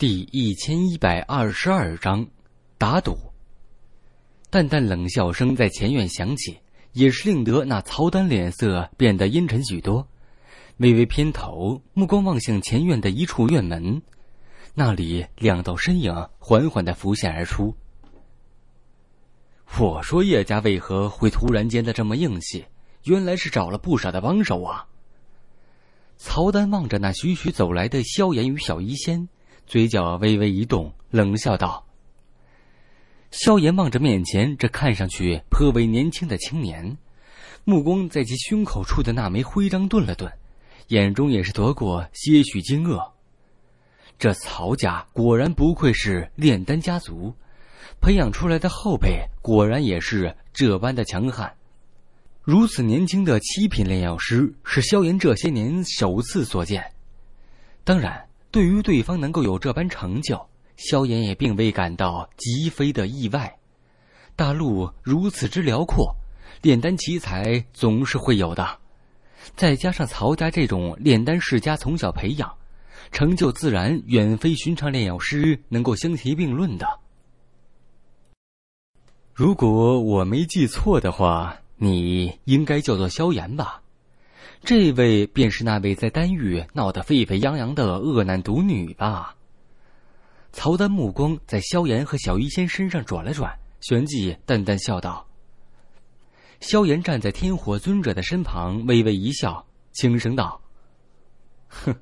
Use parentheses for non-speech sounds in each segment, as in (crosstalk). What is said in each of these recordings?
第一千一百二十二章，打赌。淡淡冷笑声在前院响起，也是令得那曹丹脸色变得阴沉许多。微微偏头，目光望向前院的一处院门，那里两道身影缓缓的浮现而出。我说叶家为何会突然间的这么硬气？原来是找了不少的帮手啊！曹丹望着那徐徐走来的萧炎与小医仙。嘴角微微一动，冷笑道：“萧炎望着面前这看上去颇为年轻的青年，目光在其胸口处的那枚徽章顿了顿，眼中也是夺过些许惊愕。这曹家果然不愧是炼丹家族，培养出来的后辈果然也是这般的强悍。如此年轻的七品炼药师，是萧炎这些年首次所见。当然。”对于对方能够有这般成就，萧炎也并未感到极非的意外。大陆如此之辽阔，炼丹奇才总是会有的。再加上曹家这种炼丹世家从小培养，成就自然远非寻常炼药师能够相提并论的。如果我没记错的话，你应该叫做萧炎吧。这位便是那位在丹羽闹得沸沸扬扬的恶男毒女吧？曹丹目光在萧炎和小医仙身上转了转，旋即淡淡笑道。萧炎站在天火尊者的身旁，微微一笑，轻声道：“哼，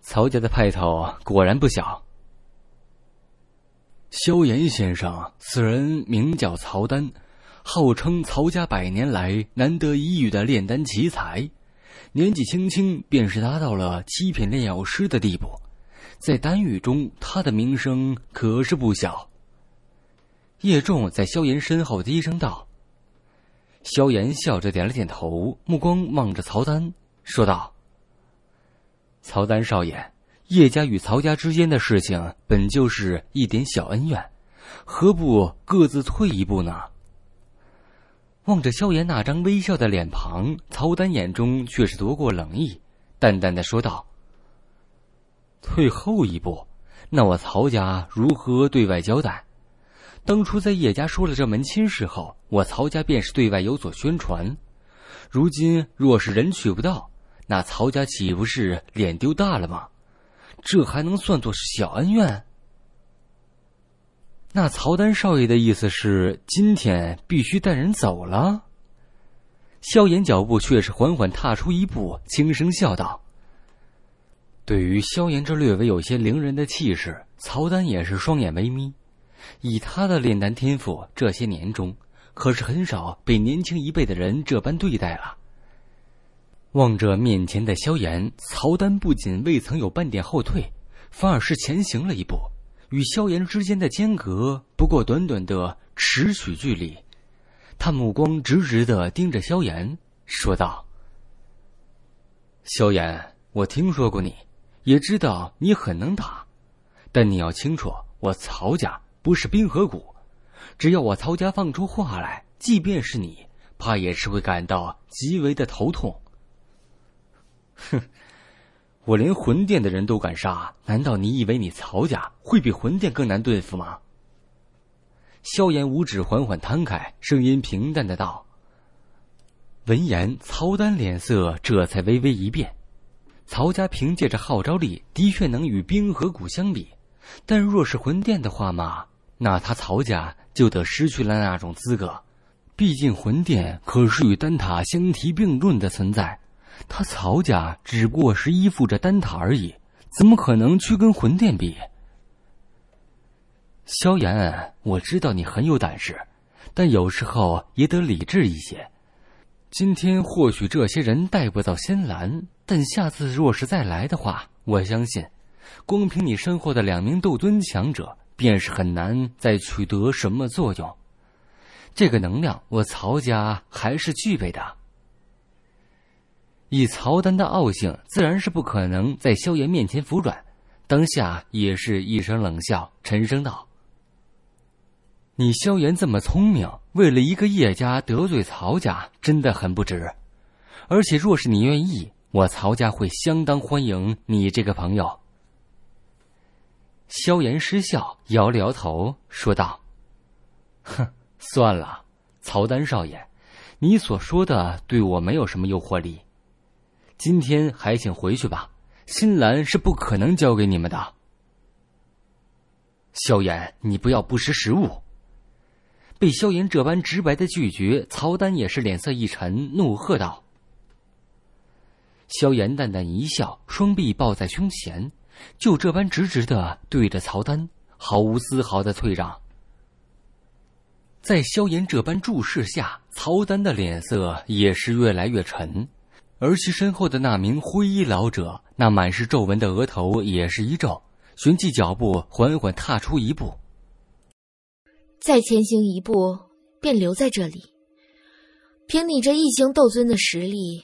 曹家的派头果然不小。”萧炎先生，此人名叫曹丹。号称曹家百年来难得一遇的炼丹奇才，年纪轻轻便是达到了七品炼药师的地步，在丹域中，他的名声可是不小。叶重在萧炎身后低声道：“萧炎笑着点了点头，目光望着曹丹，说道：‘曹丹少爷，叶家与曹家之间的事情本就是一点小恩怨，何不各自退一步呢？’”望着萧炎那张微笑的脸庞，曹丹眼中却是夺过冷意，淡淡的说道：“退后一步，那我曹家如何对外交代？当初在叶家说了这门亲事后，我曹家便是对外有所宣传。如今若是人娶不到，那曹家岂不是脸丢大了吗？这还能算作是小恩怨？”那曹丹少爷的意思是，今天必须带人走了。萧炎脚步却是缓缓踏出一步，轻声笑道：“对于萧炎这略微有些凌人的气势，曹丹也是双眼微眯。以他的炼丹天赋，这些年中可是很少被年轻一辈的人这般对待了。”望着面前的萧炎，曹丹不仅未曾有半点后退，反而是前行了一步。与萧炎之间的间隔不过短短的十许距离，他目光直直的盯着萧炎，说道：“萧炎，我听说过你，也知道你很能打，但你要清楚，我曹家不是冰河谷，只要我曹家放出话来，即便是你，怕也是会感到极为的头痛。” (laughs) 哼。我连魂殿的人都敢杀，难道你以为你曹家会比魂殿更难对付吗？萧炎五指缓缓摊开，声音平淡的道。闻言，曹丹脸色这才微微一变。曹家凭借着号召力，的确能与冰河谷相比，但若是魂殿的话嘛，那他曹家就得失去了那种资格。毕竟魂殿可是与丹塔相提并论的存在。他曹家只不过是依附着丹塔而已，怎么可能去跟魂殿比？萧炎，我知道你很有胆识，但有时候也得理智一些。今天或许这些人带不走仙兰，但下次若是再来的话，我相信，光凭你身后的两名斗尊强者，便是很难再取得什么作用。这个能量，我曹家还是具备的。以曹丹的傲性，自然是不可能在萧炎面前服软。当下也是一声冷笑，沉声道：“你萧炎这么聪明，为了一个叶家得罪曹家，真的很不值。而且，若是你愿意，我曹家会相当欢迎你这个朋友。”萧炎失笑，摇了摇头，说道：“哼，算了，曹丹少爷，你所说的对我没有什么诱惑力。”今天还请回去吧，新兰是不可能交给你们的。萧炎，你不要不识时务。被萧炎这般直白的拒绝，曹丹也是脸色一沉，怒喝道：“萧炎淡淡一笑，双臂抱在胸前，就这般直直的对着曹丹，毫无丝毫的退让。”在萧炎这般注视下，曹丹的脸色也是越来越沉。而其身后的那名灰衣老者，那满是皱纹的额头也是一皱，循迹脚步缓缓踏出一步。再前行一步，便留在这里。凭你这一星斗尊的实力，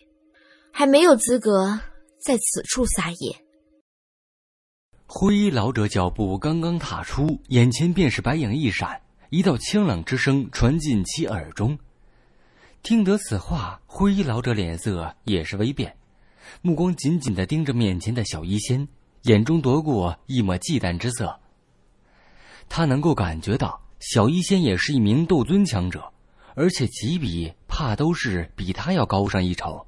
还没有资格在此处撒野。灰衣老者脚步刚刚踏出，眼前便是白影一闪，一道清冷之声传进其耳中。听得此话，灰衣老者脸色也是微变，目光紧紧的盯着面前的小医仙，眼中夺过一抹忌惮之色。他能够感觉到，小医仙也是一名斗尊强者，而且级别怕都是比他要高上一筹。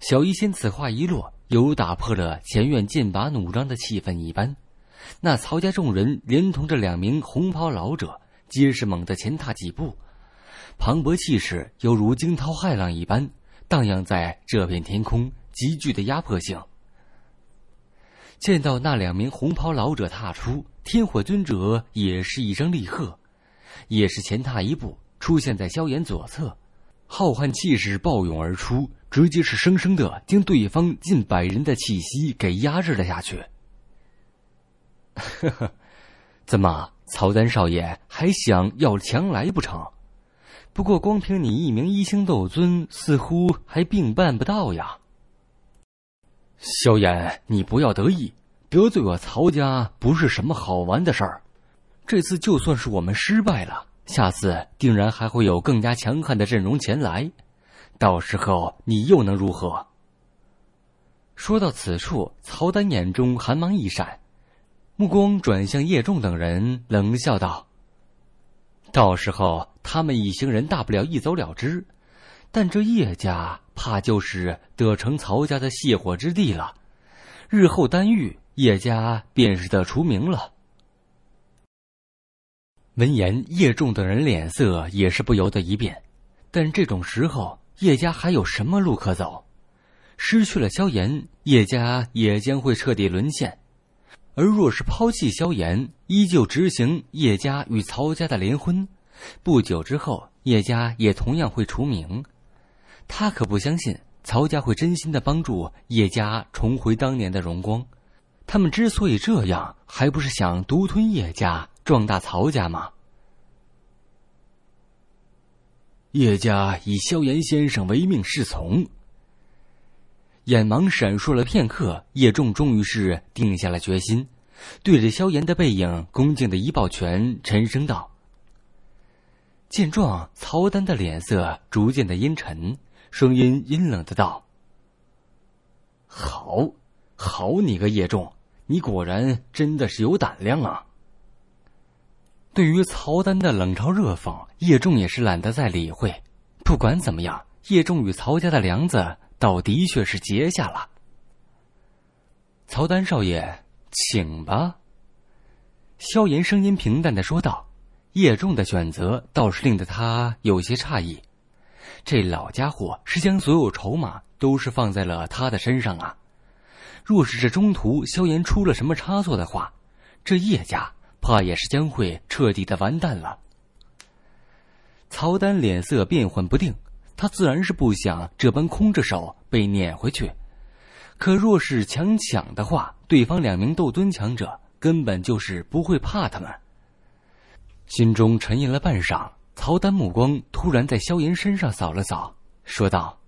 小医仙此话一落，犹如打破了前院剑拔弩张的气氛一般，那曹家众人连同着两名红袍老者，皆是猛地前踏几步。磅礴气势犹如惊涛骇浪一般荡漾在这片天空，极具的压迫性。见到那两名红袍老者踏出，天火尊者也是一声厉喝，也是前踏一步，出现在萧炎左侧，浩瀚气势暴涌而出，直接是生生的将对方近百人的气息给压制了下去。呵呵，怎么，曹丹少爷还想要强来不成？不过，光凭你一名一星斗尊，似乎还并办不到呀。萧炎，你不要得意，得罪我曹家不是什么好玩的事儿。这次就算是我们失败了，下次定然还会有更加强悍的阵容前来，到时候你又能如何？说到此处，曹丹眼中寒芒一闪，目光转向叶重等人，冷笑道：“到时候。”他们一行人大不了一走了之，但这叶家怕就是得成曹家的泄火之地了，日后丹玉叶家便是得除名了。闻言，叶仲等人脸色也是不由得一变，但这种时候，叶家还有什么路可走？失去了萧炎，叶家也将会彻底沦陷，而若是抛弃萧炎，依旧执行叶家与曹家的联婚。不久之后，叶家也同样会除名。他可不相信曹家会真心的帮助叶家重回当年的荣光。他们之所以这样，还不是想独吞叶家，壮大曹家吗？叶家以萧炎先生为命侍从。眼芒闪烁了片刻，叶重终于是定下了决心，对着萧炎的背影恭敬的一抱拳，沉声道。见状，曹丹的脸色逐渐的阴沉，声音阴冷的道：“好，好你个叶仲，你果然真的是有胆量啊！”对于曹丹的冷嘲热讽，叶仲也是懒得再理会。不管怎么样，叶仲与曹家的梁子倒的确是结下了。曹丹少爷，请吧。”萧炎声音平淡的说道。叶重的选择倒是令得他有些诧异，这老家伙是将所有筹码都是放在了他的身上啊！若是这中途萧炎出了什么差错的话，这叶家怕也是将会彻底的完蛋了。曹丹脸色变幻不定，他自然是不想这般空着手被撵回去，可若是强抢的话，对方两名斗尊强者根本就是不会怕他们。心中沉吟了半晌，曹丹目光突然在萧炎身上扫了扫，说道：“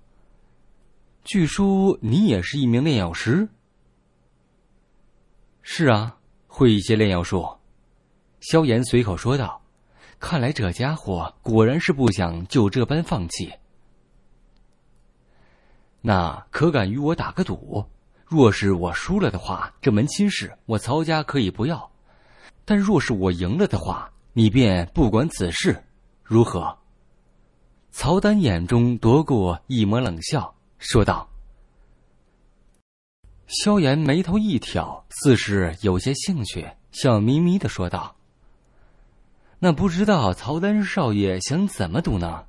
据说你也是一名炼药师。”“是啊，会一些炼药术。”萧炎随口说道，“看来这家伙果然是不想就这般放弃。”“那可敢与我打个赌？若是我输了的话，这门亲事我曹家可以不要；但若是我赢了的话，”你便不管此事，如何？曹丹眼中夺过一抹冷笑，说道：“萧炎眉头一挑，似是有些兴趣，笑眯眯的说道：‘那不知道曹丹少爷想怎么赌呢？’”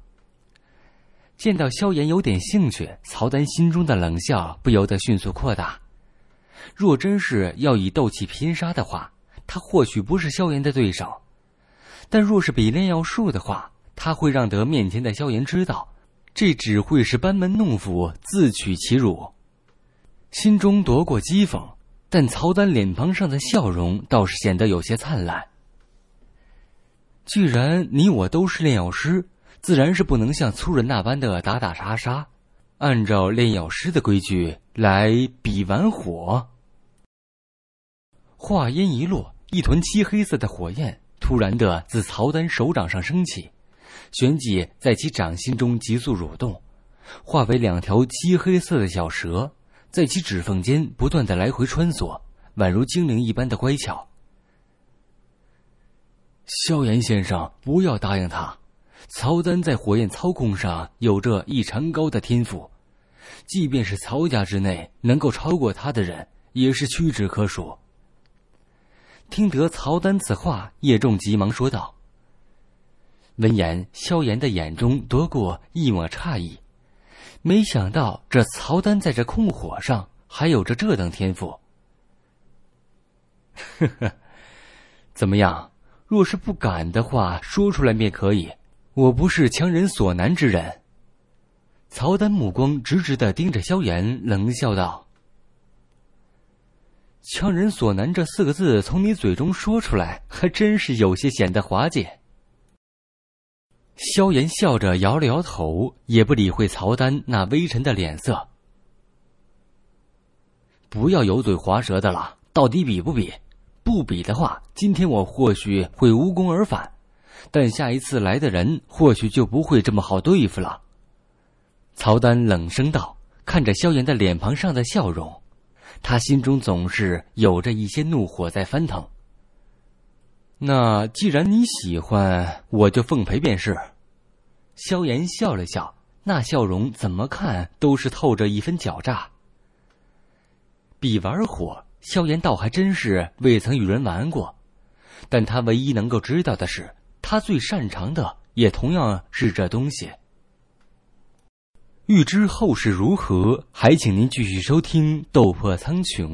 见到萧炎有点兴趣，曹丹心中的冷笑不由得迅速扩大。若真是要以斗气拼杀的话，他或许不是萧炎的对手。但若是比炼药术的话，他会让得面前的萧炎知道，这只会是班门弄斧、自取其辱。心中夺过讥讽，但曹丹脸庞上的笑容倒是显得有些灿烂。既然你我都是炼药师，自然是不能像粗人那般的打打杀杀，按照炼药师的规矩来比玩火。话音一落，一团漆黑色的火焰。突然的，自曹丹手掌上升起，旋即在其掌心中急速蠕动，化为两条漆黑色的小蛇，在其指缝间不断的来回穿梭，宛如精灵一般的乖巧。萧炎先生，不要答应他。曹丹在火焰操控上有着异常高的天赋，即便是曹家之内，能够超过他的人也是屈指可数。听得曹丹此话，叶重急忙说道。闻言，萧炎的眼中夺过一抹诧异，没想到这曹丹在这控火上还有着这等天赋。呵呵，怎么样？若是不敢的话，说出来便可以，我不是强人所难之人。曹丹目光直直的盯着萧炎，冷笑道。“强人所难”这四个字从你嘴中说出来，还真是有些显得滑稽。萧炎笑着摇了摇头，也不理会曹丹那微沉的脸色。不要油嘴滑舌的了，到底比不比？不比的话，今天我或许会无功而返，但下一次来的人或许就不会这么好对付了。”曹丹冷声道，看着萧炎的脸庞上的笑容。他心中总是有着一些怒火在翻腾。那既然你喜欢，我就奉陪便是。萧炎笑了笑，那笑容怎么看都是透着一分狡诈。比玩火，萧炎倒还真是未曾与人玩过，但他唯一能够知道的是，他最擅长的，也同样是这东西。欲知后事如何，还请您继续收听《斗破苍穹》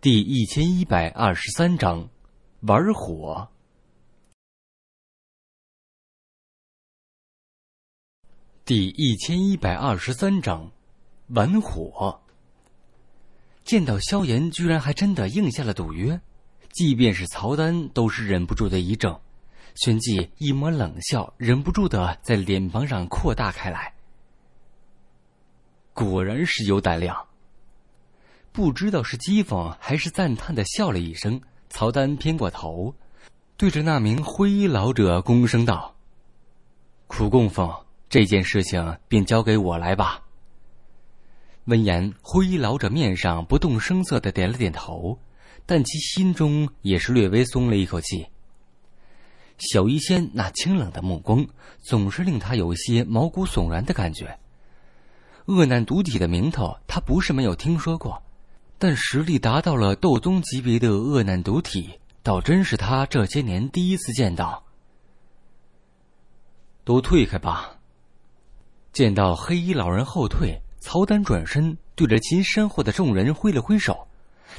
第一千一百二十三章“玩火”。第一千一百二十三章“玩火”。见到萧炎居然还真的应下了赌约，即便是曹丹都是忍不住的一怔，旋即一抹冷笑忍不住的在脸庞上扩大开来。果然是有胆量。不知道是讥讽还是赞叹的，笑了一声。曹丹偏过头，对着那名灰衣老者躬声道：“苦供奉，这件事情便交给我来吧。”闻言，灰衣老者面上不动声色的点了点头，但其心中也是略微松了一口气。小医仙那清冷的目光，总是令他有些毛骨悚然的感觉。恶难独体的名头，他不是没有听说过，但实力达到了斗宗级别的恶难独体，倒真是他这些年第一次见到。都退开吧。见到黑衣老人后退，曹丹转身对着秦身后的众人挥了挥手，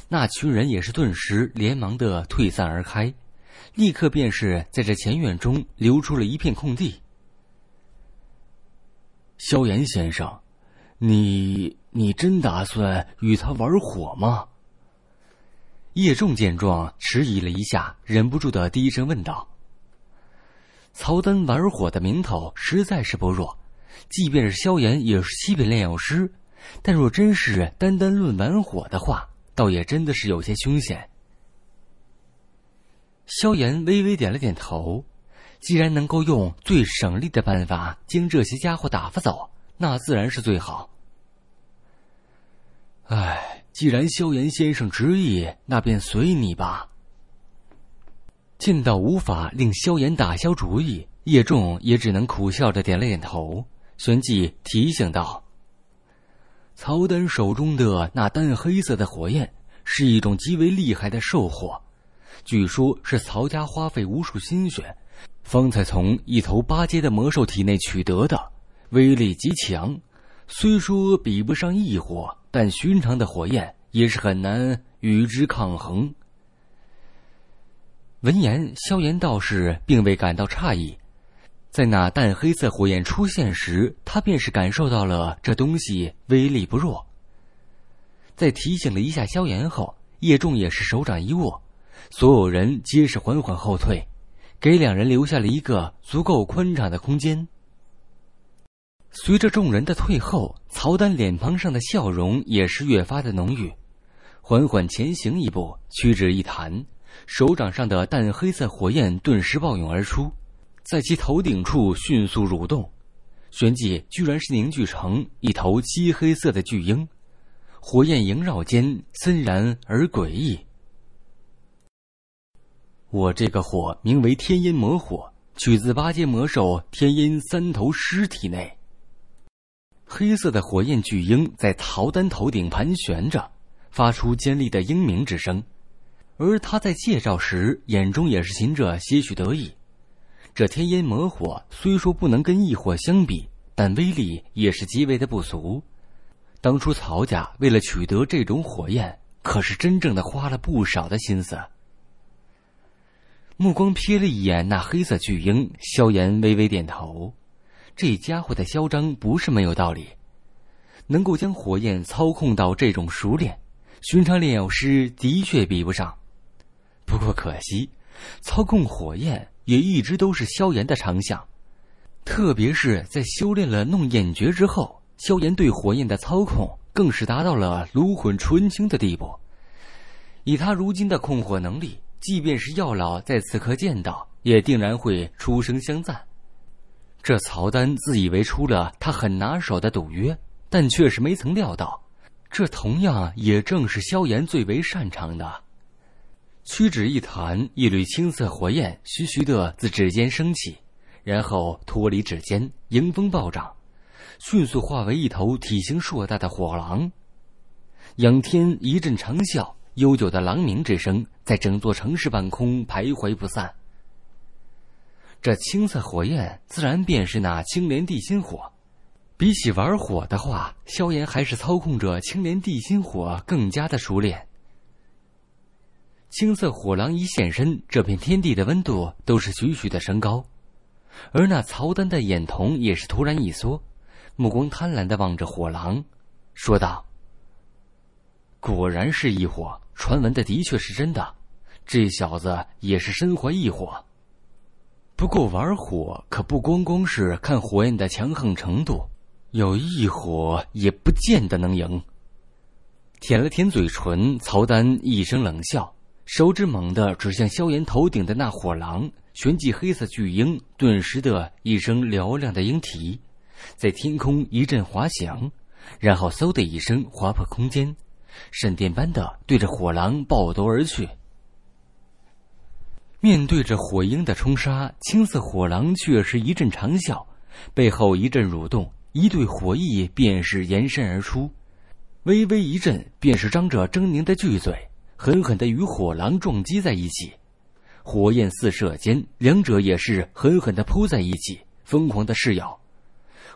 那群人也是顿时连忙的退散而开，立刻便是在这前院中留出了一片空地。萧炎先生。你你真打算与他玩火吗？叶重见状迟疑了一下，忍不住的低声问道：“曹丹玩火的名头实在是不弱，即便是萧炎也是七品炼药师，但若真是单单论玩火的话，倒也真的是有些凶险。”萧炎微微点了点头，既然能够用最省力的办法将这些家伙打发走，那自然是最好。唉，既然萧炎先生执意，那便随你吧。见到无法令萧炎打消主意，叶重也只能苦笑着点了点头，旋即提醒道：“曹丹手中的那淡黑色的火焰，是一种极为厉害的兽火，据说是曹家花费无数心血，方才从一头八阶的魔兽体内取得的，威力极强。”虽说比不上异火，但寻常的火焰也是很难与之抗衡。闻言，萧炎道士并未感到诧异，在那淡黑色火焰出现时，他便是感受到了这东西威力不弱。在提醒了一下萧炎后，叶重也是手掌一握，所有人皆是缓缓后退，给两人留下了一个足够宽敞的空间。随着众人的退后，曹丹脸庞上的笑容也是越发的浓郁，缓缓前行一步，屈指一弹，手掌上的淡黑色火焰顿时暴涌而出，在其头顶处迅速蠕动，旋即居然是凝聚成一头漆黑色的巨鹰，火焰萦绕间森然而诡异。我这个火名为天阴魔火，取自八阶魔兽天阴三头狮体内。黑色的火焰巨鹰在陶丹头顶盘旋着，发出尖利的鹰鸣之声，而他在介绍时眼中也是噙着些许得意。这天烟魔火虽说不能跟异火相比，但威力也是极为的不俗。当初曹家为了取得这种火焰，可是真正的花了不少的心思。目光瞥了一眼那黑色巨鹰，萧炎微微点头。这家伙的嚣张不是没有道理，能够将火焰操控到这种熟练，寻常炼药师的确比不上。不过可惜，操控火焰也一直都是萧炎的长项，特别是在修炼了弄焰诀之后，萧炎对火焰的操控更是达到了炉火纯青的地步。以他如今的控火能力，即便是药老在此刻见到，也定然会出声相赞。这曹丹自以为出了他很拿手的赌约，但却是没曾料到，这同样也正是萧炎最为擅长的。屈指一弹，一缕青色火焰徐徐的自指尖升起，然后脱离指尖，迎风暴涨，迅速化为一头体型硕大的火狼，仰天一阵长啸，悠久的狼鸣之声在整座城市半空徘徊不散。这青色火焰自然便是那青莲地心火，比起玩火的话，萧炎还是操控着青莲地心火更加的熟练。青色火狼一现身，这片天地的温度都是徐徐的升高，而那曹丹的眼瞳也是突然一缩，目光贪婪的望着火狼，说道：“果然是一火，传闻的的确是真的，这小子也是身怀异火。”不过玩火可不光光是看火焰的强横程度，有一火也不见得能赢。舔了舔嘴唇，曹丹一声冷笑，手指猛地指向萧炎头顶的那火狼，旋即黑色巨鹰顿时的一声嘹亮的鹰啼，在天空一阵滑翔，然后嗖的一声划破空间，闪电般的对着火狼爆头而去。面对着火鹰的冲杀，青色火狼却是一阵长啸，背后一阵蠕动，一对火翼便是延伸而出，微微一震，便是张着狰狞的巨嘴，狠狠的与火狼撞击在一起。火焰四射间，两者也是狠狠的扑在一起，疯狂的噬咬，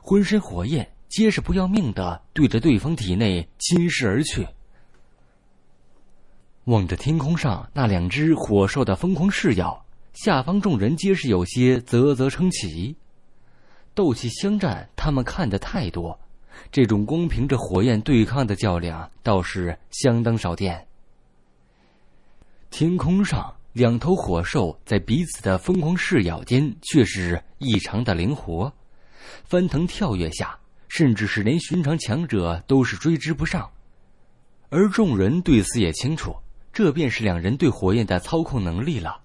浑身火焰皆是不要命的对着对方体内侵蚀而去。望着天空上那两只火兽的疯狂噬咬，下方众人皆是有些啧啧称奇。斗气相战，他们看的太多，这种光凭着火焰对抗的较量倒是相当少见。天空上两头火兽在彼此的疯狂噬咬间却是异常的灵活，翻腾跳跃下，甚至是连寻常强者都是追之不上。而众人对此也清楚。这便是两人对火焰的操控能力了。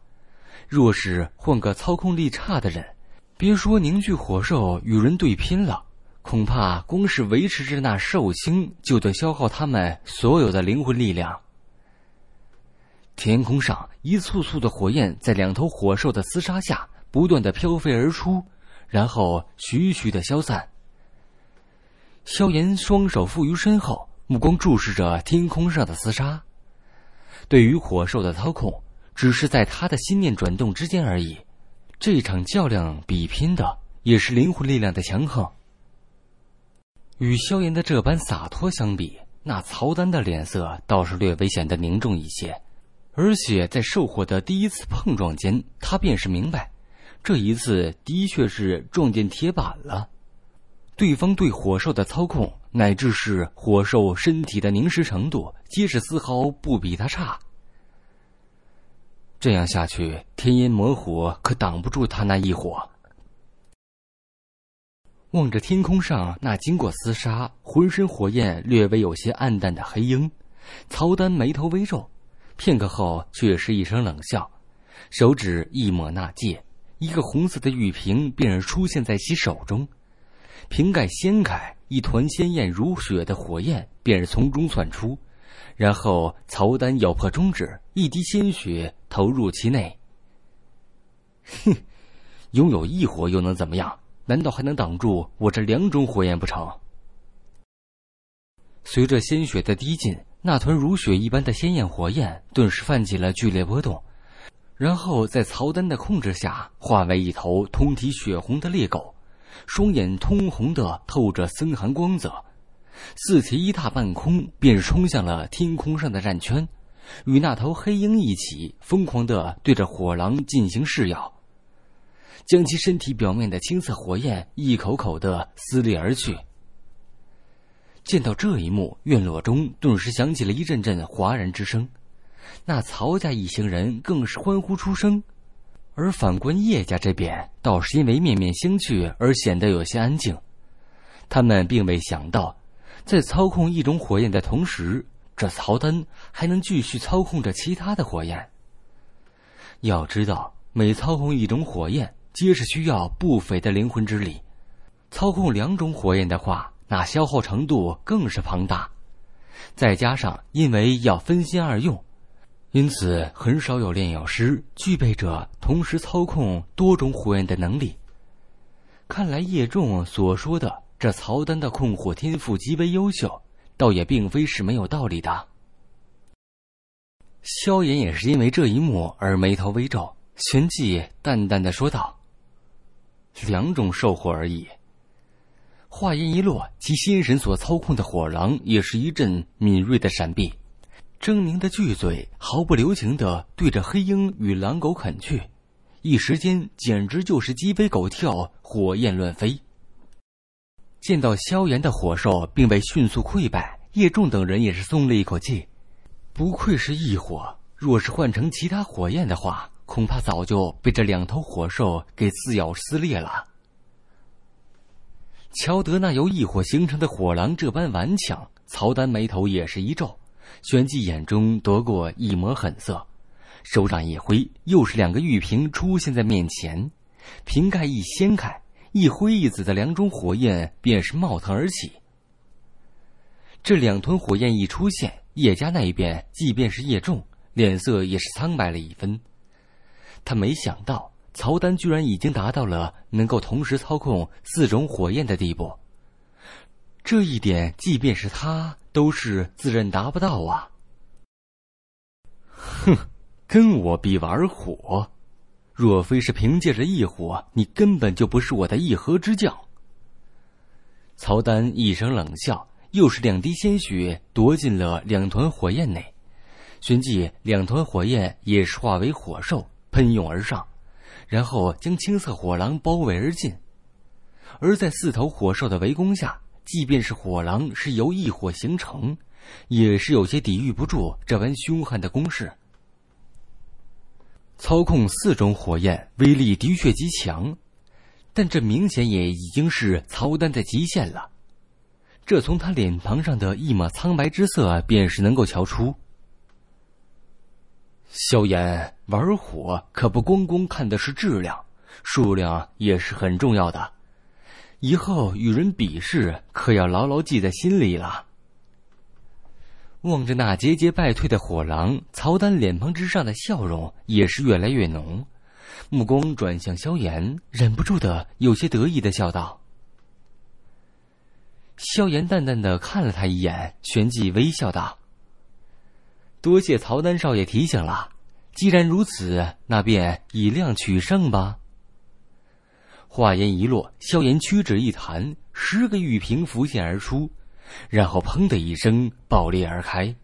若是换个操控力差的人，别说凝聚火兽与人对拼了，恐怕光是维持着那兽星，就得消耗他们所有的灵魂力量。天空上一簇簇的火焰在两头火兽的厮杀下不断的飘飞而出，然后徐徐的消散。萧炎双手负于身后，目光注视着天空上的厮杀。对于火兽的操控，只是在他的心念转动之间而已。这场较量比拼的也是灵魂力量的强横。与萧炎的这般洒脱相比，那曹丹的脸色倒是略微显得凝重一些。而且在兽火的第一次碰撞间，他便是明白，这一次的确是撞见铁板了。对方对火兽的操控。乃至是火兽身体的凝实程度，皆是丝毫不比他差。这样下去，天阴魔火可挡不住他那一火。望着天空上那经过厮杀、浑身火焰略微有些暗淡的黑鹰，曹丹眉头微皱，片刻后却是一声冷笑，手指一抹纳戒，一个红色的玉瓶便是出现在其手中。瓶盖掀开，一团鲜艳如血的火焰便是从中窜出。然后，曹丹咬破中指，一滴鲜血投入其内。哼，拥有一火又能怎么样？难道还能挡住我这两种火焰不成？随着鲜血的滴进，那团如血一般的鲜艳火焰顿时泛起了剧烈波动，然后在曹丹的控制下化为一头通体血红的猎狗。双眼通红的透着森寒光泽，四蹄一踏半空，便冲向了天空上的战圈，与那头黑鹰一起疯狂的对着火狼进行噬咬，将其身体表面的青色火焰一口口的撕裂而去。见到这一幕，院落中顿时响起了一阵阵哗然之声，那曹家一行人更是欢呼出声。而反观叶家这边，倒是因为面面相觑而显得有些安静。他们并未想到，在操控一种火焰的同时，这曹丹还能继续操控着其他的火焰。要知道，每操控一种火焰，皆是需要不菲的灵魂之力；操控两种火焰的话，那消耗程度更是庞大。再加上因为要分心二用。因此，很少有炼药师具备着同时操控多种火焰的能力。看来叶重所说的这曹丹的控火天赋极为优秀，倒也并非是没有道理的。萧炎也是因为这一幕而眉头微皱，旋即淡淡的说道：“两种兽火而已。”话音一落，其心神所操控的火狼也是一阵敏锐的闪避。狰狞的巨嘴毫不留情的对着黑鹰与狼狗啃去，一时间简直就是鸡飞狗跳，火焰乱飞。见到萧炎的火兽并未迅速溃败，叶重等人也是松了一口气。不愧是异火，若是换成其他火焰的话，恐怕早就被这两头火兽给撕咬撕裂了。乔德那由异火形成的火狼这般顽强，曹丹眉头也是一皱。旋即眼中夺过一抹狠色，手掌一挥，又是两个玉瓶出现在面前，瓶盖一掀开，一灰一紫的两种火焰便是冒腾而起。这两团火焰一出现，叶家那一边，即便是叶重，脸色也是苍白了一分。他没想到曹丹居然已经达到了能够同时操控四种火焰的地步，这一点即便是他。都是自认达不到啊！哼，跟我比玩火，若非是凭借着异火，你根本就不是我的一合之将。曹丹一声冷笑，又是两滴鲜血夺进了两团火焰内，旋即两团火焰也是化为火兽喷涌而上，然后将青色火狼包围而进，而在四头火兽的围攻下。即便是火狼是由异火形成，也是有些抵御不住这般凶悍的攻势。操控四种火焰，威力的确极强，但这明显也已经是曹丹的极限了。这从他脸庞上的一抹苍白之色，便是能够瞧出。萧炎玩火，可不光光看的是质量，数量也是很重要的。以后与人比试，可要牢牢记在心里了。望着那节节败退的火狼，曹丹脸庞之上的笑容也是越来越浓，目光转向萧炎，忍不住的有些得意的笑道。萧炎淡淡的看了他一眼，旋即微笑道：“多谢曹丹少爷提醒了，既然如此，那便以量取胜吧。”话音一落，萧炎屈指一弹，十个玉瓶浮现而出，然后“砰”的一声爆裂而开。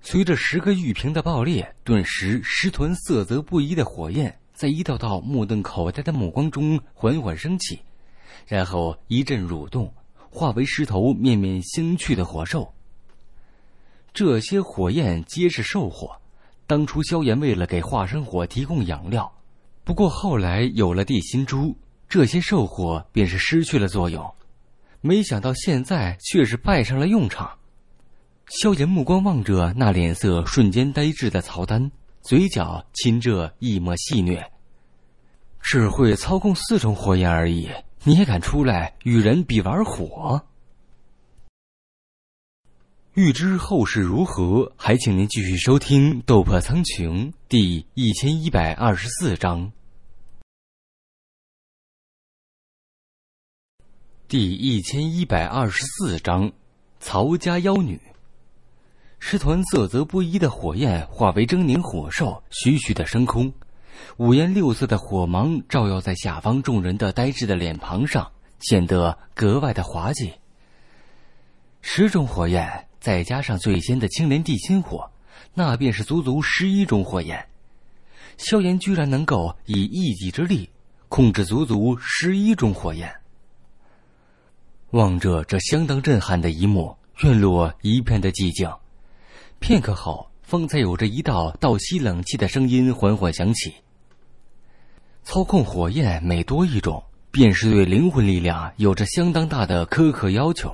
随着十个玉瓶的爆裂，顿时石团色泽不一的火焰在一道道目瞪口呆的目光中缓缓升起，然后一阵蠕动，化为石头面面相觑的火兽。这些火焰皆是兽火，当初萧炎为了给化身火提供养料。不过后来有了地心珠，这些兽火便是失去了作用。没想到现在却是派上了用场。萧炎目光望着那脸色瞬间呆滞的曹丹，嘴角噙着一抹戏谑：“只会操控四种火焰而已，你也敢出来与人比玩火？”欲知后事如何，还请您继续收听《斗破苍穹》第一千一百二十四章。第一千一百二十四章，曹家妖女。师团色泽不一的火焰化为狰狞火兽，徐徐的升空，五颜六色的火芒照耀在下方众人的呆滞的脸庞上，显得格外的滑稽。十种火焰，再加上最先的青莲地心火，那便是足足十一种火焰。萧炎居然能够以一己之力控制足足十一种火焰。望着这相当震撼的一幕，院落一片的寂静。片刻后，方才有着一道倒吸冷气的声音缓缓响起。操控火焰每多一种，便是对灵魂力量有着相当大的苛刻要求。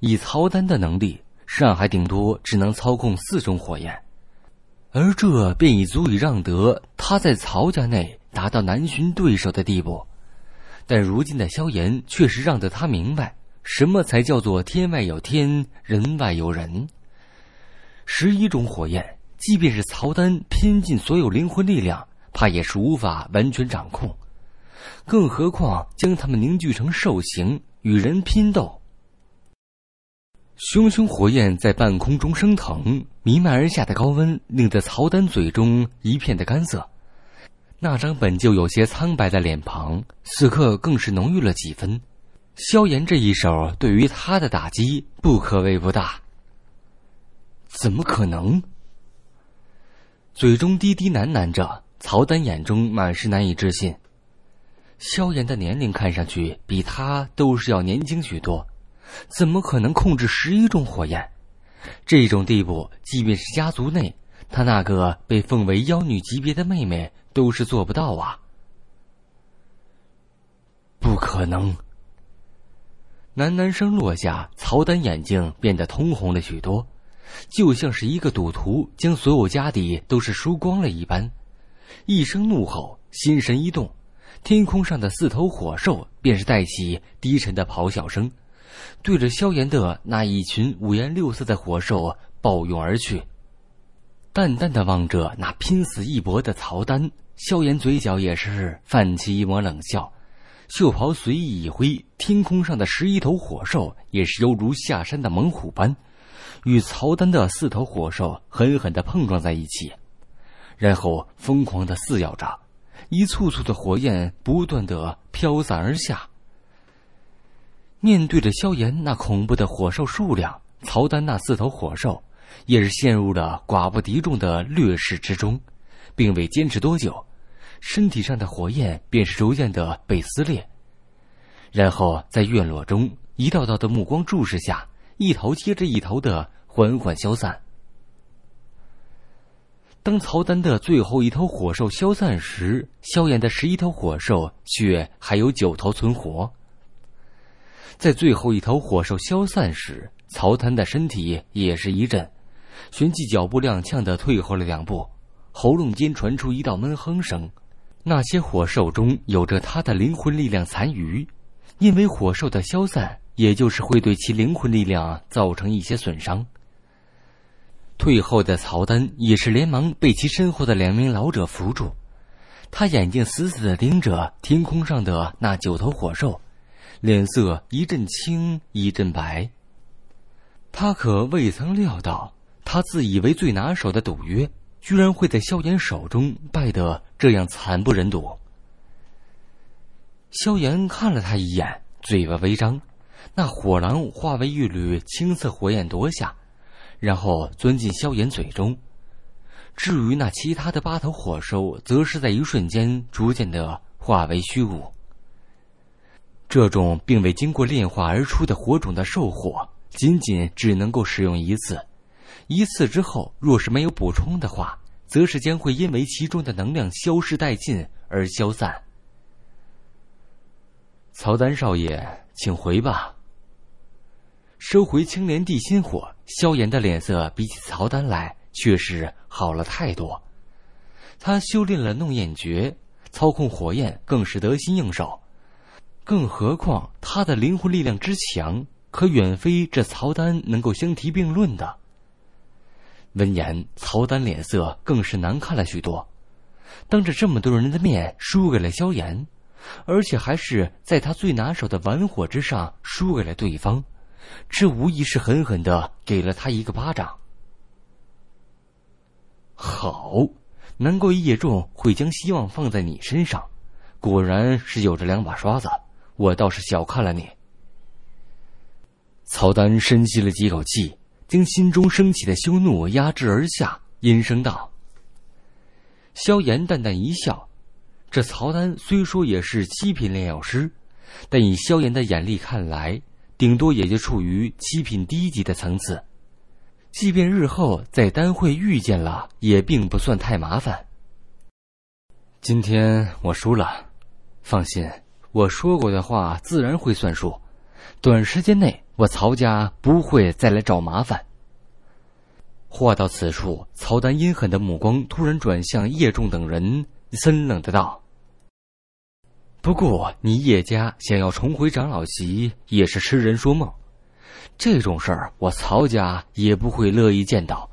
以曹丹的能力，上海顶多只能操控四种火焰，而这便已足以让得他在曹家内达到难寻对手的地步。但如今的萧炎，确实让得他明白，什么才叫做天外有天，人外有人。十一种火焰，即便是曹丹拼尽所有灵魂力量，怕也是无法完全掌控，更何况将他们凝聚成兽形与人拼斗。熊熊火焰在半空中升腾，弥漫而下的高温，令得曹丹嘴中一片的干涩。那张本就有些苍白的脸庞，此刻更是浓郁了几分。萧炎这一手对于他的打击不可谓不大。怎么可能？嘴中低低喃喃着，曹丹眼中满是难以置信。萧炎的年龄看上去比他都是要年轻许多，怎么可能控制十一种火焰？这种地步，即便是家族内，他那个被奉为妖女级别的妹妹。都是做不到啊！不可能！喃喃声落下，曹丹眼睛变得通红了许多，就像是一个赌徒将所有家底都是输光了一般。一声怒吼，心神一动，天空上的四头火兽便是带起低沉的咆哮声，对着萧炎的那一群五颜六色的火兽暴涌而去。淡淡的望着那拼死一搏的曹丹，萧炎嘴角也是泛起一抹冷笑，袖袍随意一挥，天空上的十一头火兽也是犹如下山的猛虎般，与曹丹的四头火兽狠狠的碰撞在一起，然后疯狂的撕咬着，一簇簇的火焰不断的飘散而下。面对着萧炎那恐怖的火兽数量，曹丹那四头火兽。也是陷入了寡不敌众的劣势之中，并未坚持多久，身体上的火焰便是逐渐的被撕裂，然后在院落中一道道的目光注视下，一头接着一头的缓缓消散。当曹丹的最后一头火兽消散时，萧炎的十一头火兽却还有九头存活。在最后一头火兽消散时，曹丹的身体也是一阵。旋即脚步踉跄的退后了两步，喉咙间传出一道闷哼声。那些火兽中有着他的灵魂力量残余，因为火兽的消散，也就是会对其灵魂力量造成一些损伤。退后的曹丹也是连忙被其身后的两名老者扶住，他眼睛死死的盯着天空上的那九头火兽，脸色一阵青一阵白。他可未曾料到。他自以为最拿手的赌约，居然会在萧炎手中败得这样惨不忍睹。萧炎看了他一眼，嘴巴微张，那火狼化为一缕青色火焰夺下，然后钻进萧炎嘴中。至于那其他的八头火兽，则是在一瞬间逐渐的化为虚无。这种并未经过炼化而出的火种的兽火，仅仅只能够使用一次。一次之后，若是没有补充的话，则是将会因为其中的能量消失殆尽而消散。曹丹少爷，请回吧。收回青莲地心火，萧炎的脸色比起曹丹来，却是好了太多。他修炼了弄焰诀，操控火焰更是得心应手。更何况他的灵魂力量之强，可远非这曹丹能够相提并论的。闻言，曹丹脸色更是难看了许多。当着这么多人的面输给了萧炎，而且还是在他最拿手的玩火之上输给了对方，这无疑是狠狠的给了他一个巴掌。好，难怪叶重会将希望放在你身上，果然是有着两把刷子，我倒是小看了你。曹丹深吸了几口气。将心中升起的羞怒压制而下，阴声道：“萧炎淡淡一笑，这曹丹虽说也是七品炼药师，但以萧炎的眼力看来，顶多也就处于七品低级的层次。即便日后在丹会遇见了，也并不算太麻烦。今天我输了，放心，我说过的话自然会算数，短时间内。”我曹家不会再来找麻烦。话到此处，曹丹阴狠的目光突然转向叶重等人，森冷的道：“不过你叶家想要重回长老席，也是痴人说梦。这种事儿，我曹家也不会乐意见到。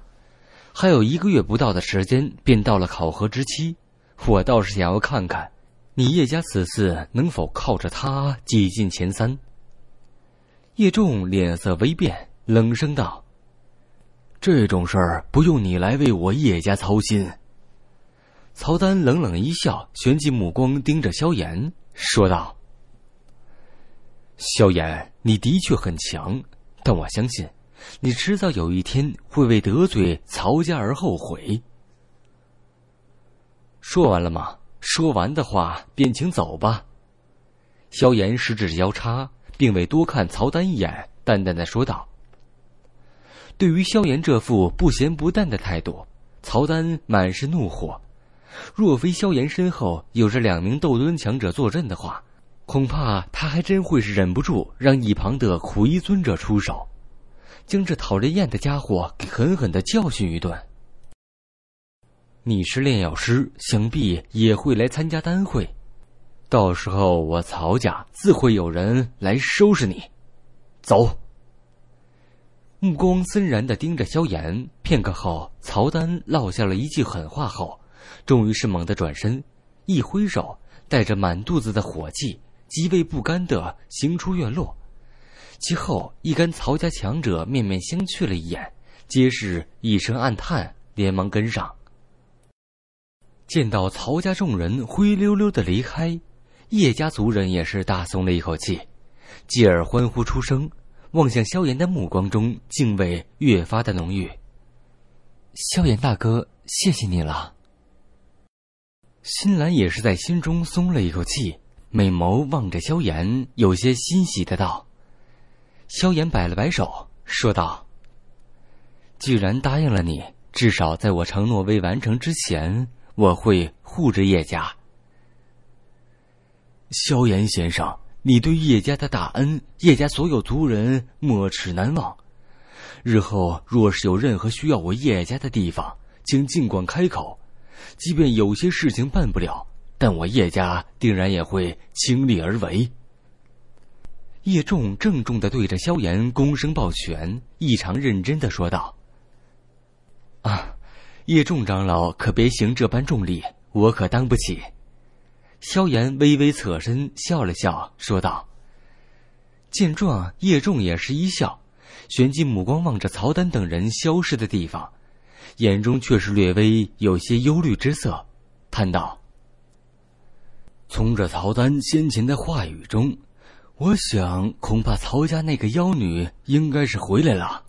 还有一个月不到的时间，便到了考核之期。我倒是想要看看，你叶家此次能否靠着他挤进前三。”叶重脸色微变，冷声道：“这种事儿不用你来为我叶家操心。”曹丹冷冷一笑，旋即目光盯着萧炎，说道：“萧炎，你的确很强，但我相信，你迟早有一天会为得罪曹家而后悔。”说完了吗？说完的话便请走吧。萧炎十指交叉。并未多看曹丹一眼，淡淡的说道：“对于萧炎这副不咸不淡的态度，曹丹满是怒火。若非萧炎身后有着两名斗尊强者坐镇的话，恐怕他还真会是忍不住让一旁的苦衣尊者出手，将这讨人厌的家伙给狠狠的教训一顿。”你是炼药师，想必也会来参加丹会。到时候我曹家自会有人来收拾你，走。目光森然的盯着萧炎，片刻后，曹丹落下了一句狠话后，终于是猛地转身，一挥手，带着满肚子的火气，极为不甘的行出院落。其后，一干曹家强者面面相觑了一眼，皆是一声暗叹，连忙跟上。见到曹家众人灰溜溜的离开。叶家族人也是大松了一口气，继而欢呼出声，望向萧炎的目光中敬畏越发的浓郁。萧炎大哥，谢谢你了。新兰也是在心中松了一口气，美眸望着萧炎，有些欣喜的道：“萧炎，摆了摆手，说道：‘既然答应了你，至少在我承诺未完成之前，我会护着叶家。’”萧炎先生，你对叶家的大恩，叶家所有族人没齿难忘。日后若是有任何需要我叶家的地方，请尽管开口，即便有些事情办不了，但我叶家定然也会倾力而为。叶重郑重的对着萧炎躬身抱拳，异常认真的说道：“啊，叶重长老可别行这般重礼，我可当不起。”萧炎微微侧身笑了笑，说道：“见状，叶重也是一笑，旋即目光望着曹丹等人消失的地方，眼中却是略微有些忧虑之色，叹道：‘从这曹丹先前的话语中，我想恐怕曹家那个妖女应该是回来了。’”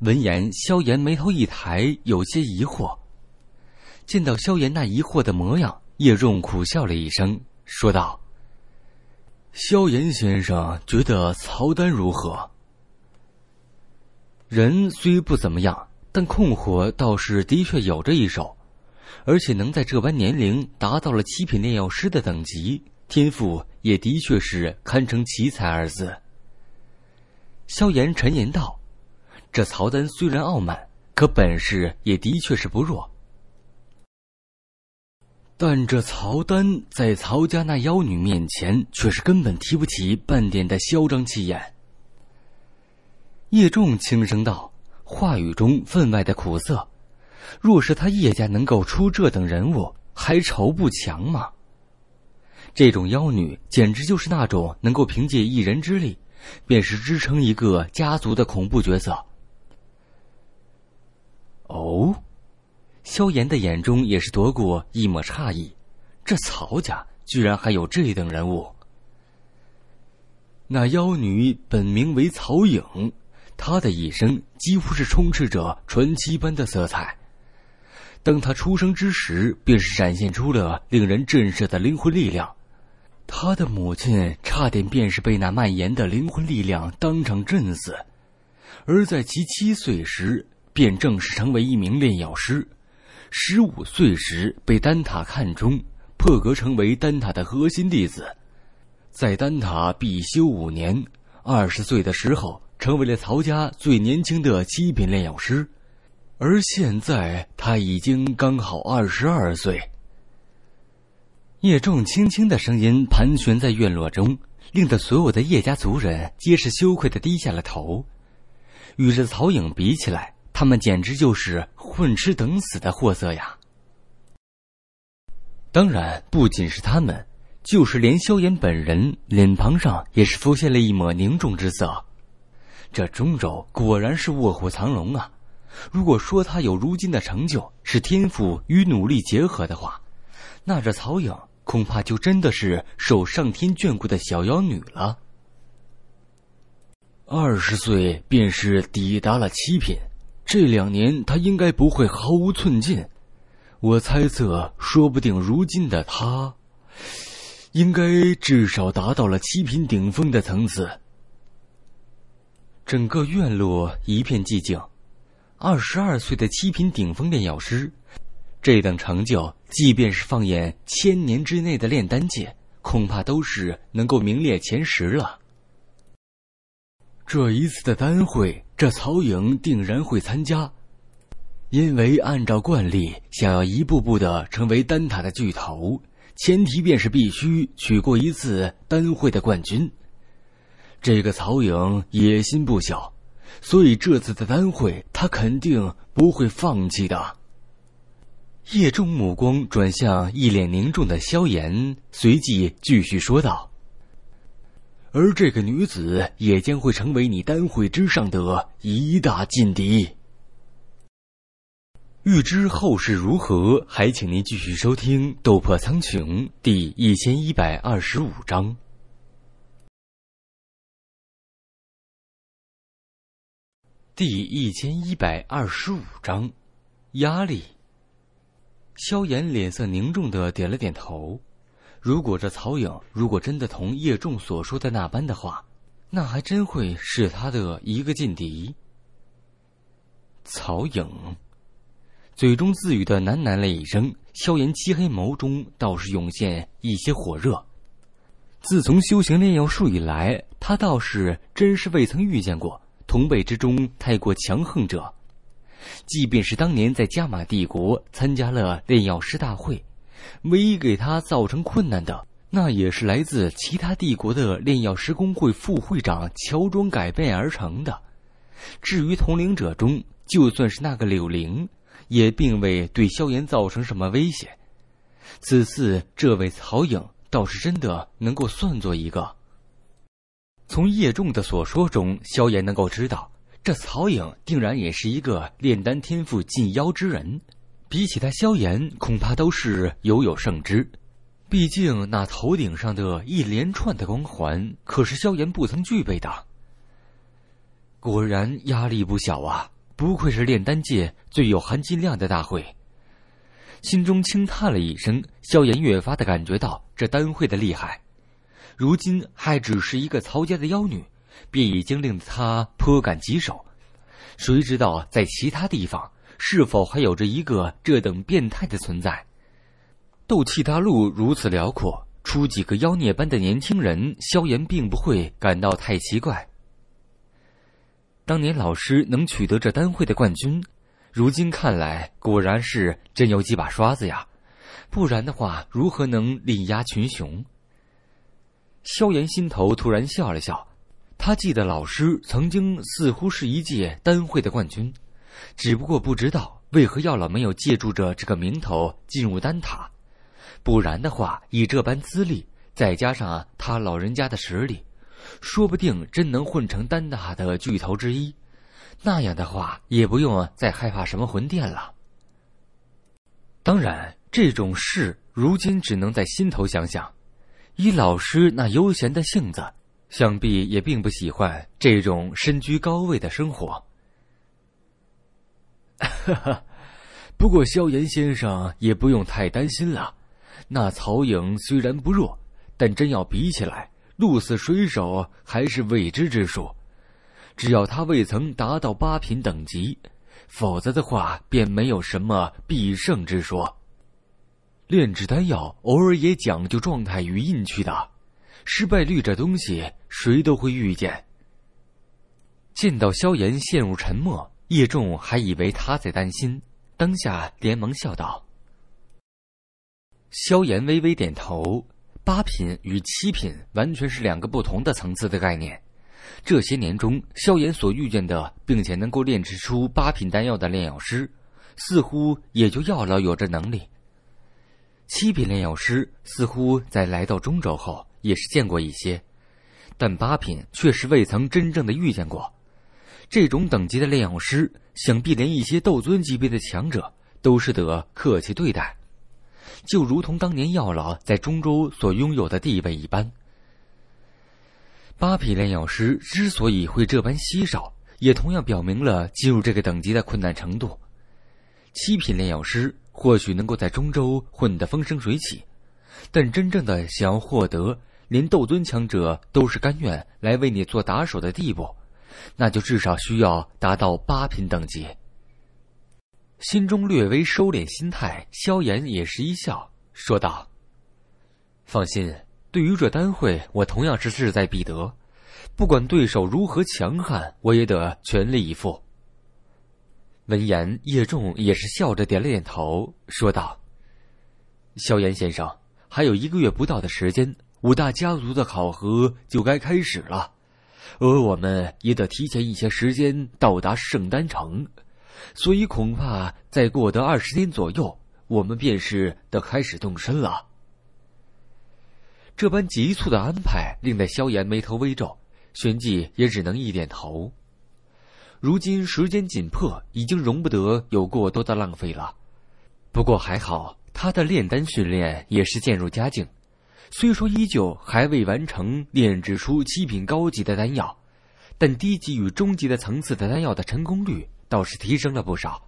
闻言，萧炎眉头一抬，有些疑惑。见到萧炎那疑惑的模样。叶重苦笑了一声，说道：“萧炎先生觉得曹丹如何？人虽不怎么样，但控火倒是的确有这一手，而且能在这般年龄达到了七品炼药师的等级，天赋也的确是堪称奇才二字。”萧炎沉吟道：“这曹丹虽然傲慢，可本事也的确是不弱。”但这曹丹在曹家那妖女面前，却是根本提不起半点的嚣张气焰。叶重轻声道，话语中分外的苦涩。若是他叶家能够出这等人物，还愁不强吗？这种妖女，简直就是那种能够凭借一人之力，便是支撑一个家族的恐怖角色。哦。萧炎的眼中也是夺过一抹诧异，这曹家居然还有这等人物。那妖女本名为曹颖，她的一生几乎是充斥着传奇般的色彩。当她出生之时，便是展现出了令人震慑的灵魂力量。她的母亲差点便是被那蔓延的灵魂力量当场震死，而在其七岁时，便正式成为一名炼药师。十五岁时被丹塔看中，破格成为丹塔的核心弟子，在丹塔必修五年，二十岁的时候成为了曹家最年轻的七品炼药师，而现在他已经刚好二十二岁。叶重轻轻的声音盘旋在院落中，令得所有的叶家族人皆是羞愧的低下了头，与这曹影比起来。他们简直就是混吃等死的货色呀！当然，不仅是他们，就是连萧炎本人脸庞上也是浮现了一抹凝重之色。这中州果然是卧虎藏龙啊！如果说他有如今的成就，是天赋与努力结合的话，那这曹颖恐怕就真的是受上天眷顾的小妖女了。二十岁便是抵达了七品。这两年他应该不会毫无寸进，我猜测，说不定如今的他，应该至少达到了七品顶峰的层次。整个院落一片寂静。二十二岁的七品顶峰炼药师，这等成就，即便是放眼千年之内的炼丹界，恐怕都是能够名列前十了。这一次的丹会。这曹颖定然会参加，因为按照惯例，想要一步步的成为丹塔的巨头，前提便是必须取过一次丹会的冠军。这个曹颖野心不小，所以这次的丹会，他肯定不会放弃的。叶重目光转向一脸凝重的萧炎，随即继续说道。而这个女子也将会成为你丹会之上的一大劲敌。欲知后事如何，还请您继续收听《斗破苍穹》第一千一百二十五章。第一千一百二十五章，压力。萧炎脸色凝重的点了点头。如果这曹颖如果真的同叶重所说的那般的话，那还真会是他的一个劲敌。曹颖嘴中自语的喃喃了一声，萧炎漆黑眸中倒是涌现一些火热。自从修行炼药术以来，他倒是真是未曾遇见过同辈之中太过强横者，即便是当年在加玛帝国参加了炼药师大会。唯一给他造成困难的，那也是来自其他帝国的炼药师公会副会长乔装改变而成的。至于统领者中，就算是那个柳玲，也并未对萧炎造成什么威胁。此次这位曹颖倒是真的能够算作一个。从叶重的所说中，萧炎能够知道，这曹颖定然也是一个炼丹天赋近妖之人。比起他，萧炎恐怕都是犹有胜之。毕竟那头顶上的一连串的光环，可是萧炎不曾具备的。果然压力不小啊！不愧是炼丹界最有含金量的大会。心中轻叹了一声，萧炎越发的感觉到这丹会的厉害。如今还只是一个曹家的妖女，便已经令他颇感棘手。谁知道在其他地方？是否还有着一个这等变态的存在？斗气大陆如此辽阔，出几个妖孽般的年轻人，萧炎并不会感到太奇怪。当年老师能取得这单会的冠军，如今看来，果然是真有几把刷子呀！不然的话，如何能力压群雄？萧炎心头突然笑了笑，他记得老师曾经似乎是一届单会的冠军。只不过不知道为何药老没有借助着这个名头进入丹塔，不然的话，以这般资历，再加上他老人家的实力，说不定真能混成丹塔的巨头之一。那样的话，也不用再害怕什么魂殿了。当然，这种事如今只能在心头想想。以老师那悠闲的性子，想必也并不喜欢这种身居高位的生活。哈哈，不过萧炎先生也不用太担心了。那曹颖虽然不弱，但真要比起来，鹿死谁手还是未知之数。只要他未曾达到八品等级，否则的话便没有什么必胜之说。炼制丹药偶尔也讲究状态与运气的，失败率这东西谁都会遇见。见到萧炎陷入沉默。叶重还以为他在担心，当下连忙笑道：“萧炎微微点头，八品与七品完全是两个不同的层次的概念。这些年中，萧炎所遇见的，并且能够炼制出八品丹药的炼药师，似乎也就药老有这能力。七品炼药师似乎在来到中州后也是见过一些，但八品却是未曾真正的遇见过。”这种等级的炼药师，想必连一些斗尊级别的强者都是得客气对待，就如同当年药老在中州所拥有的地位一般。八品炼药师之所以会这般稀少，也同样表明了进入这个等级的困难程度。七品炼药师或许能够在中州混得风生水起，但真正的想要获得连斗尊强者都是甘愿来为你做打手的地步。那就至少需要达到八品等级。心中略微收敛心态，萧炎也是一笑，说道：“放心，对于这丹会，我同样是志在必得。不管对手如何强悍，我也得全力以赴。”闻言，叶重也是笑着点了点头，说道：“萧炎先生，还有一个月不到的时间，五大家族的考核就该开始了。”而我们也得提前一些时间到达圣丹城，所以恐怕再过得二十天左右，我们便是得开始动身了。这般急促的安排令得萧炎眉头微皱，旋即也只能一点头。如今时间紧迫，已经容不得有过多的浪费了。不过还好，他的炼丹训练也是渐入佳境。虽说依旧还未完成炼制出七品高级的丹药，但低级与中级的层次的丹药的成功率倒是提升了不少。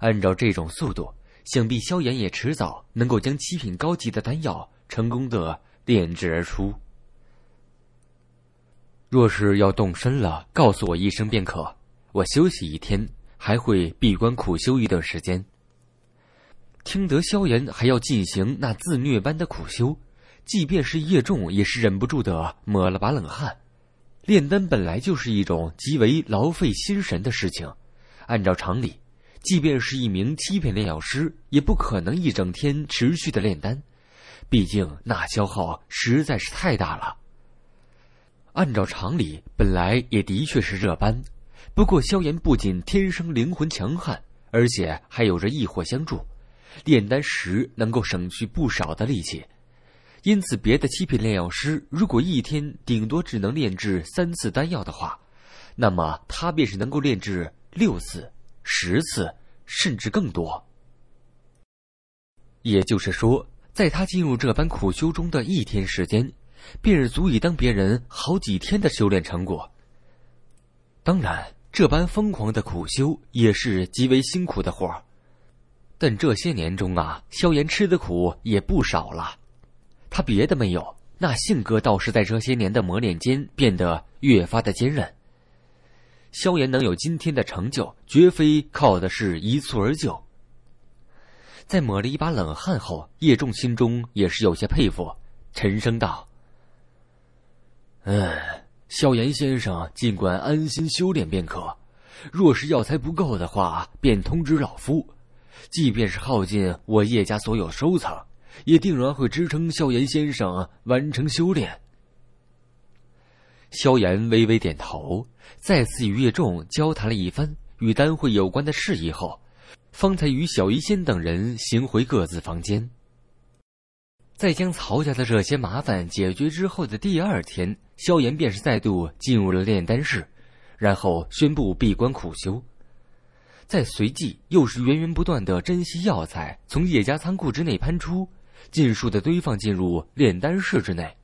按照这种速度，想必萧炎也迟早能够将七品高级的丹药成功的炼制而出。若是要动身了，告诉我一声便可。我休息一天，还会闭关苦修一段时间。听得萧炎还要进行那自虐般的苦修。即便是叶重，也是忍不住的抹了把冷汗。炼丹本来就是一种极为劳费心神的事情，按照常理，即便是一名七品炼药师，也不可能一整天持续的炼丹，毕竟那消耗实在是太大了。按照常理，本来也的确是热般，不过萧炎不仅天生灵魂强悍，而且还有着异火相助，炼丹时能够省去不少的力气。因此，别的七品炼药师如果一天顶多只能炼制三次丹药的话，那么他便是能够炼制六次、十次，甚至更多。也就是说，在他进入这般苦修中的一天时间，便是足以当别人好几天的修炼成果。当然，这般疯狂的苦修也是极为辛苦的活儿，但这些年中啊，萧炎吃的苦也不少了。他别的没有，那性格倒是在这些年的磨练间变得越发的坚韧。萧炎能有今天的成就，绝非靠的是一蹴而就。在抹了一把冷汗后，叶仲心中也是有些佩服，沉声道：“嗯，萧炎先生尽管安心修炼便可。若是药材不够的话，便通知老夫，即便是耗尽我叶家所有收藏。”也定然会支撑萧炎先生完成修炼。萧炎微微点头，再次与叶重交谈了一番与丹会有关的事宜后，方才与小医仙等人行回各自房间。在将曹家的这些麻烦解决之后的第二天，萧炎便是再度进入了炼丹室，然后宣布闭关苦修。再随即，又是源源不断的珍稀药材从叶家仓库之内搬出。尽数的堆放进入炼丹室之内，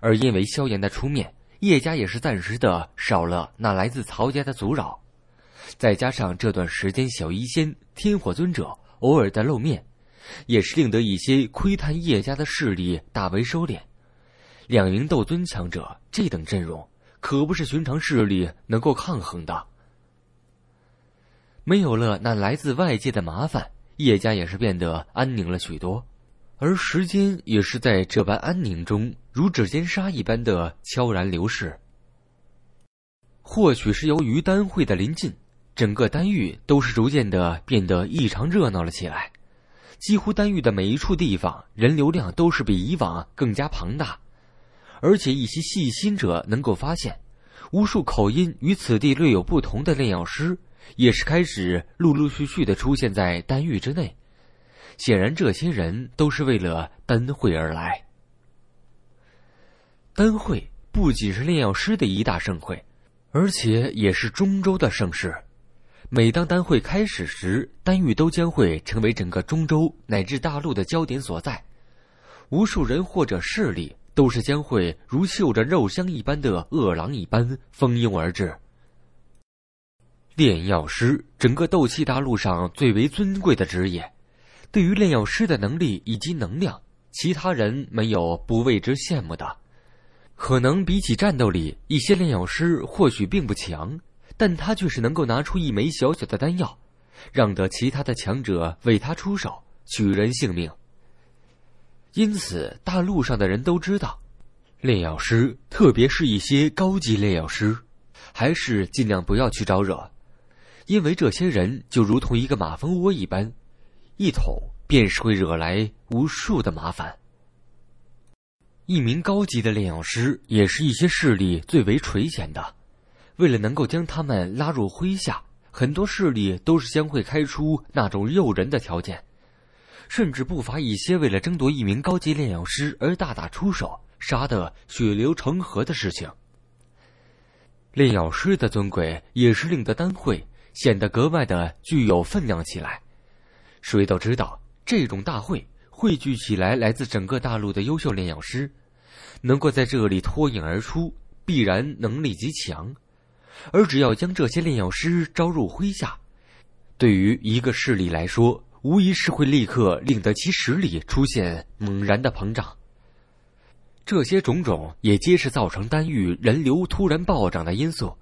而因为萧炎的出面，叶家也是暂时的少了那来自曹家的阻扰。再加上这段时间小医仙、天火尊者偶尔的露面，也是令得一些窥探叶家的势力大为收敛。两名斗尊强者，这等阵容可不是寻常势力能够抗衡的。没有了那来自外界的麻烦。叶家也是变得安宁了许多，而时间也是在这般安宁中，如指尖沙一般的悄然流逝。或许是由于丹会的临近，整个丹域都是逐渐的变得异常热闹了起来，几乎丹域的每一处地方，人流量都是比以往更加庞大。而且一些细心者能够发现，无数口音与此地略有不同的炼药师。也是开始陆陆续续的出现在丹域之内，显然这些人都是为了丹会而来。丹会不仅是炼药师的一大盛会，而且也是中州的盛事。每当丹会开始时，丹域都将会成为整个中州乃至大陆的焦点所在，无数人或者势力都是将会如嗅着肉香一般的饿狼一般蜂拥而至。炼药师，整个斗气大陆上最为尊贵的职业。对于炼药师的能力以及能量，其他人没有不为之羡慕的。可能比起战斗力，一些炼药师或许并不强，但他却是能够拿出一枚小小的丹药，让得其他的强者为他出手取人性命。因此，大陆上的人都知道，炼药师，特别是一些高级炼药师，还是尽量不要去招惹。因为这些人就如同一个马蜂窝一般，一捅便是会惹来无数的麻烦。一名高级的炼药师，也是一些势力最为垂涎的。为了能够将他们拉入麾下，很多势力都是将会开出那种诱人的条件，甚至不乏一些为了争夺一名高级炼药师而大打出手、杀得血流成河的事情。炼药师的尊贵，也是令得丹会。显得格外的具有分量起来。谁都知道，这种大会汇聚起来来自整个大陆的优秀炼药师，能够在这里脱颖而出，必然能力极强。而只要将这些炼药师招入麾下，对于一个势力来说，无疑是会立刻令得其实力出现猛然的膨胀。这些种种也皆是造成丹域人流突然暴涨的因素。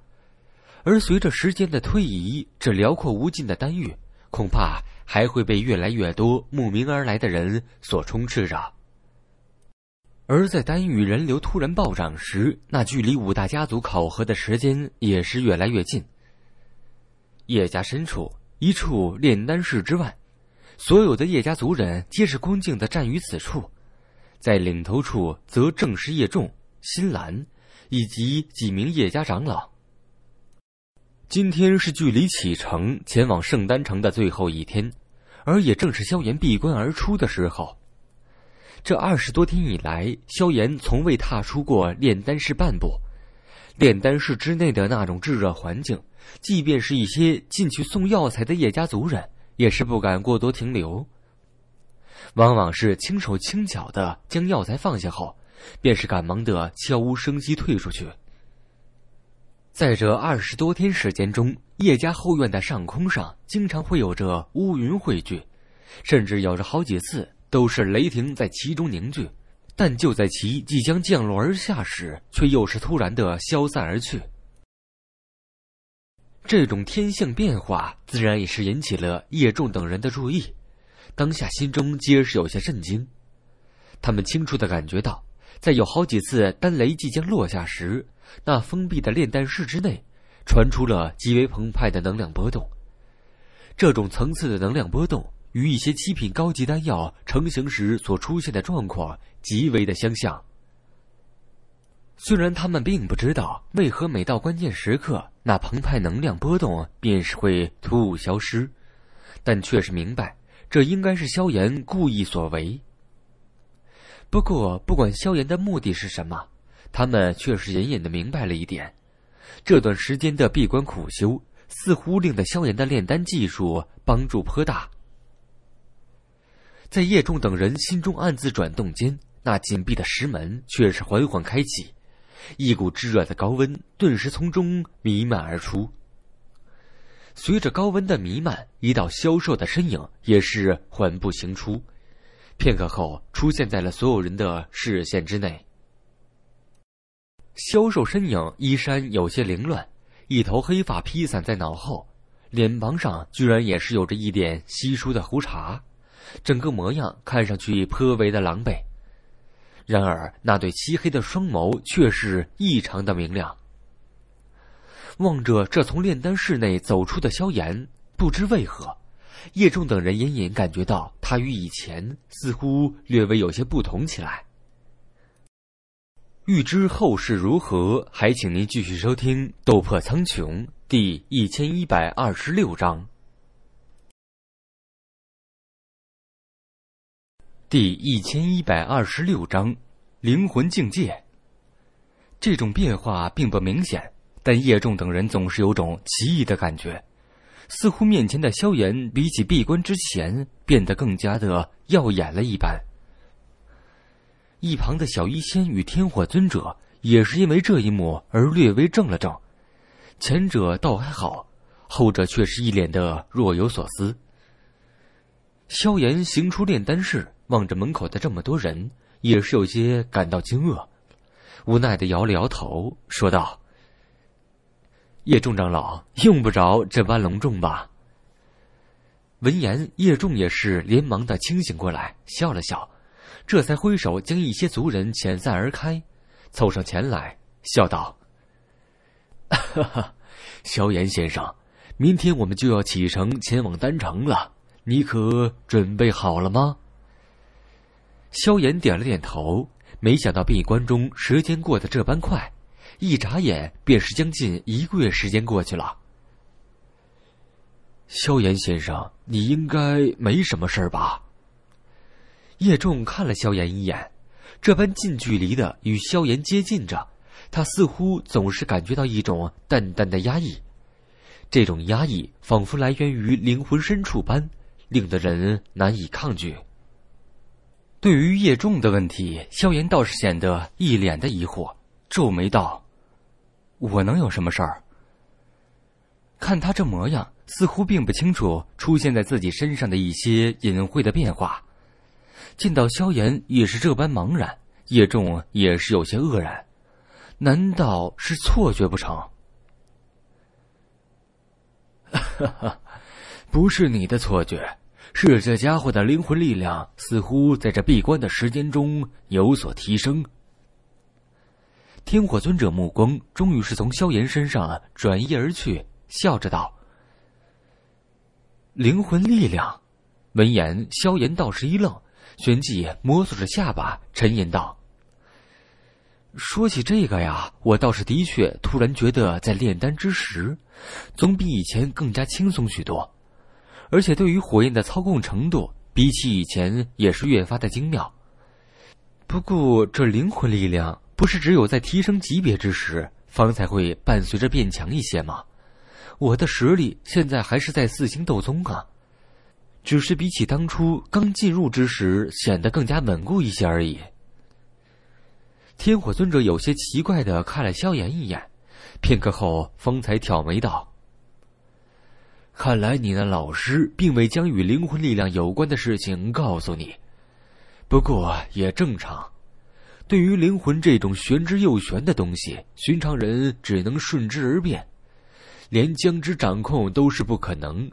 而随着时间的推移，这辽阔无尽的丹域，恐怕还会被越来越多慕名而来的人所充斥着。而在丹域人流突然暴涨时，那距离五大家族考核的时间也是越来越近。叶家深处一处炼丹室之外，所有的叶家族人皆是恭敬的站于此处，在领头处则正是叶仲、新兰，以及几名叶家长老。今天是距离启程前往圣丹城的最后一天，而也正是萧炎闭关而出的时候。这二十多天以来，萧炎从未踏出过炼丹室半步。炼丹室之内的那种炙热环境，即便是一些进去送药材的叶家族人，也是不敢过多停留。往往是轻手轻脚的将药材放下后，便是赶忙的悄无声息退出去。在这二十多天时间中，叶家后院的上空上经常会有着乌云汇聚，甚至有着好几次都是雷霆在其中凝聚，但就在其即将降落而下时，却又是突然的消散而去。这种天象变化，自然也是引起了叶重等人的注意，当下心中皆是有些震惊，他们清楚的感觉到，在有好几次丹雷即将落下时。那封闭的炼丹室之内，传出了极为澎湃的能量波动。这种层次的能量波动，与一些七品高级丹药成型时所出现的状况极为的相像。虽然他们并不知道为何每到关键时刻，那澎湃能量波动便是会突兀消失，但却是明白这应该是萧炎故意所为。不过，不管萧炎的目的是什么。他们却是隐隐的明白了一点，这段时间的闭关苦修似乎令得萧炎的炼丹技术帮助颇大。在叶重等人心中暗自转动间，那紧闭的石门却是缓缓开启，一股炙热的高温顿时从中弥漫而出。随着高温的弥漫，一道消瘦的身影也是缓步行出，片刻后出现在了所有人的视线之内。消瘦身影，衣衫有些凌乱，一头黑发披散在脑后，脸庞上居然也是有着一点稀疏的胡茬，整个模样看上去颇为的狼狈。然而那对漆黑的双眸却是异常的明亮。望着这从炼丹室内走出的萧炎，不知为何，叶重等人隐隐感觉到他与以前似乎略微有些不同起来。欲知后事如何，还请您继续收听《斗破苍穹》第一千一百二十六章。第一千一百二十六章，灵魂境界。这种变化并不明显，但叶重等人总是有种奇异的感觉，似乎面前的萧炎比起闭关之前变得更加的耀眼了一般。一旁的小医仙与天火尊者也是因为这一幕而略微怔了怔，前者倒还好，后者却是一脸的若有所思。萧炎行出炼丹室，望着门口的这么多人，也是有些感到惊愕，无奈的摇了摇头，说道：“叶重长老，用不着这般隆重吧？”闻言，叶重也是连忙的清醒过来，笑了笑。这才挥手将一些族人遣散而开，凑上前来笑道：“哈哈，萧炎先生，明天我们就要启程前往丹城了，你可准备好了吗？”萧炎点了点头，没想到闭关中时间过得这般快，一眨眼便是将近一个月时间过去了。萧炎先生，你应该没什么事儿吧？叶重看了萧炎一眼，这般近距离的与萧炎接近着，他似乎总是感觉到一种淡淡的压抑，这种压抑仿佛来源于灵魂深处般，令得人难以抗拒。对于叶重的问题，萧炎倒是显得一脸的疑惑，皱眉道：“我能有什么事儿？”看他这模样，似乎并不清楚出现在自己身上的一些隐晦的变化。见到萧炎也是这般茫然，叶重也是有些愕然，难道是错觉不成？哈哈，不是你的错觉，是这家伙的灵魂力量似乎在这闭关的时间中有所提升。天火尊者目光终于是从萧炎身上转移而去，笑着道：“灵魂力量。”闻言，萧炎倒是一愣。旋即摸索着下巴，沉吟道：“说起这个呀，我倒是的确突然觉得，在炼丹之时，总比以前更加轻松许多。而且对于火焰的操控程度，比起以前也是越发的精妙。不过，这灵魂力量不是只有在提升级别之时，方才会伴随着变强一些吗？我的实力现在还是在四星斗宗啊。”只是比起当初刚进入之时，显得更加稳固一些而已。天火尊者有些奇怪的看了萧炎一眼，片刻后方才挑眉道：“看来你那老师并未将与灵魂力量有关的事情告诉你，不过也正常。对于灵魂这种玄之又玄的东西，寻常人只能顺之而变，连将之掌控都是不可能。”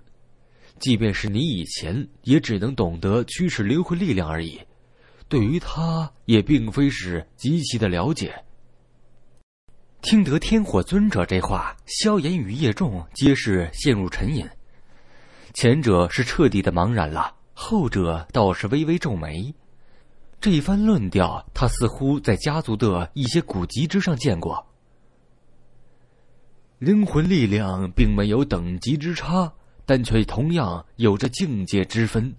即便是你以前，也只能懂得驱使灵魂力量而已，对于他，也并非是极其的了解。听得天火尊者这话，萧炎与叶仲皆是陷入沉吟，前者是彻底的茫然了，后者倒是微微皱眉。这一番论调，他似乎在家族的一些古籍之上见过。灵魂力量并没有等级之差。但却同样有着境界之分。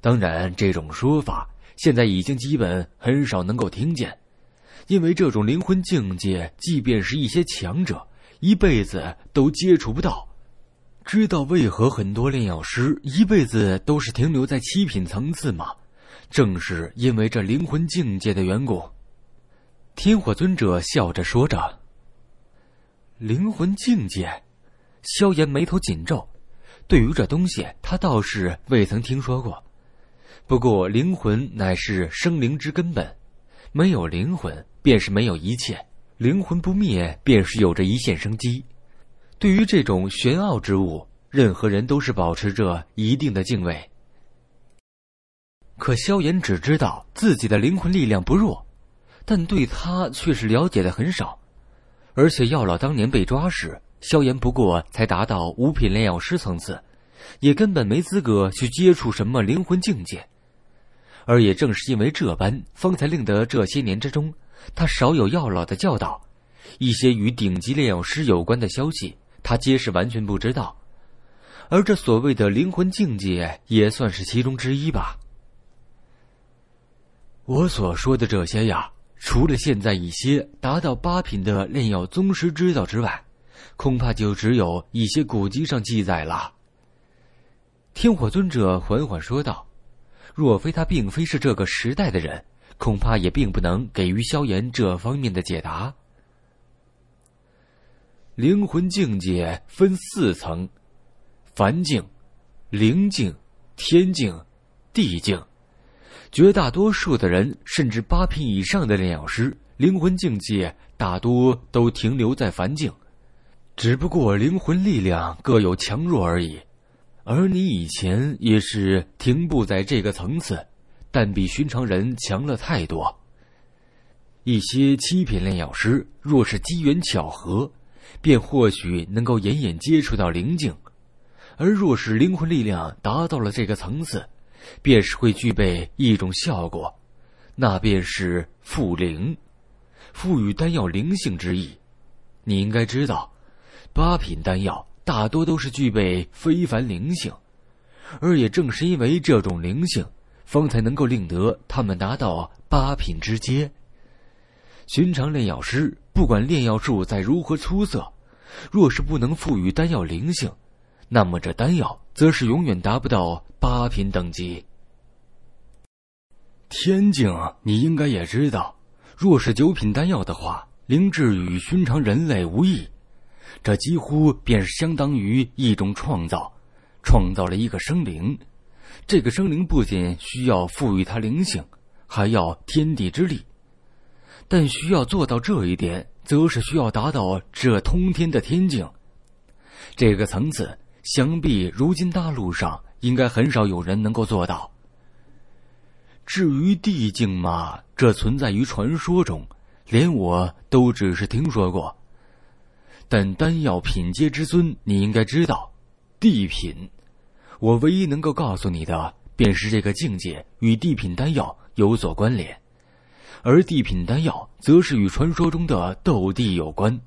当然，这种说法现在已经基本很少能够听见，因为这种灵魂境界，即便是一些强者，一辈子都接触不到。知道为何很多炼药师一辈子都是停留在七品层次吗？正是因为这灵魂境界的缘故。天火尊者笑着说着：“灵魂境界。”萧炎眉头紧皱，对于这东西，他倒是未曾听说过。不过灵魂乃是生灵之根本，没有灵魂便是没有一切，灵魂不灭便是有着一线生机。对于这种玄奥之物，任何人都是保持着一定的敬畏。可萧炎只知道自己的灵魂力量不弱，但对他却是了解的很少，而且药老当年被抓时。萧炎不过才达到五品炼药师层次，也根本没资格去接触什么灵魂境界。而也正是因为这般，方才令得这些年之中，他少有药老的教导，一些与顶级炼药师有关的消息，他皆是完全不知道。而这所谓的灵魂境界，也算是其中之一吧。我所说的这些呀，除了现在一些达到八品的炼药宗师知道之外，恐怕就只有一些古籍上记载了。天火尊者缓缓说道：“若非他并非是这个时代的人，恐怕也并不能给予萧炎这方面的解答。灵魂境界分四层：凡境、灵境、天境、地境。绝大多数的人，甚至八品以上的炼药师，灵魂境界大多都停留在凡境。”只不过灵魂力量各有强弱而已，而你以前也是停步在这个层次，但比寻常人强了太多。一些七品炼药师若是机缘巧合，便或许能够隐隐接触到灵境；而若是灵魂力量达到了这个层次，便是会具备一种效果，那便是复灵，赋予丹药灵性之意。你应该知道。八品丹药大多都是具备非凡灵性，而也正是因为这种灵性，方才能够令得他们达到八品之阶。寻常炼药师不管炼药术再如何出色，若是不能赋予丹药灵性，那么这丹药则是永远达不到八品等级。天境，你应该也知道，若是九品丹药的话，灵智与寻常人类无异。这几乎便是相当于一种创造，创造了一个生灵。这个生灵不仅需要赋予它灵性，还要天地之力。但需要做到这一点，则是需要达到这通天的天境。这个层次，想必如今大陆上应该很少有人能够做到。至于地境嘛，这存在于传说中，连我都只是听说过。但丹药品阶之尊，你应该知道，地品。我唯一能够告诉你的，便是这个境界与地品丹药有所关联，而地品丹药则是与传说中的斗帝有关。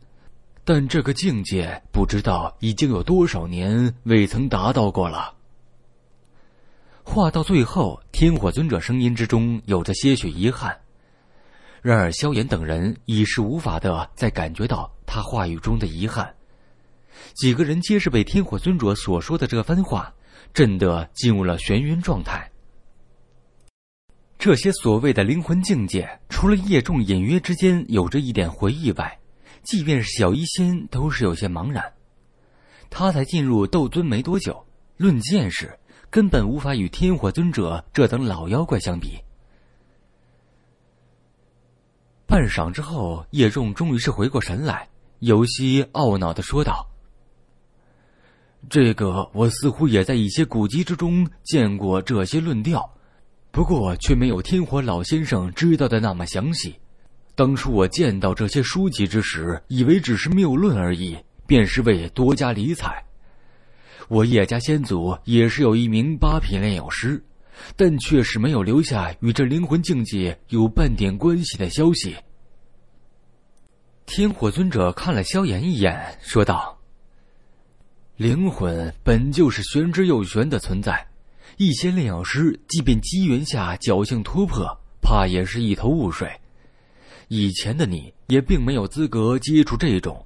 但这个境界，不知道已经有多少年未曾达到过了。话到最后，天火尊者声音之中有着些许遗憾，然而萧炎等人已是无法的再感觉到。他话语中的遗憾，几个人皆是被天火尊者所说的这番话震得进入了眩晕状态。这些所谓的灵魂境界，除了叶仲隐约之间有着一点回忆外，即便是小医仙都是有些茫然。他才进入斗尊没多久，论见识根本无法与天火尊者这等老妖怪相比。半晌之后，叶仲终于是回过神来。尤西懊恼的说道：“这个我似乎也在一些古籍之中见过这些论调，不过却没有天火老先生知道的那么详细。当初我见到这些书籍之时，以为只是谬论而已，便是为多加理睬。我叶家先祖也是有一名八品炼药师，但却是没有留下与这灵魂境界有半点关系的消息。”天火尊者看了萧炎一眼，说道：“灵魂本就是玄之又玄的存在，一些炼药师即便机缘下侥幸突破，怕也是一头雾水。以前的你也并没有资格接触这种。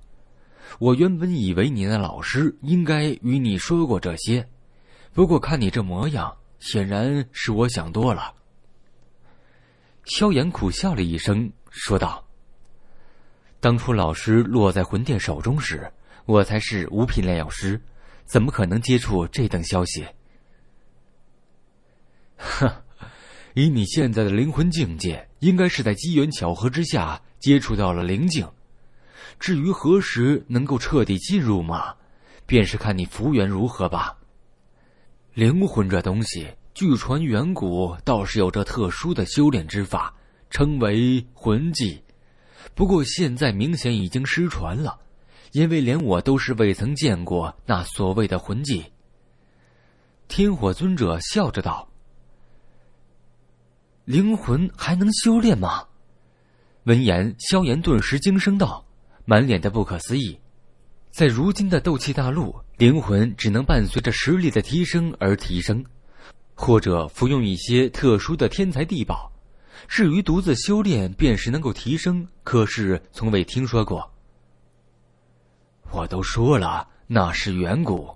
我原本以为你的老师应该与你说过这些，不过看你这模样，显然是我想多了。”萧炎苦笑了一声，说道。当初老师落在魂殿手中时，我才是五品炼药师，怎么可能接触这等消息？哼，以你现在的灵魂境界，应该是在机缘巧合之下接触到了灵境。至于何时能够彻底进入嘛，便是看你福缘如何吧。灵魂这东西，据传远古倒是有着特殊的修炼之法，称为魂技。不过现在明显已经失传了，因为连我都是未曾见过那所谓的魂技。天火尊者笑着道：“灵魂还能修炼吗？”闻言，萧炎顿时惊声道，满脸的不可思议。在如今的斗气大陆，灵魂只能伴随着实力的提升而提升，或者服用一些特殊的天才地宝。至于独自修炼，便是能够提升，可是从未听说过。我都说了，那是远古。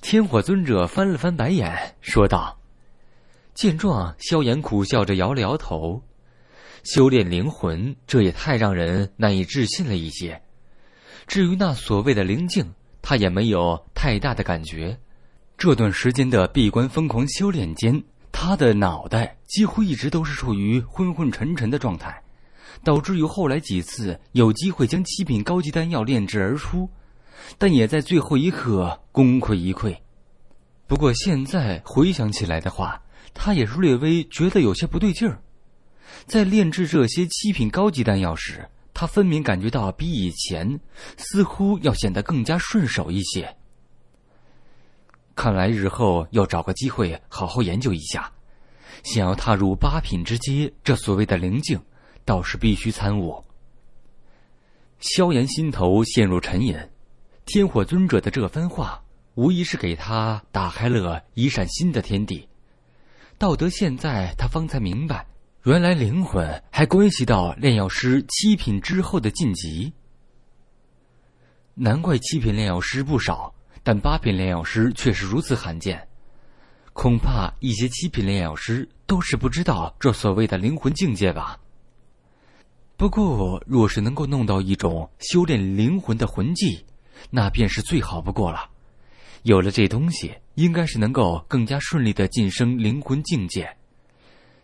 天火尊者翻了翻白眼，说道：“见状，萧炎苦笑着摇了摇头。修炼灵魂，这也太让人难以置信了一些。至于那所谓的灵境，他也没有太大的感觉。这段时间的闭关疯狂修炼间。”他的脑袋几乎一直都是处于昏昏沉沉的状态，导致于后来几次有机会将七品高级丹药炼制而出，但也在最后一刻功亏一篑。不过现在回想起来的话，他也是略微觉得有些不对劲儿。在炼制这些七品高级丹药时，他分明感觉到比以前似乎要显得更加顺手一些。看来日后要找个机会好好研究一下。想要踏入八品之阶，这所谓的灵境，倒是必须参悟。萧炎心头陷入沉吟，天火尊者的这番话，无疑是给他打开了一扇新的天地。到得现在，他方才明白，原来灵魂还关系到炼药师七品之后的晋级。难怪七品炼药师不少。但八品炼药师却是如此罕见，恐怕一些七品炼药师都是不知道这所谓的灵魂境界吧。不过，若是能够弄到一种修炼灵魂的魂技，那便是最好不过了。有了这东西，应该是能够更加顺利的晋升灵魂境界。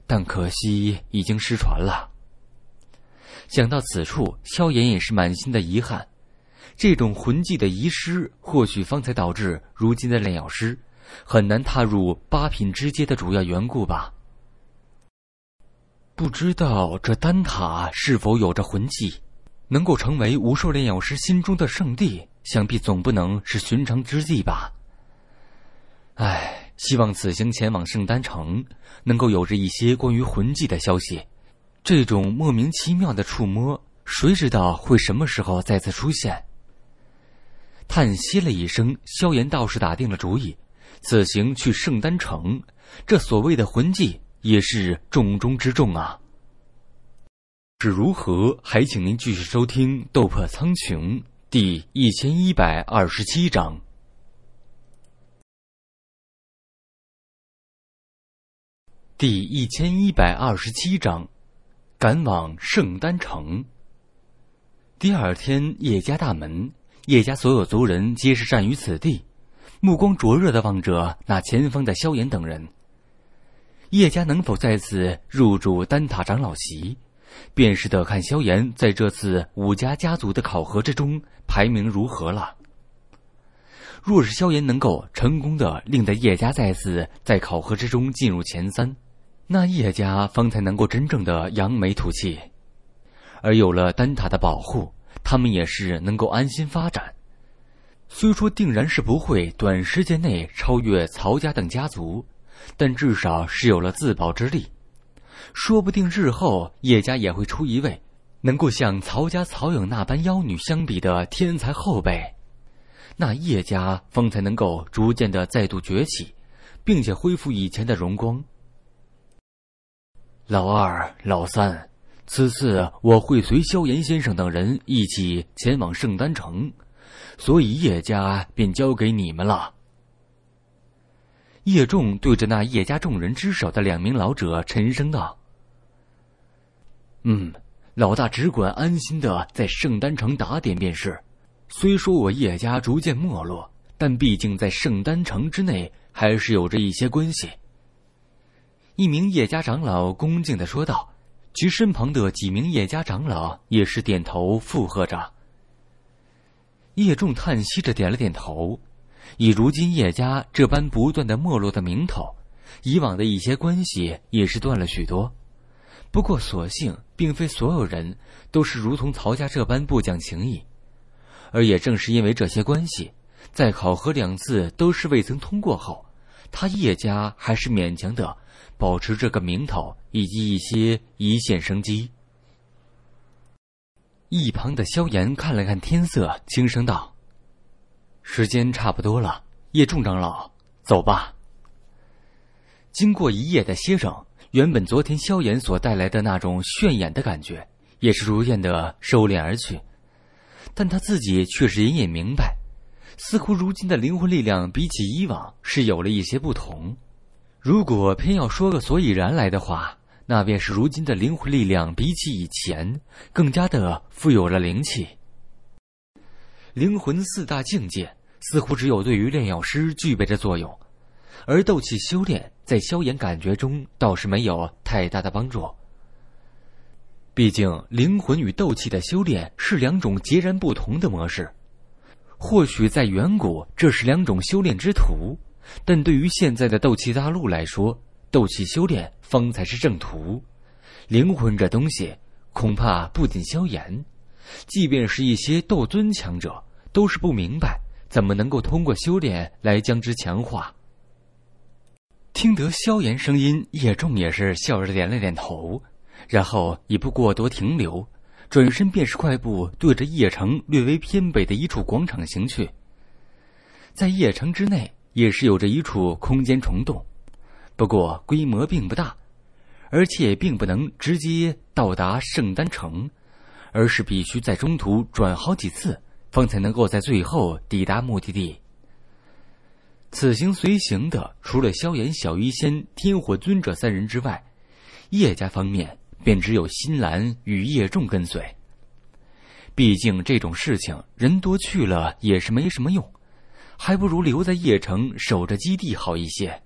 但可惜已经失传了。想到此处，萧炎也是满心的遗憾。这种魂技的遗失，或许方才导致如今的炼药师很难踏入八品之阶的主要缘故吧。不知道这丹塔是否有着魂技，能够成为无数炼药师心中的圣地？想必总不能是寻常之地吧。唉，希望此行前往圣丹城，能够有着一些关于魂技的消息。这种莫名其妙的触摸，谁知道会什么时候再次出现？叹息了一声，萧炎倒是打定了主意，此行去圣丹城，这所谓的魂技也是重中之重啊。是如何？还请您继续收听《斗破苍穹》第一千一百二十七章。第一千一百二十七章，赶往圣丹城。第二天，叶家大门。叶家所有族人皆是站于此地，目光灼热的望着那前方的萧炎等人。叶家能否再次入住丹塔长老席，便是得看萧炎在这次五家家族的考核之中排名如何了。若是萧炎能够成功的令得叶家再次在考核之中进入前三，那叶家方才能够真正的扬眉吐气，而有了丹塔的保护。他们也是能够安心发展，虽说定然是不会短时间内超越曹家等家族，但至少是有了自保之力。说不定日后叶家也会出一位能够像曹家曹颖那般妖女相比的天才后辈，那叶家方才能够逐渐的再度崛起，并且恢复以前的荣光。老二，老三。此次我会随萧炎先生等人一起前往圣丹城，所以叶家便交给你们了。叶重对着那叶家众人之首的两名老者沉声道：“嗯，老大只管安心的在圣丹城打点便是。虽说我叶家逐渐没落，但毕竟在圣丹城之内还是有着一些关系。”一名叶家长老恭敬的说道。其身旁的几名叶家长老也是点头附和着。叶仲叹息着点了点头，以如今叶家这般不断的没落的名头，以往的一些关系也是断了许多。不过所幸并非所有人都是如同曹家这般不讲情义，而也正是因为这些关系，在考核两次都是未曾通过后，他叶家还是勉强的。保持这个名头以及一些一线生机。一旁的萧炎看了看天色，轻声道：“时间差不多了，叶重长老，走吧。”经过一夜的歇整，原本昨天萧炎所带来的那种炫眼的感觉，也是逐渐的收敛而去。但他自己却是隐隐明白，似乎如今的灵魂力量比起以往是有了一些不同。如果偏要说个所以然来的话，那便是如今的灵魂力量比起以前更加的富有了灵气。灵魂四大境界似乎只有对于炼药师具备的作用，而斗气修炼在萧炎感觉中倒是没有太大的帮助。毕竟灵魂与斗气的修炼是两种截然不同的模式，或许在远古这是两种修炼之途。但对于现在的斗气大陆来说，斗气修炼方才是正途。灵魂这东西，恐怕不仅萧炎，即便是一些斗尊强者，都是不明白怎么能够通过修炼来将之强化。听得萧炎声音，叶重也是笑着点了点头，然后也不过多停留，转身便是快步对着叶城略微偏北的一处广场行去。在叶城之内。也是有着一处空间虫洞，不过规模并不大，而且也并不能直接到达圣丹城，而是必须在中途转好几次，方才能够在最后抵达目的地。此行随行的除了萧炎、小医仙、天火尊者三人之外，叶家方面便只有新兰与叶重跟随。毕竟这种事情，人多去了也是没什么用。还不如留在叶城守着基地好一些。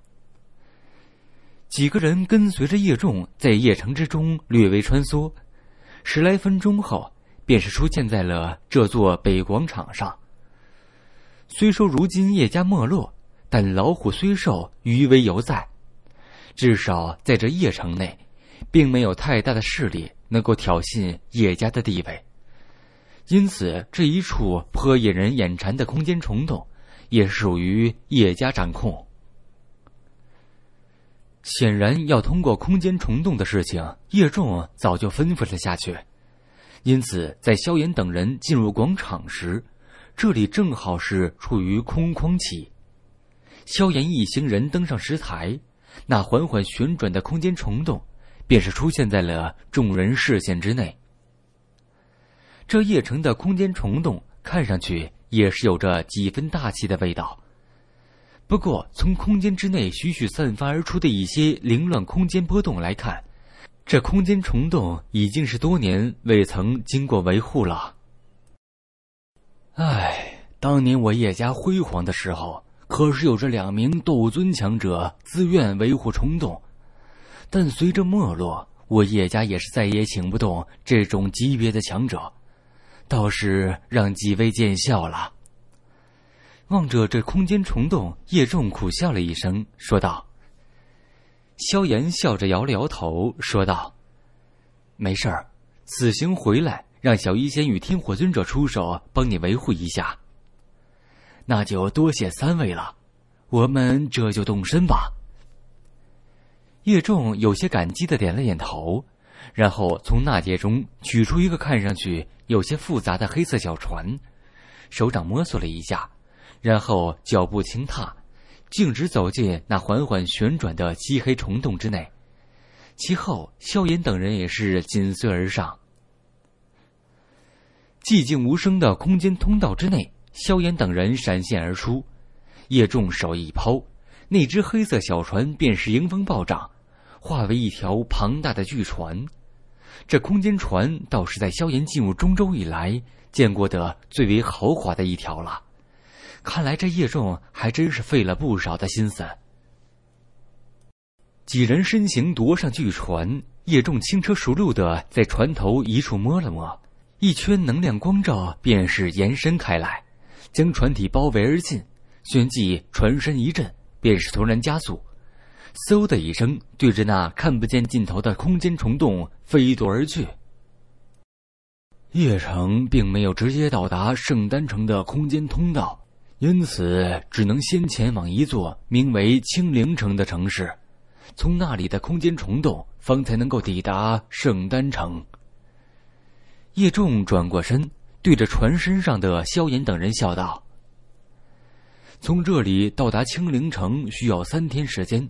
几个人跟随着叶仲在叶城之中略微穿梭，十来分钟后，便是出现在了这座北广场上。虽说如今叶家没落，但老虎虽瘦，余威犹在。至少在这叶城内，并没有太大的势力能够挑衅叶家的地位，因此这一处颇引人眼馋的空间虫洞。也属于叶家掌控。显然，要通过空间虫洞的事情，叶重早就吩咐了下去。因此，在萧炎等人进入广场时，这里正好是处于空旷期。萧炎一行人登上石台，那缓缓旋转的空间虫洞，便是出现在了众人视线之内。这叶城的空间虫洞看上去。也是有着几分大气的味道。不过，从空间之内徐徐散发而出的一些凌乱空间波动来看，这空间虫洞已经是多年未曾经过维护了。唉，当年我叶家辉煌的时候，可是有着两名斗尊强者自愿维护虫洞，但随着没落，我叶家也是再也请不动这种级别的强者。倒是让几位见笑了。望着这空间虫洞，叶重苦笑了一声，说道：“萧炎笑着摇了摇头，说道：‘没事儿，此行回来让小医仙与天火尊者出手帮你维护一下。’那就多谢三位了，我们这就动身吧。”叶重有些感激的点了点头，然后从纳戒中取出一个看上去。有些复杂的黑色小船，手掌摸索了一下，然后脚步轻踏，径直走进那缓缓旋转的漆黑虫洞之内。其后，萧炎等人也是紧随而上。寂静无声的空间通道之内，萧炎等人闪现而出。叶重手一抛，那只黑色小船便是迎风暴涨，化为一条庞大的巨船。这空间船倒是在萧炎进入中州以来见过的最为豪华的一条了，看来这叶重还真是费了不少的心思。几人身形夺上巨船，叶重轻车熟路的在船头一处摸了摸，一圈能量光照便是延伸开来，将船体包围而进，旋即船身一震，便是突然加速。嗖的一声，对着那看不见尽头的空间虫洞飞夺而去。叶城并没有直接到达圣丹城的空间通道，因此只能先前往一座名为青灵城的城市，从那里的空间虫洞方才能够抵达圣丹城。叶仲转过身，对着船身上的萧炎等人笑道：“从这里到达青灵城需要三天时间。”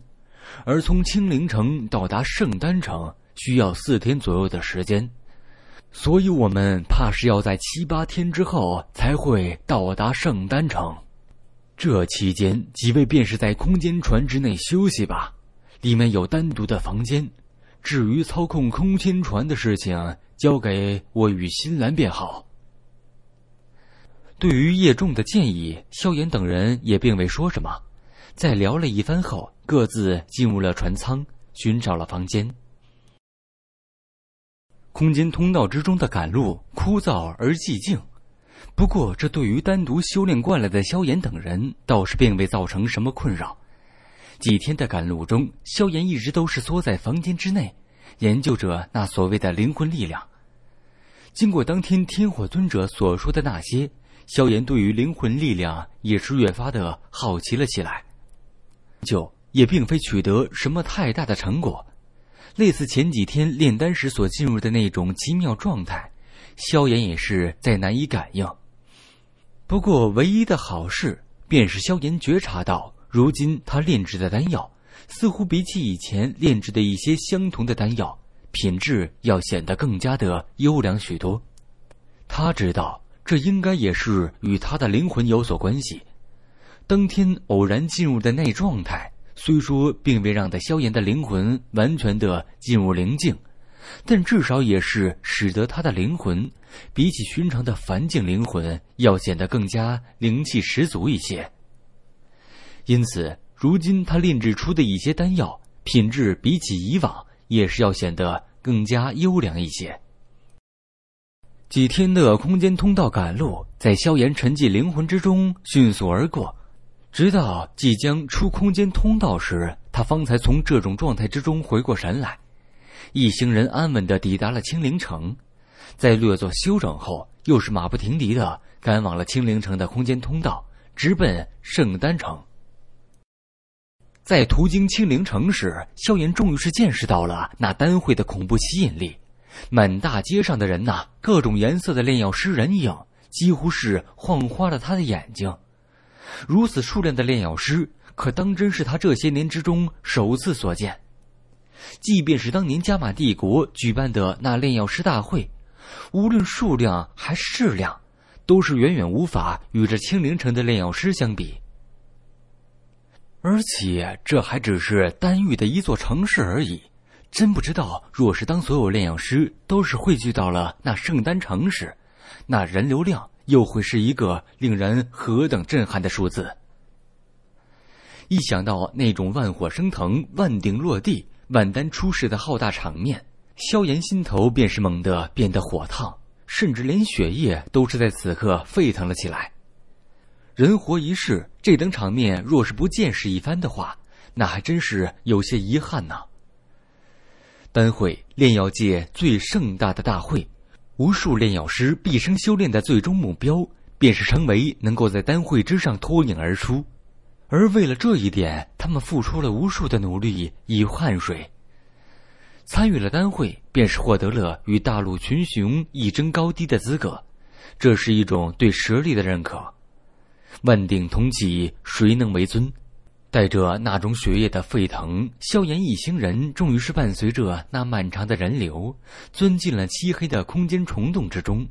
而从青陵城到达圣丹城需要四天左右的时间，所以我们怕是要在七八天之后才会到达圣丹城。这期间，几位便是在空间船之内休息吧，里面有单独的房间。至于操控空间船的事情，交给我与新兰便好。对于叶重的建议，萧炎等人也并未说什么。在聊了一番后，各自进入了船舱，寻找了房间。空间通道之中的赶路枯燥而寂静，不过这对于单独修炼惯了的萧炎等人倒是并未造成什么困扰。几天的赶路中，萧炎一直都是缩在房间之内，研究着那所谓的灵魂力量。经过当天天火尊者所说的那些，萧炎对于灵魂力量也是越发的好奇了起来。就也并非取得什么太大的成果，类似前几天炼丹时所进入的那种奇妙状态，萧炎也是在难以感应。不过，唯一的好事便是萧炎觉察到，如今他炼制的丹药，似乎比起以前炼制的一些相同的丹药，品质要显得更加的优良许多。他知道，这应该也是与他的灵魂有所关系。当天偶然进入的那状态，虽说并未让他萧炎的灵魂完全的进入灵境，但至少也是使得他的灵魂，比起寻常的凡境灵魂要显得更加灵气十足一些。因此，如今他炼制出的一些丹药品质，比起以往也是要显得更加优良一些。几天的空间通道赶路，在萧炎沉寂灵魂之中迅速而过。直到即将出空间通道时，他方才从这种状态之中回过神来。一行人安稳的抵达了青灵城，在略作休整后，又是马不停蹄的赶往了青灵城的空间通道，直奔圣丹城。在途经青灵城时，萧炎终于是见识到了那丹会的恐怖吸引力，满大街上的人呐，各种颜色的炼药师人影，几乎是晃花了他的眼睛。如此数量的炼药师，可当真是他这些年之中首次所见。即便是当年加玛帝国举办的那炼药师大会，无论数量还是质量，都是远远无法与这青灵城的炼药师相比。而且这还只是丹域的一座城市而已，真不知道若是当所有炼药师都是汇聚到了那圣丹城时，那人流量。又会是一个令人何等震撼的数字！一想到那种万火升腾、万鼎落地、万丹出世的浩大场面，萧炎心头便是猛地变得火烫，甚至连血液都是在此刻沸腾了起来。人活一世，这等场面若是不见识一番的话，那还真是有些遗憾呢。丹会，炼药界最盛大的大会。无数炼药师毕生修炼的最终目标，便是成为能够在丹会之上脱颖而出。而为了这一点，他们付出了无数的努力与汗水。参与了丹会，便是获得了与大陆群雄一争高低的资格，这是一种对实力的认可。万鼎同济，谁能为尊？带着那种血液的沸腾，萧炎一行人终于是伴随着那漫长的人流，钻进了漆黑的空间虫洞之中。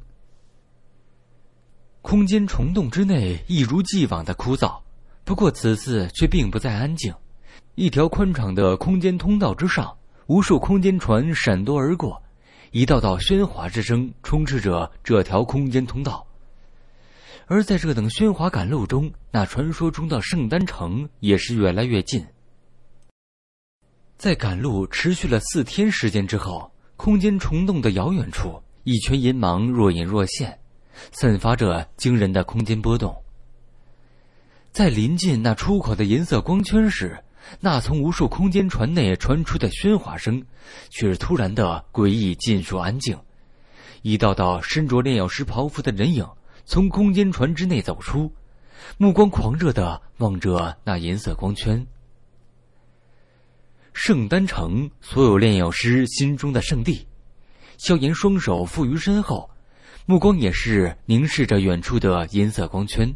空间虫洞之内一如既往的枯燥，不过此次却并不再安静。一条宽敞的空间通道之上，无数空间船闪躲而过，一道道喧哗之声充斥着这条空间通道。而在这等喧哗赶路中，那传说中的圣丹城也是越来越近。在赶路持续了四天时间之后，空间虫洞的遥远处，一圈银芒若隐若现，散发着惊人的空间波动。在临近那出口的银色光圈时，那从无数空间船内传出的喧哗声，却是突然的诡异，尽数安静。一道道身着炼药师袍服的人影。从空间船之内走出，目光狂热的望着那银色光圈。圣丹城，所有炼药师心中的圣地。萧炎双手负于身后，目光也是凝视着远处的银色光圈。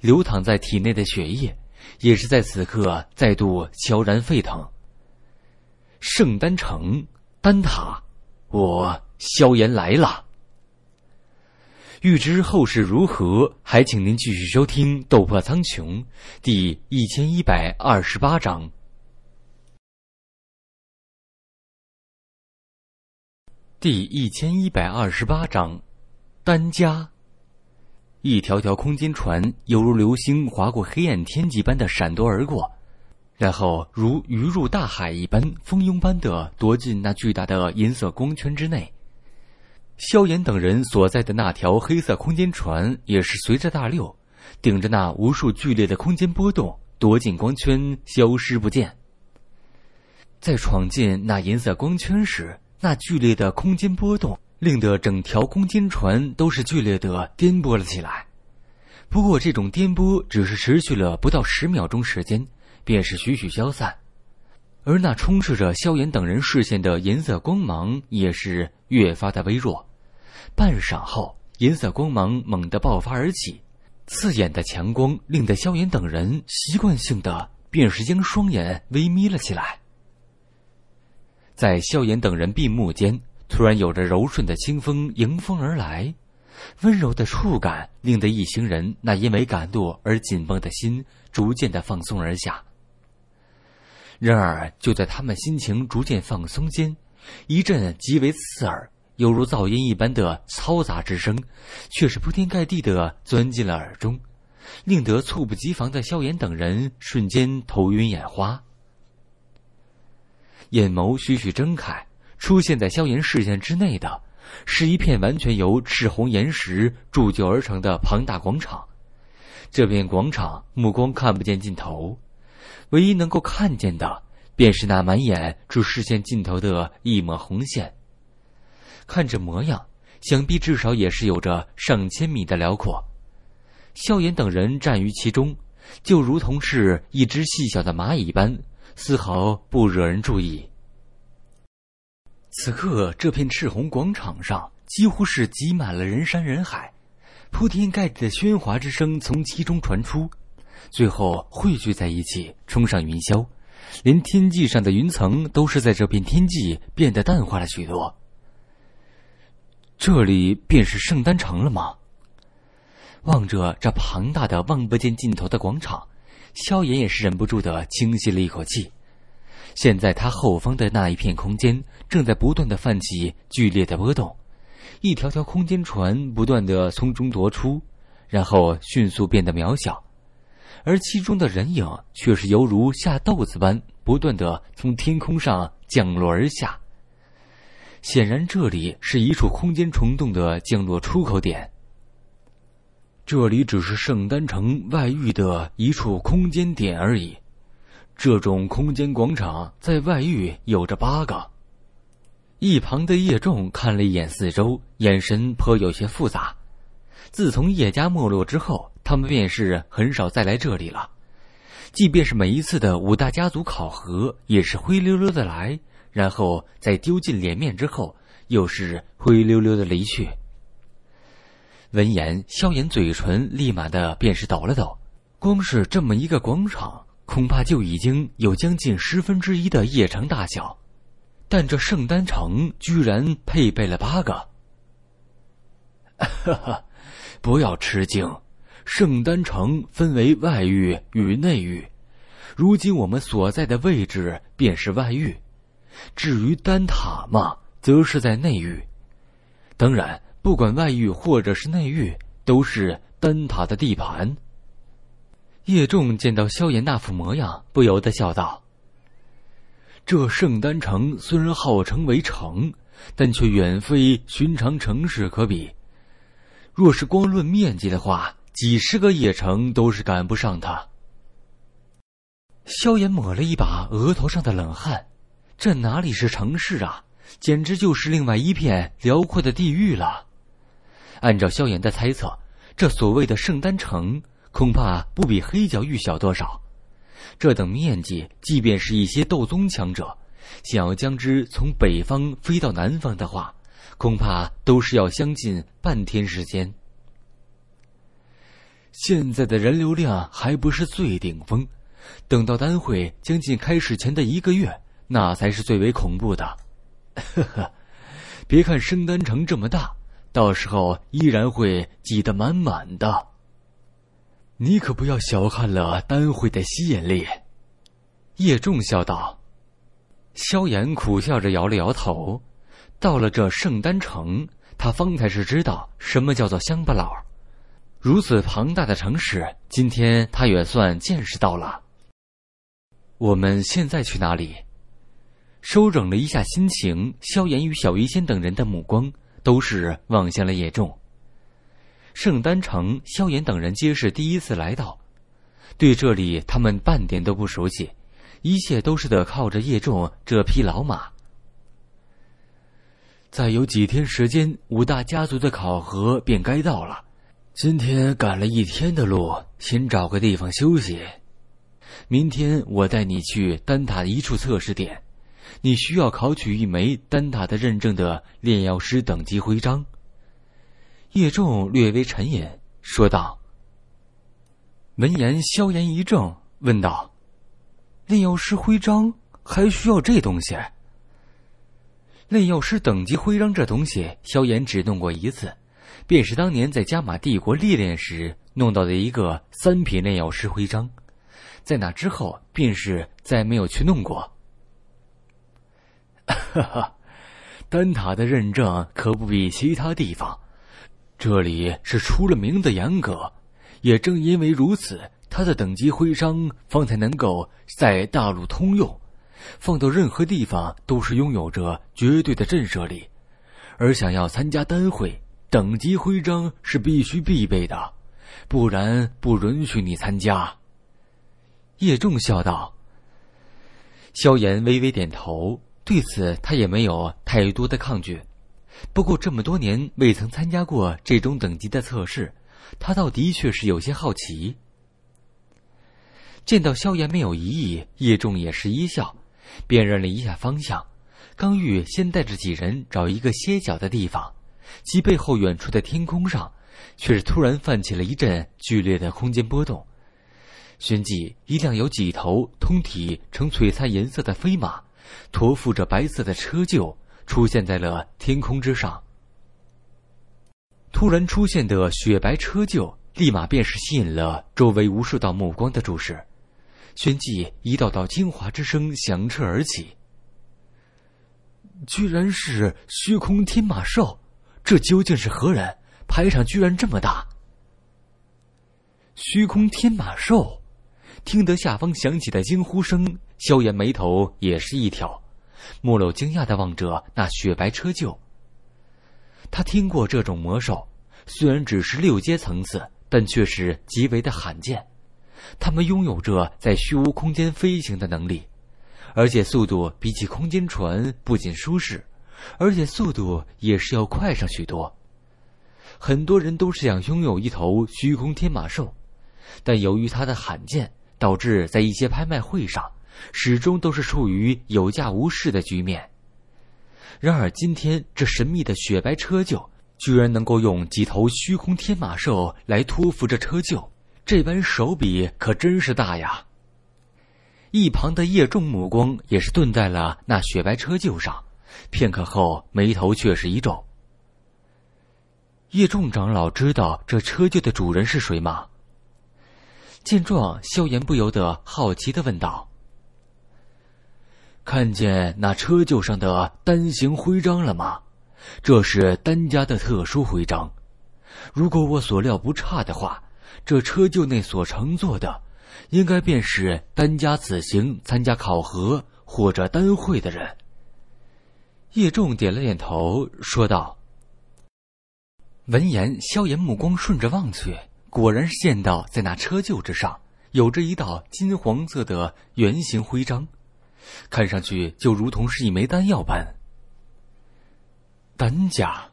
流淌在体内的血液，也是在此刻再度悄然沸腾。圣丹城，丹塔，我萧炎来了。欲知后事如何，还请您继续收听《斗破苍穹》第一千一百二十八章。第一千一百二十八章，丹家。一条条空间船犹如流星划过黑暗天际般的闪夺而过，然后如鱼入大海一般，蜂拥般的夺进那巨大的银色光圈之内。萧炎等人所在的那条黑色空间船也是随着大六，顶着那无数剧烈的空间波动，躲进光圈，消失不见。在闯进那银色光圈时，那剧烈的空间波动令得整条空间船都是剧烈的颠簸了起来。不过这种颠簸只是持续了不到十秒钟时间，便是徐徐消散。而那充斥着萧炎等人视线的银色光芒也是越发的微弱，半晌后，银色光芒猛地爆发而起，刺眼的强光令得萧炎等人习惯性的便是将双眼微眯了起来。在萧炎等人闭目间，突然有着柔顺的清风迎风而来，温柔的触感令得一行人那因为感动而紧绷的心逐渐的放松而下。然而，就在他们心情逐渐放松间，一阵极为刺耳、犹如噪音一般的嘈杂之声，却是铺天盖地的钻进了耳中，令得猝不及防的萧炎等人瞬间头晕眼花。眼眸徐徐睁开，出现在萧炎视线之内的，是一片完全由赤红岩石铸就而成的庞大广场，这片广场目光看不见尽头。唯一能够看见的，便是那满眼至视线尽头的一抹红线。看这模样，想必至少也是有着上千米的辽阔。萧炎等人站于其中，就如同是一只细小的蚂蚁般，丝毫不惹人注意。此刻，这片赤红广场上几乎是挤满了人山人海，铺天盖地的喧哗之声从其中传出。最后汇聚在一起，冲上云霄，连天际上的云层都是在这片天际变得淡化了许多。这里便是圣丹城了吗？望着这庞大的、望不见尽头的广场，萧炎也是忍不住的轻吸了一口气。现在他后方的那一片空间正在不断的泛起剧烈的波动，一条条空间船不断的从中夺出，然后迅速变得渺小。而其中的人影却是犹如下豆子般不断的从天空上降落而下。显然，这里是一处空间虫洞的降落出口点。这里只是圣丹城外域的一处空间点而已。这种空间广场在外域有着八个。一旁的叶仲看了一眼四周，眼神颇有些复杂。自从叶家没落之后，他们便是很少再来这里了。即便是每一次的五大家族考核，也是灰溜溜的来，然后在丢尽脸面之后，又是灰溜溜的离去。闻言，萧炎嘴唇立马的便是抖了抖。光是这么一个广场，恐怕就已经有将近十分之一的叶城大小，但这圣丹城居然配备了八个。哈哈。不要吃惊，圣丹城分为外域与内域，如今我们所在的位置便是外域。至于丹塔嘛，则是在内域。当然，不管外域或者是内域，都是丹塔的地盘。叶重见到萧炎那副模样，不由得笑道：“这圣丹城虽然号称为城，但却远非寻常城市可比。”若是光论面积的话，几十个野城都是赶不上它。萧炎抹了一把额头上的冷汗，这哪里是城市啊？简直就是另外一片辽阔的地域了。按照萧炎的猜测，这所谓的圣丹城恐怕不比黑角域小多少。这等面积，即便是一些斗宗强者，想要将之从北方飞到南方的话。恐怕都是要将近半天时间。现在的人流量还不是最顶峰，等到单会将近开始前的一个月，那才是最为恐怖的。呵呵，别看升丹城这么大，到时候依然会挤得满满的。你可不要小看了丹会的吸引力。”叶重笑道。萧炎苦笑着摇了摇头。到了这圣丹城，他方才是知道什么叫做乡巴佬。如此庞大的城市，今天他也算见识到了。我们现在去哪里？收整了一下心情，萧炎与小医仙等人的目光都是望向了叶重。圣丹城，萧炎等人皆是第一次来到，对这里他们半点都不熟悉，一切都是得靠着叶重这匹老马。再有几天时间，五大家族的考核便该到了。今天赶了一天的路，先找个地方休息。明天我带你去丹塔一处测试点，你需要考取一枚丹塔的认证的炼药师等级徽章。叶重略微沉吟，说道。闻言，萧炎一怔，问道：“炼药师徽章还需要这东西？”炼药师等级徽章这东西，萧炎只弄过一次，便是当年在加玛帝国历练时弄到的一个三品炼药师徽章，在那之后便是再没有去弄过。哈哈，丹塔的认证可不比其他地方，这里是出了名的严格，也正因为如此，他的等级徽章方才能够在大陆通用。放到任何地方都是拥有着绝对的震慑力，而想要参加丹会，等级徽章是必须必备的，不然不允许你参加。叶重笑道。萧炎微微点头，对此他也没有太多的抗拒，不过这么多年未曾参加过这种等级的测试，他倒的确是有些好奇。见到萧炎没有异议，叶重也是一笑。辨认了一下方向，刚玉先带着几人找一个歇脚的地方，其背后远处的天空上，却是突然泛起了一阵剧烈的空间波动。旋即，一辆有几头通体呈璀璨银色的飞马，驮负着白色的车臼，出现在了天空之上。突然出现的雪白车臼，立马便是吸引了周围无数道目光的注视。旋即，一道道精华之声响彻而起。居然是虚空天马兽！这究竟是何人？排场居然这么大！虚空天马兽！听得下方响起的惊呼声，萧炎眉头也是一挑，木露惊讶的望着那雪白车臼。他听过这种魔兽，虽然只是六阶层次，但却是极为的罕见。他们拥有着在虚无空间飞行的能力，而且速度比起空间船不仅舒适，而且速度也是要快上许多。很多人都是想拥有一头虚空天马兽，但由于它的罕见，导致在一些拍卖会上始终都是处于有价无市的局面。然而，今天这神秘的雪白车厩，居然能够用几头虚空天马兽来托付这车厩。这般手笔可真是大呀！一旁的叶仲目光也是顿在了那雪白车臼上，片刻后眉头却是一皱。叶仲长老知道这车臼的主人是谁吗？见状，萧炎不由得好奇的问道：“看见那车臼上的单行徽章了吗？这是单家的特殊徽章，如果我所料不差的话。”这车厩内所乘坐的，应该便是丹家此行参加考核或者丹会的人。叶重点了点头，说道。闻言，萧炎目光顺着望去，果然见到在那车臼之上有着一道金黄色的圆形徽章，看上去就如同是一枚丹药般。丹家，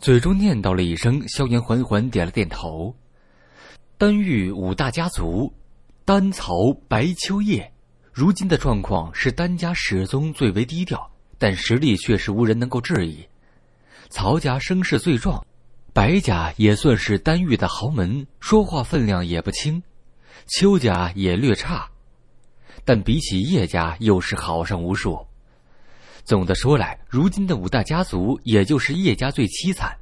嘴中念叨了一声，萧炎缓缓点了点头。丹域五大家族，丹曹白秋叶，如今的状况是丹家始终最为低调，但实力却是无人能够质疑。曹家声势最壮，白家也算是丹玉的豪门，说话分量也不轻。邱家也略差，但比起叶家又是好上无数。总的说来，如今的五大家族，也就是叶家最凄惨，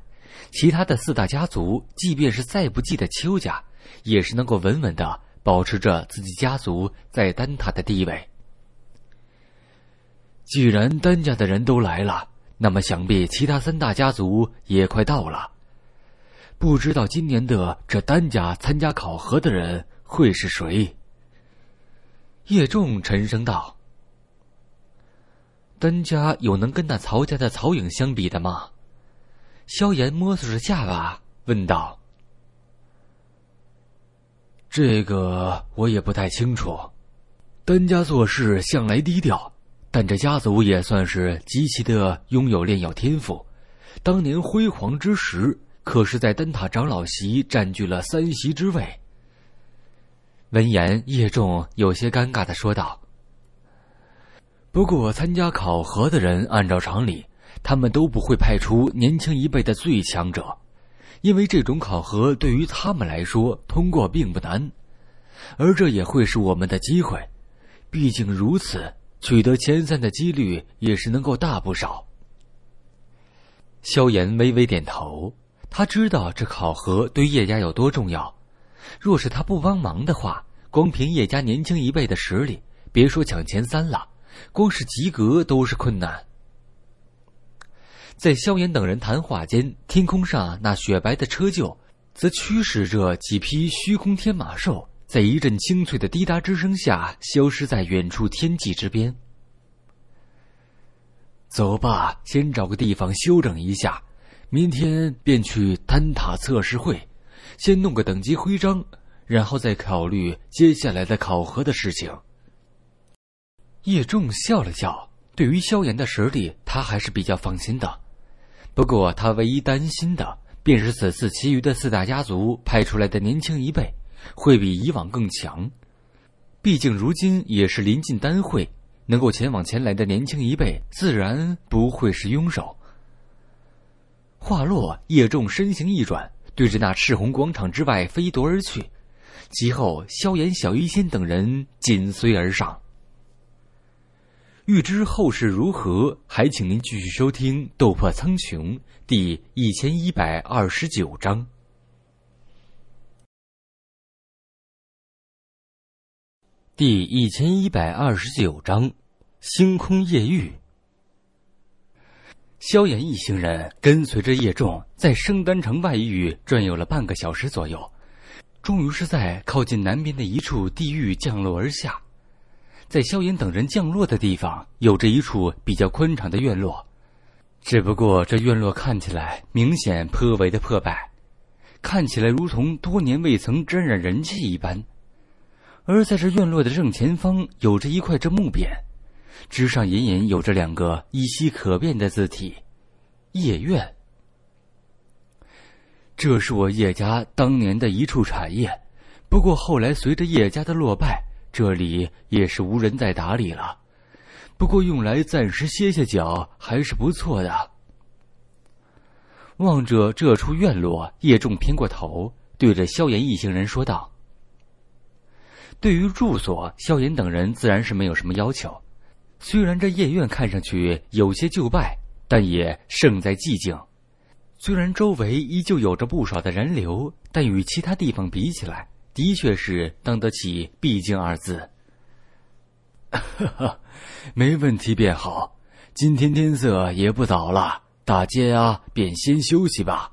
其他的四大家族，即便是再不济的邱家。也是能够稳稳的保持着自己家族在丹塔的地位。既然丹家的人都来了，那么想必其他三大家族也快到了。不知道今年的这丹家参加考核的人会是谁？叶重沉声道：“丹家有能跟那曹家的曹颖相比的吗？”萧炎摸索着下巴问道。这个我也不太清楚，丹家做事向来低调，但这家族也算是极其的拥有炼药天赋。当年辉煌之时，可是在丹塔长老席占据了三席之位。闻言，叶仲有些尴尬的说道：“不过参加考核的人，按照常理，他们都不会派出年轻一辈的最强者。”因为这种考核对于他们来说通过并不难，而这也会是我们的机会。毕竟如此，取得前三的几率也是能够大不少。萧炎微微点头，他知道这考核对叶家有多重要。若是他不帮忙的话，光凭叶家年轻一辈的实力，别说抢前三了，光是及格都是困难。在萧炎等人谈话间，天空上那雪白的车臼，则驱使着几匹虚空天马兽，在一阵清脆的滴答之声下，消失在远处天际之边。走吧，先找个地方休整一下，明天便去丹塔测试会，先弄个等级徽章，然后再考虑接下来的考核的事情。叶重笑了笑，对于萧炎的实力，他还是比较放心的。不过，他唯一担心的便是此次其余的四大家族派出来的年轻一辈会比以往更强。毕竟如今也是临近丹会，能够前往前来的年轻一辈自然不会是庸手。话落，叶重身形一转，对着那赤红广场之外飞夺而去，其后萧炎、小医仙等人紧随而上。欲知后事如何，还请您继续收听《斗破苍穹》第一千一百二十九章。第一千一百二十九章，星空夜域。萧炎一行人跟随着叶重，在生丹城外域转悠了半个小时左右，终于是在靠近南边的一处地狱降落而下。在萧炎等人降落的地方，有着一处比较宽敞的院落，只不过这院落看起来明显颇为的破败，看起来如同多年未曾沾染人气一般。而在这院落的正前方，有着一块这木匾，之上隐隐有着两个依稀可辨的字体：“叶院。”这是我叶家当年的一处产业，不过后来随着叶家的落败。这里也是无人在打理了，不过用来暂时歇歇脚还是不错的。望着这处院落，叶重偏过头，对着萧炎一行人说道：“对于住所，萧炎等人自然是没有什么要求。虽然这夜院看上去有些旧败，但也胜在寂静。虽然周围依旧有着不少的人流，但与其他地方比起来……”的确是当得起“必经”二字。哈哈，没问题便好。今天天色也不早了，大家啊，便先休息吧。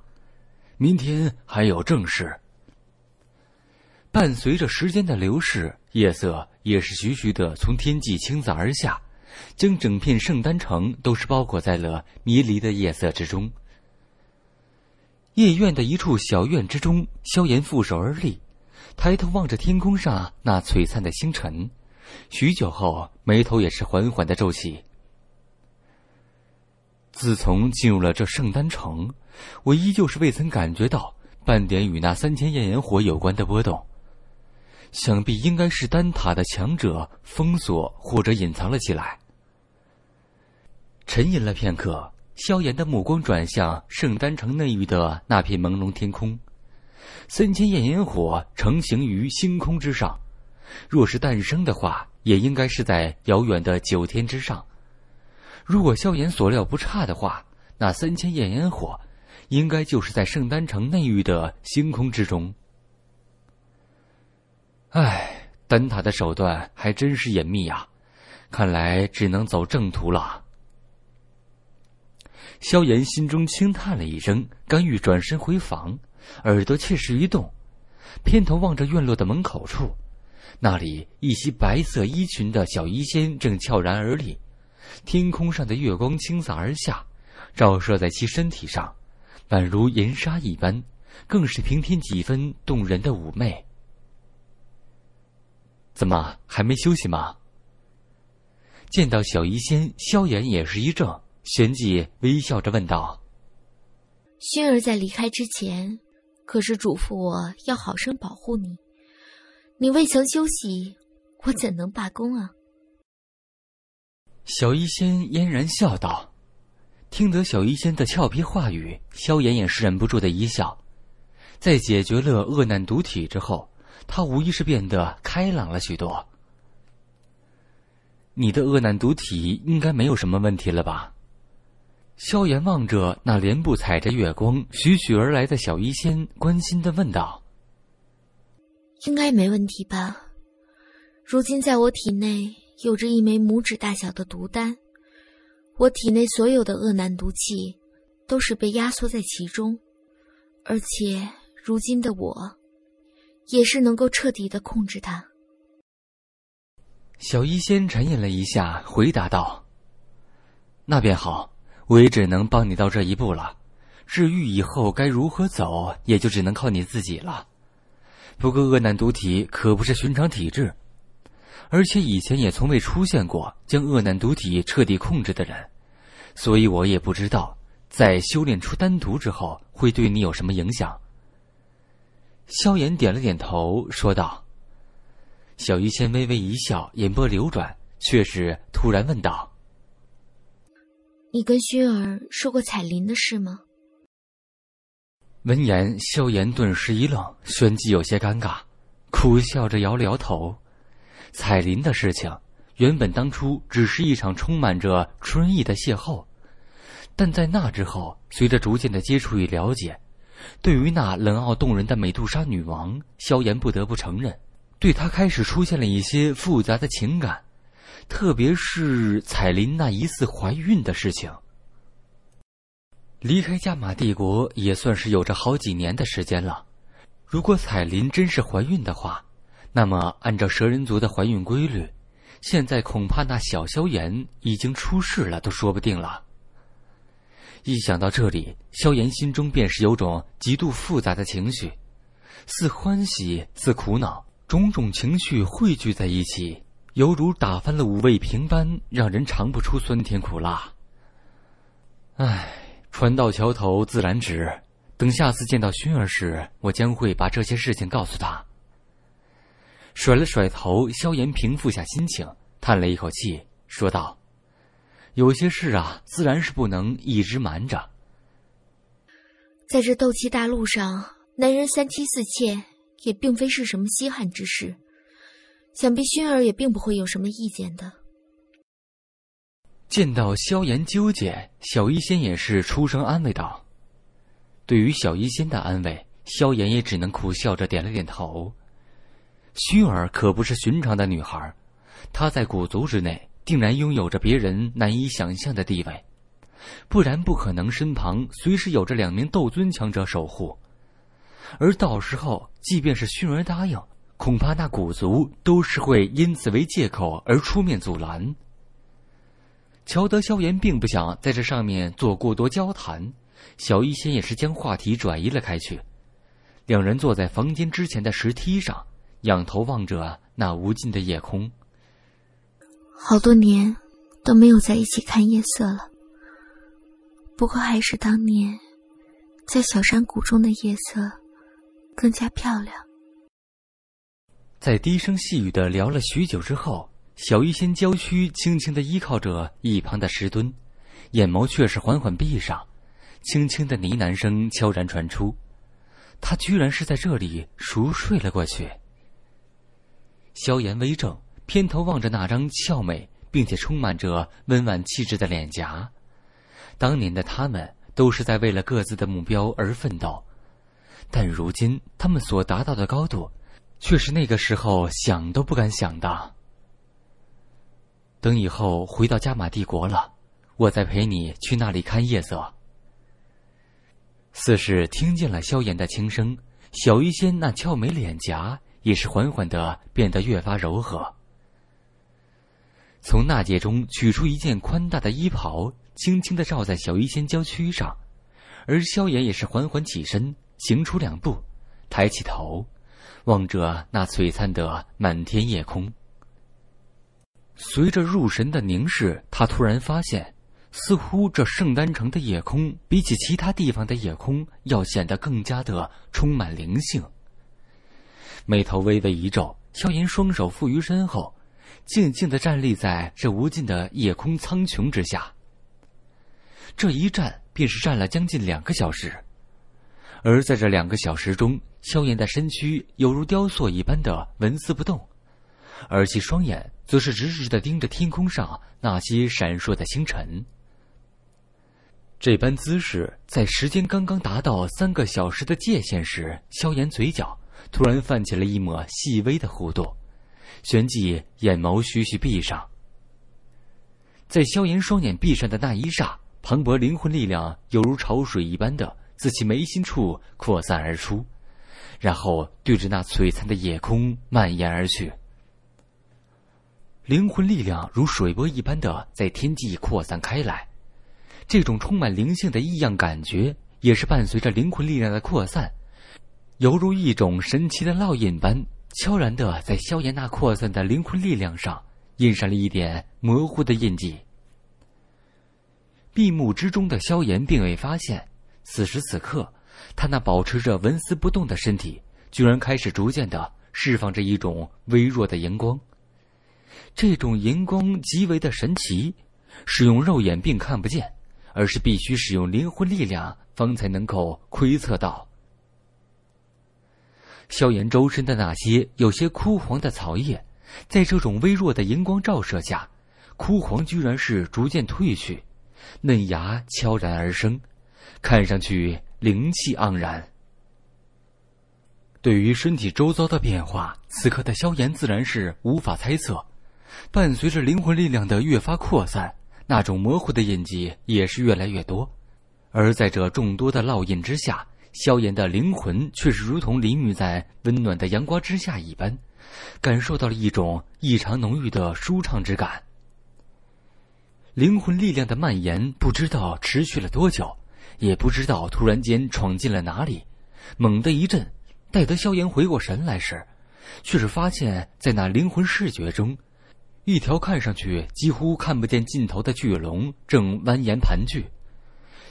明天还有正事。伴随着时间的流逝，夜色也是徐徐的从天际倾洒而下，将整片圣丹城都是包裹在了迷离的夜色之中。夜院的一处小院之中，萧炎负手而立。抬头望着天空上那璀璨的星辰，许久后，眉头也是缓缓的皱起。自从进入了这圣丹城，我依旧是未曾感觉到半点与那三千焰炎火有关的波动，想必应该是丹塔的强者封锁或者隐藏了起来。沉吟了片刻，萧炎的目光转向圣丹城内域的那片朦胧天空。三千焰炎火成型于星空之上，若是诞生的话，也应该是在遥远的九天之上。如果萧炎所料不差的话，那三千焰炎火应该就是在圣丹城内域的星空之中。唉，丹塔的手段还真是隐秘呀，看来只能走正途了。萧炎心中轻叹了一声，甘欲转身回房。耳朵却是一动，偏头望着院落的门口处，那里一袭白色衣裙的小医仙正悄然而立。天空上的月光倾洒而下，照射在其身体上，宛如银沙一般，更是平添几分动人的妩媚。怎么还没休息吗？见到小医仙，萧炎也是一怔，旋即微笑着问道：“薰儿在离开之前。”可是嘱咐我要好生保护你，你未曾休息，我怎能罢工啊？小医仙嫣然笑道：“听得小医仙的俏皮话语，萧炎也是忍不住的一笑。在解决了恶难毒体之后，他无疑是变得开朗了许多。你的恶难毒体应该没有什么问题了吧？”萧炎望着那连步踩着月光徐徐而来的小医仙，关心的问道：“应该没问题吧？如今在我体内有着一枚拇指大小的毒丹，我体内所有的恶难毒气都是被压缩在其中，而且如今的我，也是能够彻底的控制它。”小医仙沉吟了一下，回答道：“那便好。”我也只能帮你到这一步了，治愈以后该如何走，也就只能靠你自己了。不过恶难毒体可不是寻常体质，而且以前也从未出现过将恶难毒体彻底控制的人，所以我也不知道在修炼出丹毒之后会对你有什么影响。萧炎点了点头，说道：“小鱼仙微微一笑，眼波流转，却是突然问道。”你跟薰儿说过彩琳的事吗？闻言，萧炎顿时一愣，旋即有些尴尬，苦笑着摇了摇头。彩琳的事情，原本当初只是一场充满着春意的邂逅，但在那之后，随着逐渐的接触与了解，对于那冷傲动人的美杜莎女王，萧炎不得不承认，对她开始出现了一些复杂的情感。特别是彩琳那疑似怀孕的事情，离开加玛帝国也算是有着好几年的时间了。如果彩琳真是怀孕的话，那么按照蛇人族的怀孕规律，现在恐怕那小萧炎已经出世了，都说不定了。一想到这里，萧炎心中便是有种极度复杂的情绪，似欢喜，似苦恼，种种情绪汇聚在一起。犹如打翻了五味瓶般，让人尝不出酸甜苦辣。唉，船到桥头自然直。等下次见到熏儿时，我将会把这些事情告诉他。甩了甩头，萧炎平复下心情，叹了一口气，说道：“有些事啊，自然是不能一直瞒着。”在这斗气大陆上，男人三妻四妾也并非是什么稀罕之事。想必熏儿也并不会有什么意见的。见到萧炎纠结，小医仙也是出声安慰道：“对于小医仙的安慰，萧炎也只能苦笑着点了点头。熏儿可不是寻常的女孩，她在古族之内定然拥有着别人难以想象的地位，不然不可能身旁随时有着两名斗尊强者守护。而到时候，即便是熏儿答应。”恐怕那古族都是会因此为借口而出面阻拦。乔德萧炎并不想在这上面做过多交谈，小医仙也是将话题转移了开去。两人坐在房间之前的石梯上，仰头望着那无尽的夜空。好多年都没有在一起看夜色了，不过还是当年在小山谷中的夜色更加漂亮。在低声细语的聊了许久之后，小玉仙娇躯轻轻的依靠着一旁的石墩，眼眸却是缓缓闭上，轻轻的呢喃声悄然传出。她居然是在这里熟睡了过去。萧炎微怔，偏头望着那张俏美并且充满着温婉气质的脸颊，当年的他们都是在为了各自的目标而奋斗，但如今他们所达到的高度。却是那个时候想都不敢想的。等以后回到加玛帝国了，我再陪你去那里看夜色。似是听见了萧炎的轻声，小医仙那俏美脸颊也是缓缓的变得越发柔和。从纳戒中取出一件宽大的衣袍，轻轻的罩在小医仙娇躯上，而萧炎也是缓缓起身，行出两步，抬起头。望着那璀璨的满天夜空，随着入神的凝视，他突然发现，似乎这圣丹城的夜空，比起其他地方的夜空，要显得更加的充满灵性。眉头微微一皱，萧炎双手负于身后，静静的站立在这无尽的夜空苍穹之下。这一站便是站了将近两个小时，而在这两个小时中。萧炎的身躯犹如雕塑一般的纹丝不动，而其双眼则是直直的盯着天空上那些闪烁的星辰。这般姿势，在时间刚刚达到三个小时的界限时，萧炎嘴角突然泛起了一抹细微的弧度，旋即眼眸徐徐闭上。在萧炎双眼闭上的那一刹，磅礴灵魂力量犹如潮水一般的自其眉心处扩散而出。然后对着那璀璨的夜空蔓延而去，灵魂力量如水波一般的在天际扩散开来。这种充满灵性的异样感觉，也是伴随着灵魂力量的扩散，犹如一种神奇的烙印般，悄然的在萧炎那扩散的灵魂力量上印上了一点模糊的印记。闭目之中的萧炎并未发现，此时此刻。他那保持着纹丝不动的身体，居然开始逐渐的释放着一种微弱的荧光。这种荧光极为的神奇，使用肉眼并看不见，而是必须使用灵魂力量方才能够窥测到。萧炎周身的那些有些枯黄的草叶，在这种微弱的荧光照射下，枯黄居然是逐渐褪去，嫩芽悄然而生，看上去。灵气盎然。对于身体周遭的变化，此刻的萧炎自然是无法猜测。伴随着灵魂力量的越发扩散，那种模糊的印记也是越来越多。而在这众多的烙印之下，萧炎的灵魂却是如同淋浴在温暖的阳光之下一般，感受到了一种异常浓郁的舒畅之感。灵魂力量的蔓延，不知道持续了多久。也不知道突然间闯进了哪里，猛地一震。待得萧炎回过神来时，却是发现，在那灵魂视觉中，一条看上去几乎看不见尽头的巨龙正蜿蜒盘踞。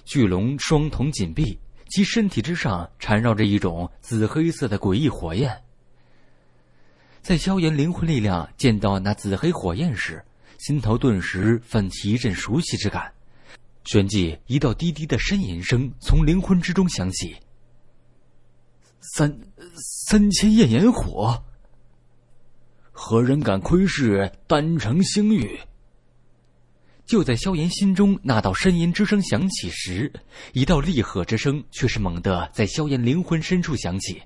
巨龙双瞳紧闭，其身体之上缠绕着一种紫黑色的诡异火焰。在萧炎灵魂力量见到那紫黑火焰时，心头顿时泛起一阵熟悉之感。旋即，一道低低的呻吟声从灵魂之中响起。三三千焰炎火，何人敢窥视丹城星域？就在萧炎心中那道呻吟之声响起时，一道厉喝之声却是猛地在萧炎灵魂深处响起。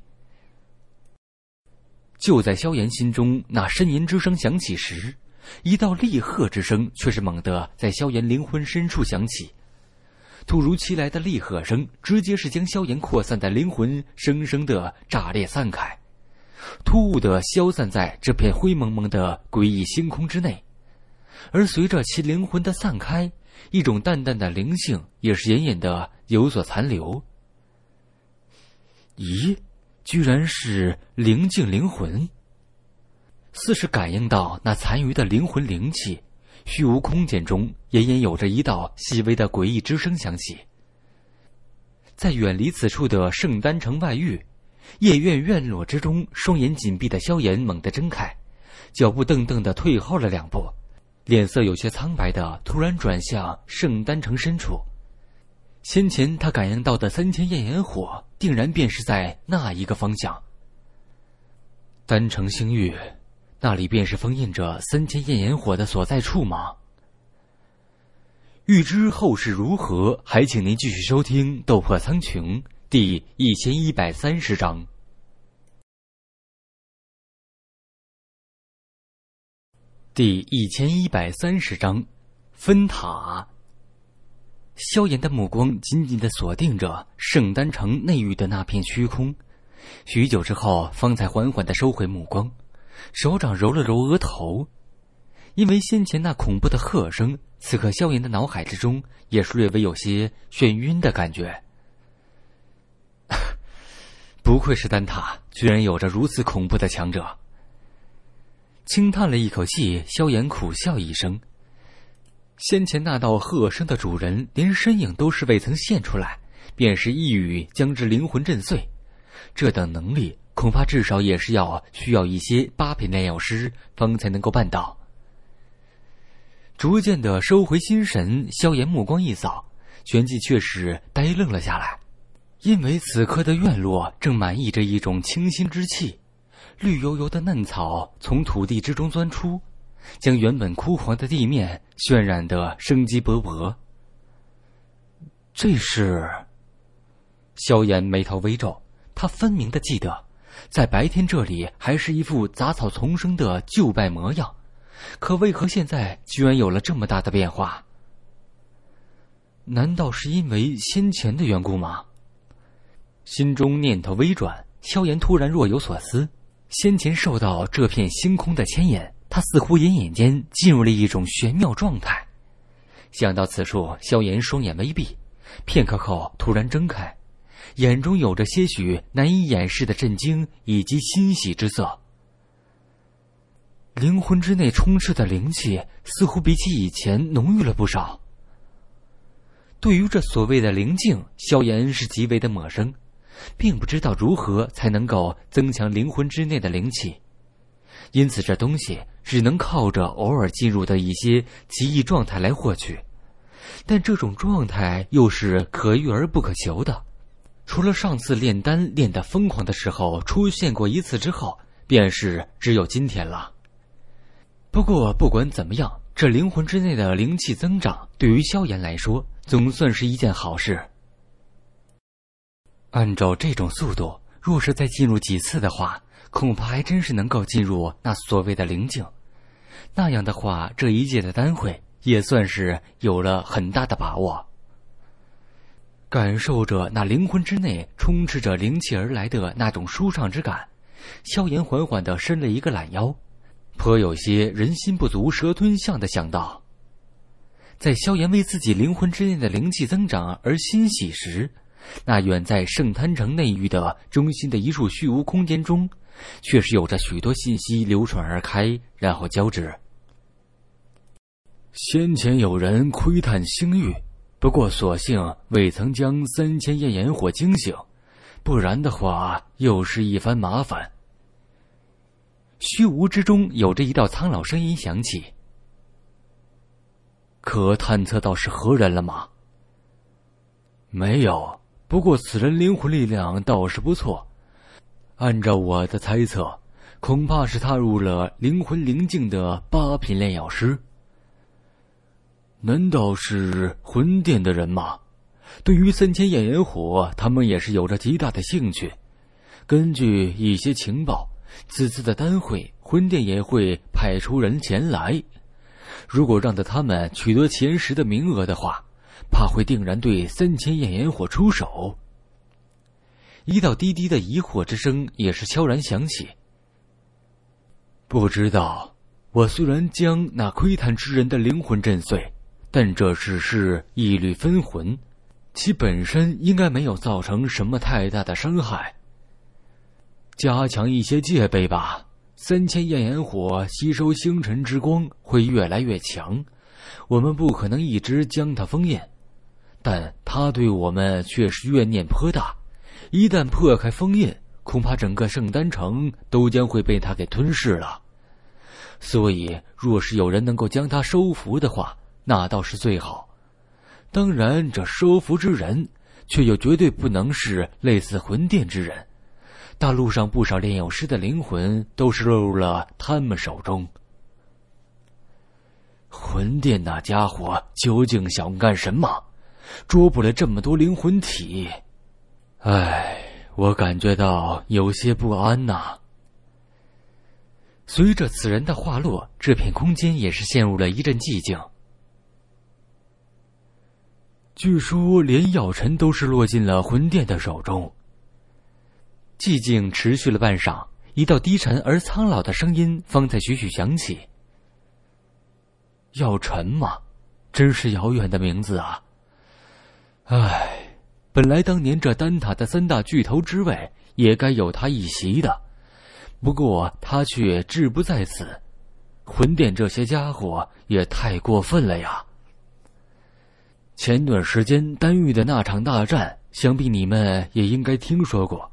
就在萧炎心中那呻吟之声响起时。一道厉喝之声，却是猛地在萧炎灵魂深处响起。突如其来的厉喝声，直接是将萧炎扩散的灵魂生生的炸裂散开，突兀的消散在这片灰蒙蒙的诡异星空之内。而随着其灵魂的散开，一种淡淡的灵性也是隐隐的有所残留。咦，居然是灵境灵魂！似是感应到那残余的灵魂灵气，虚无空间中隐隐有着一道细微的诡异之声响起。在远离此处的圣丹城外域，夜院院落之中，双眼紧闭的萧炎猛地睁开，脚步噔噔的退后了两步，脸色有些苍白的突然转向圣丹城深处。先前他感应到的三千焰炎火，定然便是在那一个方向。丹城星域。那里便是封印着三千焰炎火的所在处吗？欲知后事如何，还请您继续收听《斗破苍穹》第一千一百三十章。第一千一百三十章，分塔。萧炎的目光紧紧的锁定着圣丹城内域的那片虚空，许久之后，方才缓缓的收回目光。手掌揉了揉额头，因为先前那恐怖的喝声，此刻萧炎的脑海之中也是略微有些眩晕的感觉。(laughs) 不愧是丹塔，居然有着如此恐怖的强者。轻叹了一口气，萧炎苦笑一声。先前那道喝声的主人，连身影都是未曾现出来，便是一语将之灵魂震碎，这等能力。恐怕至少也是要需要一些八品炼药师方才能够办到。逐渐的收回心神，萧炎目光一扫，旋即却是呆愣了下来，因为此刻的院落正满溢着一种清新之气，绿油油的嫩草从土地之中钻出，将原本枯黄的地面渲染的生机勃勃。这是？萧炎眉头微皱，他分明的记得。在白天，这里还是一副杂草丛生的旧败模样，可为何现在居然有了这么大的变化？难道是因为先前的缘故吗？心中念头微转，萧炎突然若有所思。先前受到这片星空的牵引，他似乎隐隐间进入了一种玄妙状态。想到此处，萧炎双眼微闭，片刻后突然睁开。眼中有着些许难以掩饰的震惊以及欣喜之色。灵魂之内充斥的灵气似乎比起以前浓郁了不少。对于这所谓的灵境，萧炎是极为的陌生，并不知道如何才能够增强灵魂之内的灵气，因此这东西只能靠着偶尔进入的一些奇异状态来获取，但这种状态又是可遇而不可求的。除了上次炼丹炼得疯狂的时候出现过一次之后，便是只有今天了。不过不管怎么样，这灵魂之内的灵气增长，对于萧炎来说，总算是一件好事。按照这种速度，若是再进入几次的话，恐怕还真是能够进入那所谓的灵境。那样的话，这一届的丹会也算是有了很大的把握。感受着那灵魂之内充斥着灵气而来的那种舒畅之感，萧炎缓缓地伸了一个懒腰，颇有些人心不足蛇吞象的想到。在萧炎为自己灵魂之内的灵气增长而欣喜时，那远在圣坛城内域的中心的一处虚无空间中，却是有着许多信息流传而开，然后交织。先前有人窥探星域。不过，所幸未曾将三千焰炎火惊醒，不然的话又是一番麻烦。虚无之中有着一道苍老声音响起：“可探测到是何人了吗？”“没有。”“不过此人灵魂力量倒是不错，按照我的猜测，恐怕是踏入了灵魂灵境的八品炼药师。”难道是魂殿的人吗？对于三千焰炎火，他们也是有着极大的兴趣。根据一些情报，此次的丹会，魂殿也会派出人前来。如果让得他们取得前十的名额的话，怕会定然对三千焰炎火出手。一道低低的疑惑之声也是悄然响起。不知道，我虽然将那窥探之人的灵魂震碎。但这只是一缕分魂，其本身应该没有造成什么太大的伤害。加强一些戒备吧。三千焰炎火吸收星辰之光，会越来越强。我们不可能一直将它封印，但它对我们却是怨念颇大。一旦破开封印，恐怕整个圣丹城都将会被它给吞噬了。所以，若是有人能够将它收服的话，那倒是最好，当然，这收服之人却又绝对不能是类似魂殿之人。大陆上不少炼药师的灵魂都是落入了他们手中。魂殿那家伙究竟想干什么？捉捕了这么多灵魂体，唉，我感觉到有些不安呐。随着此人的话落，这片空间也是陷入了一阵寂静。据说连药尘都是落进了魂殿的手中。寂静持续了半晌，一道低沉而苍老的声音方才徐徐响起：“药尘吗？真是遥远的名字啊！唉，本来当年这丹塔的三大巨头之位也该有他一席的，不过他却志不在此。魂殿这些家伙也太过分了呀！”前段时间丹玉的那场大战，想必你们也应该听说过。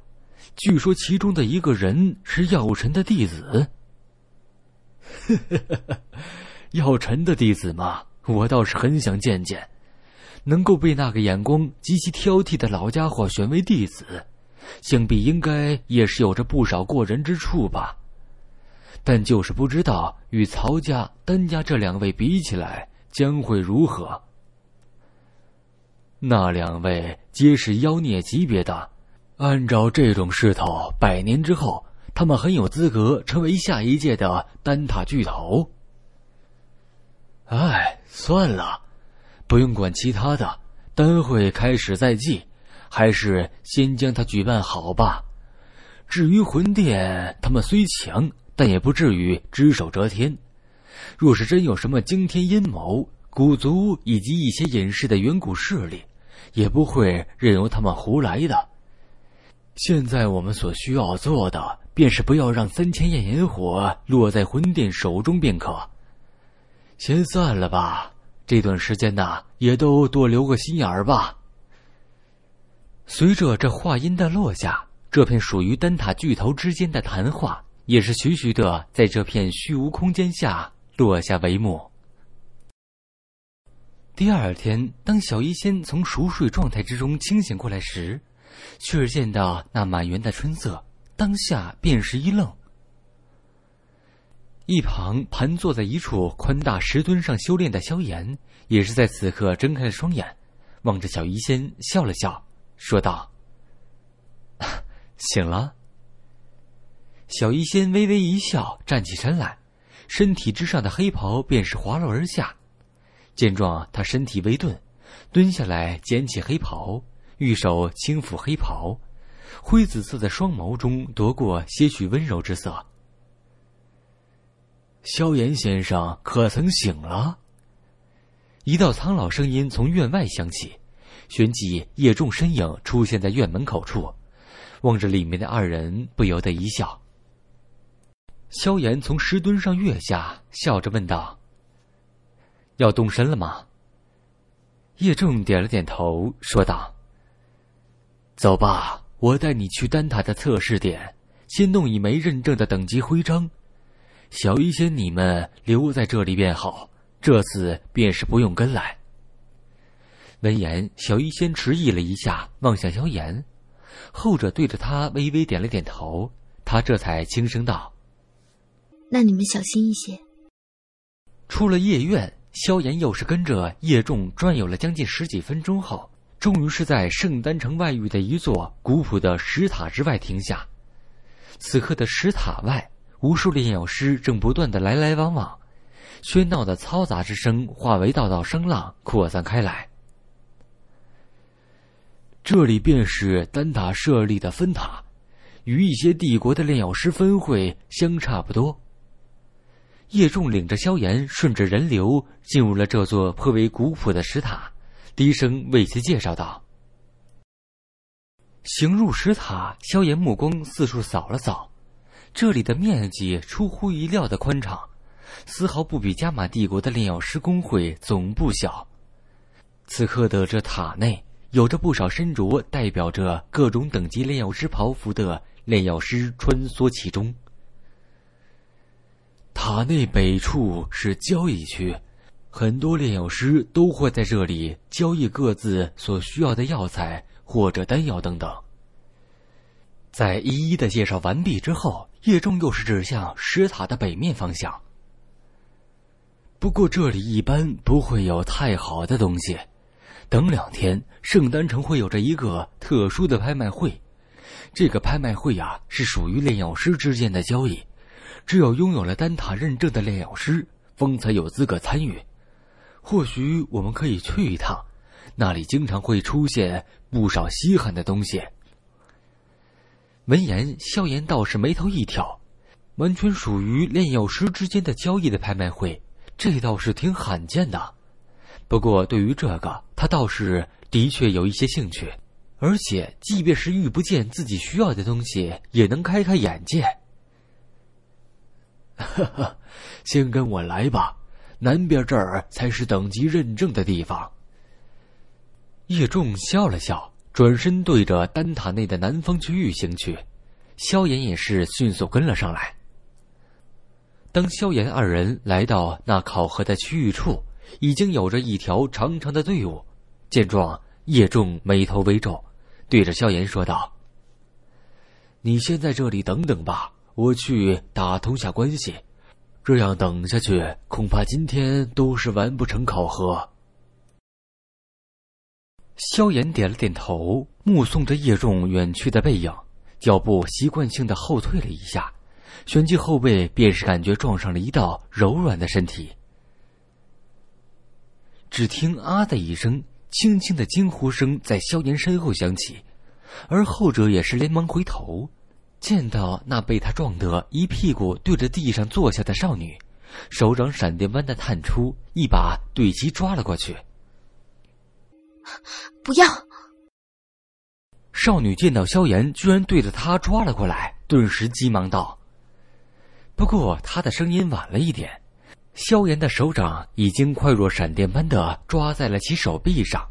据说其中的一个人是药尘的弟子。(laughs) 药尘的弟子嘛，我倒是很想见见，能够被那个眼光极其挑剔的老家伙选为弟子，想必应该也是有着不少过人之处吧。但就是不知道与曹家、丹家这两位比起来，将会如何。那两位皆是妖孽级别的，按照这种势头，百年之后，他们很有资格成为下一届的丹塔巨头。哎，算了，不用管其他的。丹会开始在即，还是先将它举办好吧。至于魂殿，他们虽强，但也不至于只手遮天。若是真有什么惊天阴谋……古族以及一些隐士的远古势力，也不会任由他们胡来的。现在我们所需要做的，便是不要让三千焰炎火落在魂殿手中便可。先散了吧，这段时间呐，也都多留个心眼儿吧。随着这话音的落下，这片属于丹塔巨头之间的谈话，也是徐徐的在这片虚无空间下落下帷幕。第二天，当小医仙从熟睡状态之中清醒过来时，却见到那满园的春色，当下便是一愣。一旁盘坐在一处宽大石墩上修炼的萧炎，也是在此刻睁开了双眼，望着小医仙笑了笑，说道：“醒了。”小医仙微微一笑，站起身来，身体之上的黑袍便是滑落而下。见状，他身体微顿，蹲下来捡起黑袍，玉手轻抚黑袍，灰紫色的双眸中夺过些许温柔之色。萧炎先生可曾醒了？一道苍老声音从院外响起，旋即叶重身影出现在院门口处，望着里面的二人，不由得一笑。萧炎从石墩上跃下，笑着问道。要动身了吗？叶重点了点头，说道：“走吧，我带你去丹塔的测试点，先弄一枚认证的等级徽章。小医仙，你们留在这里便好，这次便是不用跟来。”闻言，小医仙迟疑了一下，望向萧炎，后者对着他微微点了点头，他这才轻声道：“那你们小心一些。”出了夜院。萧炎又是跟着叶重转悠了将近十几分钟后，终于是在圣丹城外域的一座古朴的石塔之外停下。此刻的石塔外，无数炼药师正不断的来来往往，喧闹的嘈杂之声化为道道声浪扩散开来。这里便是丹塔设立的分塔，与一些帝国的炼药师分会相差不多。叶重领着萧炎顺着人流进入了这座颇为古朴的石塔，低声为其介绍道：“行入石塔，萧炎目光四处扫了扫，这里的面积出乎意料的宽敞，丝毫不比加玛帝国的炼药师公会总部小。此刻的这塔内，有着不少身着代表着各种等级炼药师袍服的炼药师穿梭其中。”塔内北处是交易区，很多炼药师都会在这里交易各自所需要的药材或者丹药等等。在一一的介绍完毕之后，叶重又是指向石塔的北面方向。不过这里一般不会有太好的东西。等两天，圣丹城会有着一个特殊的拍卖会，这个拍卖会呀是属于炼药师之间的交易。只有拥有了丹塔认证的炼药师，风才有资格参与。或许我们可以去一趟，那里经常会出现不少稀罕的东西。闻言，萧炎倒是眉头一挑，完全属于炼药师之间的交易的拍卖会，这倒是挺罕见的。不过，对于这个，他倒是的确有一些兴趣，而且即便是遇不见自己需要的东西，也能开开眼界。哈哈，先跟我来吧，南边这儿才是等级认证的地方。叶重笑了笑，转身对着丹塔内的南方区域行去，萧炎也是迅速跟了上来。当萧炎二人来到那考核的区域处，已经有着一条长长的队伍。见状，叶重眉头微皱，对着萧炎说道：“你先在这里等等吧。”我去打通下关系，这样等下去恐怕今天都是完不成考核。萧炎点了点头，目送着叶重远去的背影，脚步习惯性的后退了一下，旋即后背便是感觉撞上了一道柔软的身体。只听“啊”的一声，轻轻的惊呼声在萧炎身后响起，而后者也是连忙回头。见到那被他撞得一屁股对着地上坐下的少女，手掌闪电般的探出，一把对其抓了过去。(laughs) 不要！少女见到萧炎居然对着他抓了过来，顿时急忙道。不过他的声音晚了一点，萧炎的手掌已经快若闪电般的抓在了其手臂上，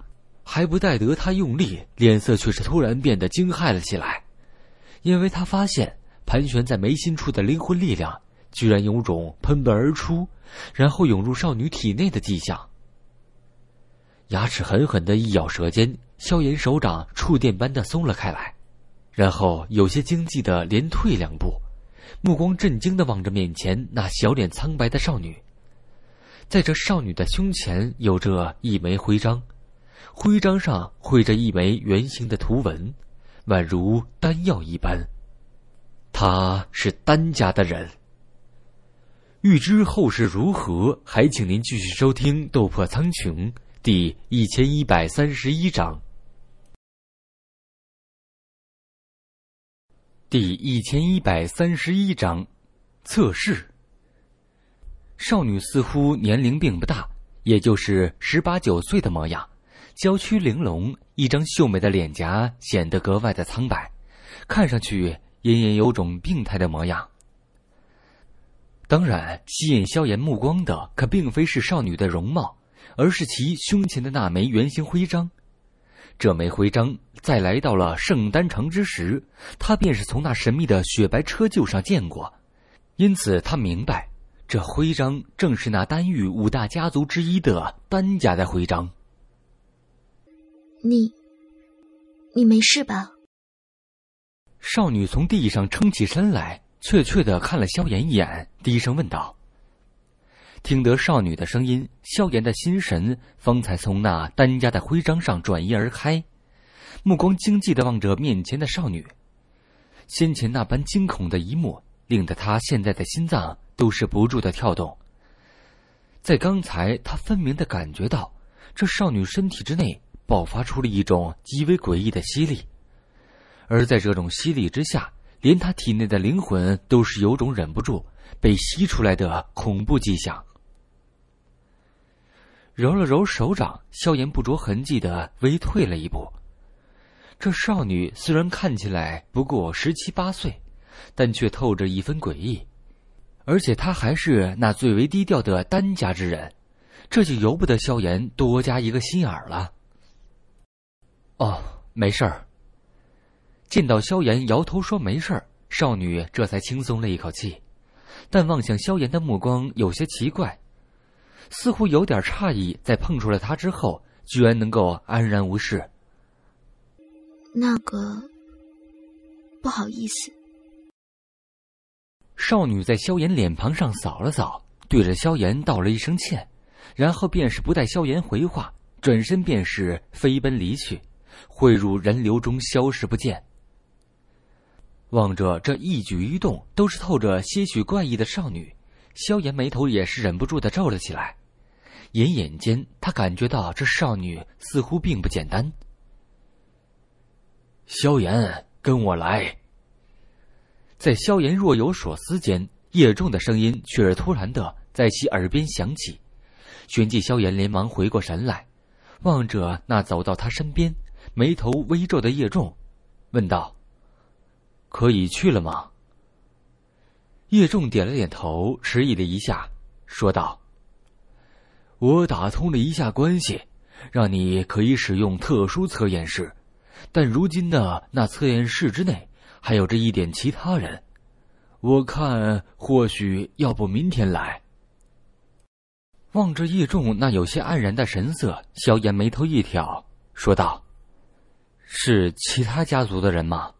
还不待得他用力，脸色却是突然变得惊骇了起来。因为他发现，盘旋在眉心处的灵魂力量，居然有种喷喷而出，然后涌入少女体内的迹象。牙齿狠狠的一咬，舌尖，萧炎手掌触电般的松了开来，然后有些惊悸的连退两步，目光震惊的望着面前那小脸苍白的少女。在这少女的胸前，有着一枚徽章，徽章上绘着一枚圆形的图文。宛如丹药一般，他是丹家的人。欲知后事如何，还请您继续收听《斗破苍穹》第一千一百三十一章。第一千一百三十一章，测试。少女似乎年龄并不大，也就是十八九岁的模样。娇躯玲珑，一张秀美的脸颊显得格外的苍白，看上去隐隐有种病态的模样。当然，吸引萧炎目光的可并非是少女的容貌，而是其胸前的那枚圆形徽章。这枚徽章在来到了圣丹城之时，他便是从那神秘的雪白车臼上见过，因此他明白，这徽章正是那丹域五大家族之一的丹家的徽章。你，你没事吧？少女从地上撑起身来，怯怯的看了萧炎一眼，低声问道。听得少女的声音，萧炎的心神方才从那丹家的徽章上转移而开，目光惊悸的望着面前的少女。先前那般惊恐的一幕，令得他现在的心脏都是不住的跳动。在刚才，他分明的感觉到，这少女身体之内。爆发出了一种极为诡异的吸力，而在这种吸力之下，连他体内的灵魂都是有种忍不住被吸出来的恐怖迹象。揉了揉手掌，萧炎不着痕迹的微退了一步。这少女虽然看起来不过十七八岁，但却透着一分诡异，而且她还是那最为低调的单家之人，这就由不得萧炎多加一个心眼了。哦，没事儿。见到萧炎摇头说没事儿，少女这才轻松了一口气，但望向萧炎的目光有些奇怪，似乎有点诧异，在碰触了他之后，居然能够安然无事。那个，不好意思。少女在萧炎脸庞上扫了扫，对着萧炎道了一声歉，然后便是不待萧炎回话，转身便是飞奔离去。汇入人流中，消失不见。望着这一举一动都是透着些许怪异的少女，萧炎眉头也是忍不住的皱了起来。隐隐间，他感觉到这少女似乎并不简单。萧炎，跟我来。在萧炎若有所思间，叶重的声音却是突然的在其耳边响起。旋即，萧炎连忙回过神来，望着那走到他身边。眉头微皱的叶仲问道：“可以去了吗？”叶仲点了点头，迟疑了一下，说道：“我打通了一下关系，让你可以使用特殊测验室，但如今呢，那测验室之内还有着一点其他人，我看或许要不明天来。”望着叶仲那有些黯然的神色，萧炎眉头一挑，说道。是其他家族的人吗？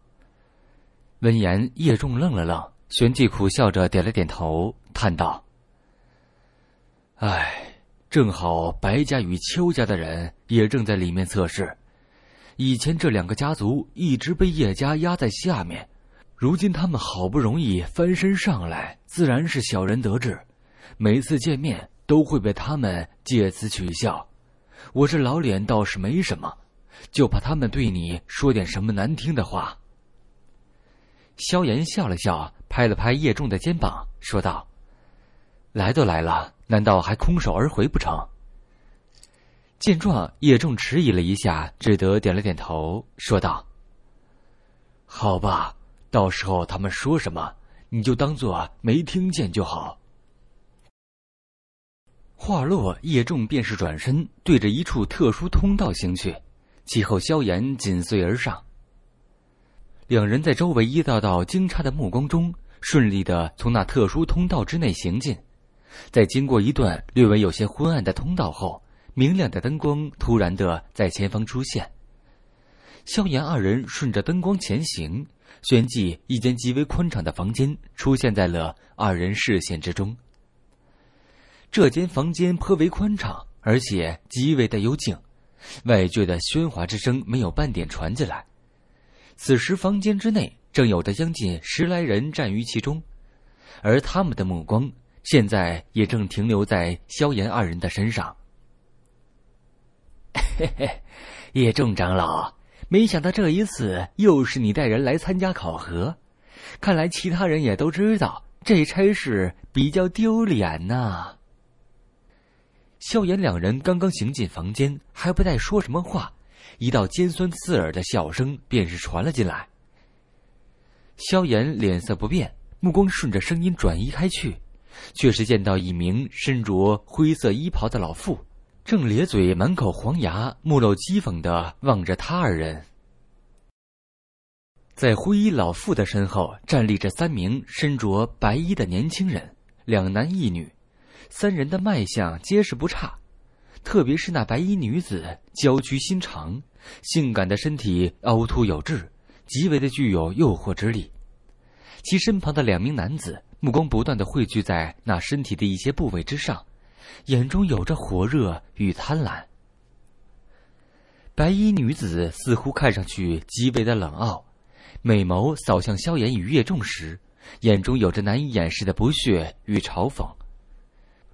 闻言，叶仲愣了愣，旋即苦笑着点了点头，叹道：“唉，正好白家与邱家的人也正在里面测试。以前这两个家族一直被叶家压在下面，如今他们好不容易翻身上来，自然是小人得志。每次见面都会被他们借此取笑，我这老脸倒是没什么。”就怕他们对你说点什么难听的话。萧炎笑了笑，拍了拍叶重的肩膀，说道：“来都来了，难道还空手而回不成？”见状，叶重迟疑了一下，只得点了点头，说道：“好吧，到时候他们说什么，你就当做没听见就好。”话落，叶重便是转身对着一处特殊通道行去。其后，萧炎紧随而上。两人在周围一道道惊诧的目光中，顺利的从那特殊通道之内行进。在经过一段略微有些昏暗的通道后，明亮的灯光突然的在前方出现。萧炎二人顺着灯光前行，旋即一间极为宽敞的房间出现在了二人视线之中。这间房间颇为宽敞，而且极为的幽静。外界的喧哗之声没有半点传进来。此时房间之内正有着将近十来人站于其中，而他们的目光现在也正停留在萧炎二人的身上。嘿嘿，叶仲长老，没想到这一次又是你带人来参加考核，看来其他人也都知道这差事比较丢脸呐。萧炎两人刚刚行进房间，还不待说什么话，一道尖酸刺耳的笑声便是传了进来。萧炎脸色不变，目光顺着声音转移开去，却是见到一名身着灰色衣袍的老妇，正咧嘴满口黄牙，目露讥讽的望着他二人。在灰衣老妇的身后，站立着三名身着白衣的年轻人，两男一女。三人的脉象皆是不差，特别是那白衣女子，娇躯心长，性感的身体凹凸有致，极为的具有诱惑之力。其身旁的两名男子目光不断的汇聚在那身体的一些部位之上，眼中有着火热与贪婪。白衣女子似乎看上去极为的冷傲，美眸扫向萧炎与叶重时，眼中有着难以掩饰的不屑与嘲讽。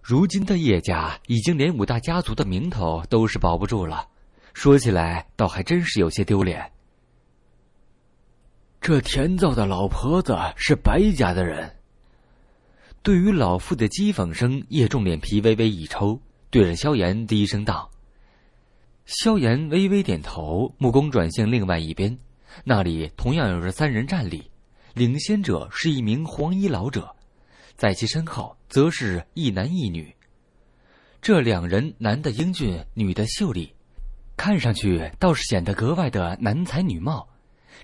如今的叶家已经连五大家族的名头都是保不住了，说起来倒还真是有些丢脸。这田灶的老婆子是白家的人。对于老妇的讥讽声，叶重脸皮微微一抽，对着萧炎低声道。萧炎微微点头，目光转向另外一边，那里同样有着三人站立，领先者是一名黄衣老者，在其身后。则是一男一女，这两人男的英俊，女的秀丽，看上去倒是显得格外的男才女貌。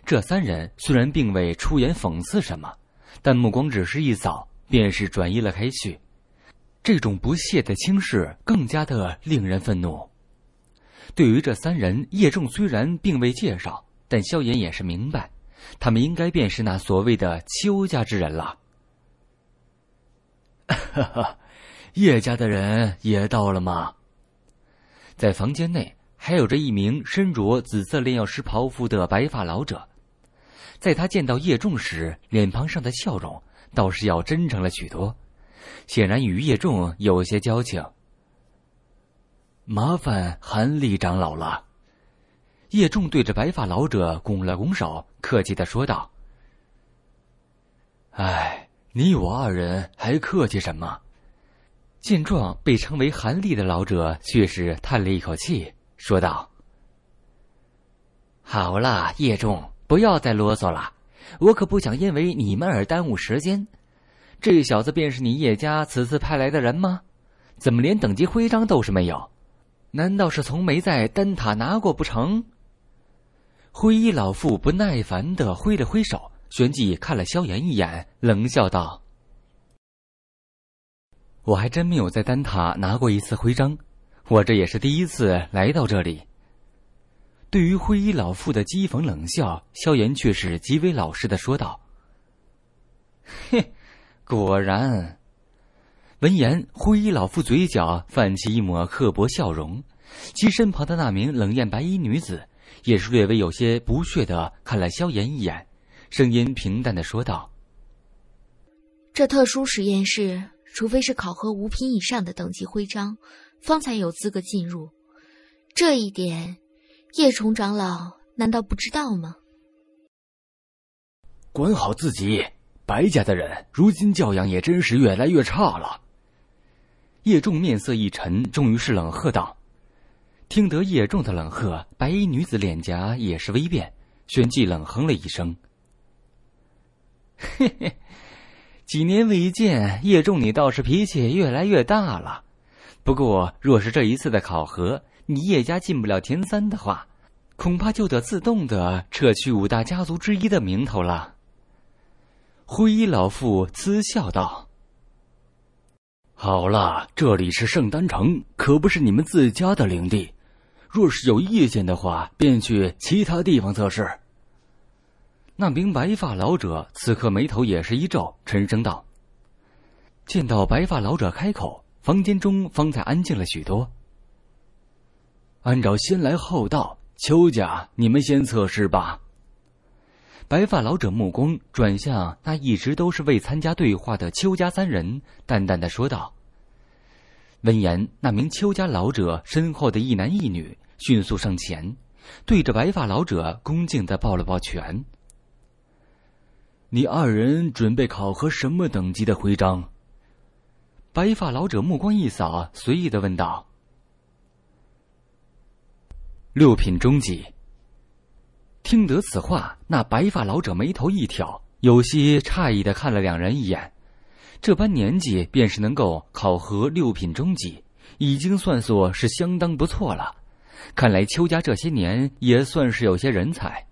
这三人虽然并未出言讽刺什么，但目光只是一扫，便是转移了开去。这种不屑的轻视，更加的令人愤怒。对于这三人，叶重虽然并未介绍，但萧炎也是明白，他们应该便是那所谓的邱家之人了。哈哈，叶家的人也到了吗？在房间内，还有着一名身着紫色炼药师袍服的白发老者，在他见到叶仲时，脸庞上的笑容倒是要真诚了许多，显然与叶仲有些交情。麻烦韩立长老了，叶仲对着白发老者拱了拱手，客气的说道：“哎。”你我二人还客气什么？见状，被称为韩立的老者却是叹了一口气，说道：“好了，叶重，不要再啰嗦了，我可不想因为你们而耽误时间。这小子便是你叶家此次派来的人吗？怎么连等级徽章都是没有？难道是从没在丹塔拿过不成？”灰衣老妇不耐烦的挥了挥手。旋即看了萧炎一眼，冷笑道：“我还真没有在丹塔拿过一次徽章，我这也是第一次来到这里。”对于灰衣老妇的讥讽冷笑，萧炎却是极为老实的说道：“嘿，果然。”闻言，灰衣老妇嘴角泛起一抹刻薄笑容，其身旁的那名冷艳白衣女子也是略微有些不屑的看了萧炎一眼。声音平淡的说道：“这特殊实验室，除非是考核五品以上的等级徽章，方才有资格进入。这一点，叶重长老难道不知道吗？”“管好自己！白家的人，如今教养也真是越来越差了。”叶重面色一沉，终于是冷喝道：“听得叶重的冷喝，白衣女子脸颊也是微变，旋即冷哼了一声。”嘿嘿，几年未见，叶重，你倒是脾气越来越大了。不过，若是这一次的考核你叶家进不了前三的话，恐怕就得自动的撤去五大家族之一的名头了。”灰衣老妇嗤笑道。“好了，这里是圣丹城，可不是你们自家的领地。若是有意见的话，便去其他地方测试。”那名白发老者此刻眉头也是一皱，沉声道：“见到白发老者开口，房间中方才安静了许多。按照先来后到，邱家你们先测试吧。”白发老者目光转向那一直都是未参加对话的邱家三人，淡淡的说道。闻言，那名邱家老者身后的一男一女迅速上前，对着白发老者恭敬的抱了抱拳。你二人准备考核什么等级的徽章？白发老者目光一扫，随意的问道：“六品中级。”听得此话，那白发老者眉头一挑，有些诧异的看了两人一眼。这般年纪，便是能够考核六品中级，已经算作是相当不错了。看来邱家这些年也算是有些人才。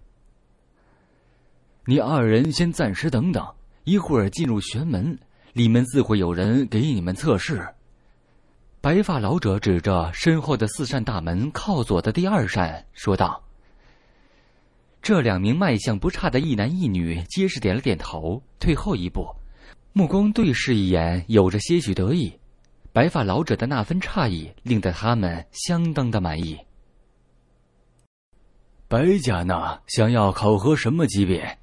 你二人先暂时等等，一会儿进入玄门，里面自会有人给你们测试。白发老者指着身后的四扇大门，靠左的第二扇说道：“这两名卖相不差的一男一女，皆是点了点头，退后一步，目光对视一眼，有着些许得意。白发老者的那份诧异，令得他们相当的满意。”白家呢？想要考核什么级别？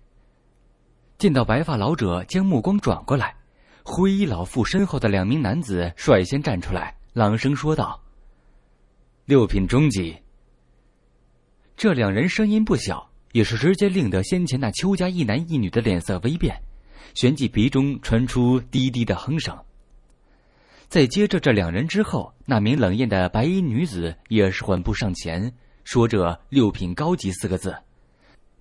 见到白发老者将目光转过来，灰衣老妇身后的两名男子率先站出来，朗声说道：“六品中级。”这两人声音不小，也是直接令得先前那邱家一男一女的脸色微变，旋即鼻中传出低低的哼声。在接着这两人之后，那名冷艳的白衣女子也是缓步上前，说着“六品高级”四个字。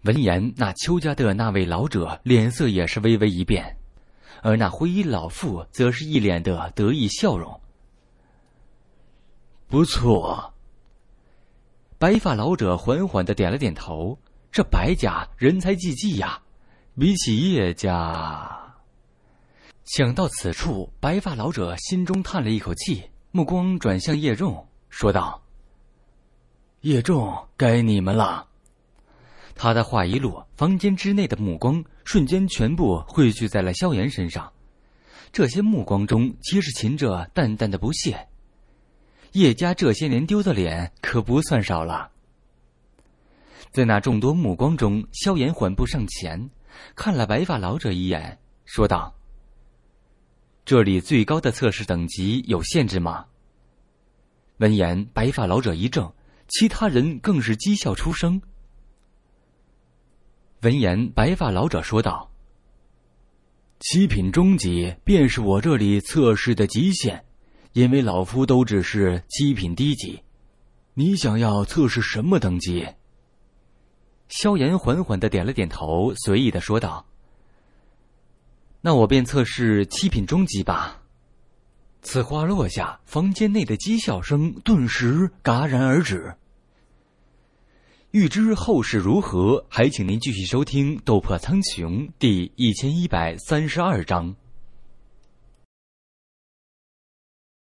闻言，那邱家的那位老者脸色也是微微一变，而那灰衣老妇则是一脸的得意笑容。不错，白发老者缓缓的点了点头。这白家人才济济呀，比起叶家……想到此处，白发老者心中叹了一口气，目光转向叶仲，说道：“叶仲，该你们了。”他的话一落，房间之内的目光瞬间全部汇聚在了萧炎身上。这些目光中，皆是噙着淡淡的不屑。叶家这些年丢的脸可不算少了。在那众多目光中，萧炎缓步上前，看了白发老者一眼，说道：“这里最高的测试等级有限制吗？”闻言，白发老者一怔，其他人更是讥笑出声。闻言，白发老者说道：“七品中级便是我这里测试的极限，因为老夫都只是七品低级。你想要测试什么等级？”萧炎缓缓的点了点头，随意的说道：“那我便测试七品中级吧。”此话落下，房间内的讥笑声顿时戛然而止。欲知后事如何，还请您继续收听《斗破苍穹》第一千一百三十二章。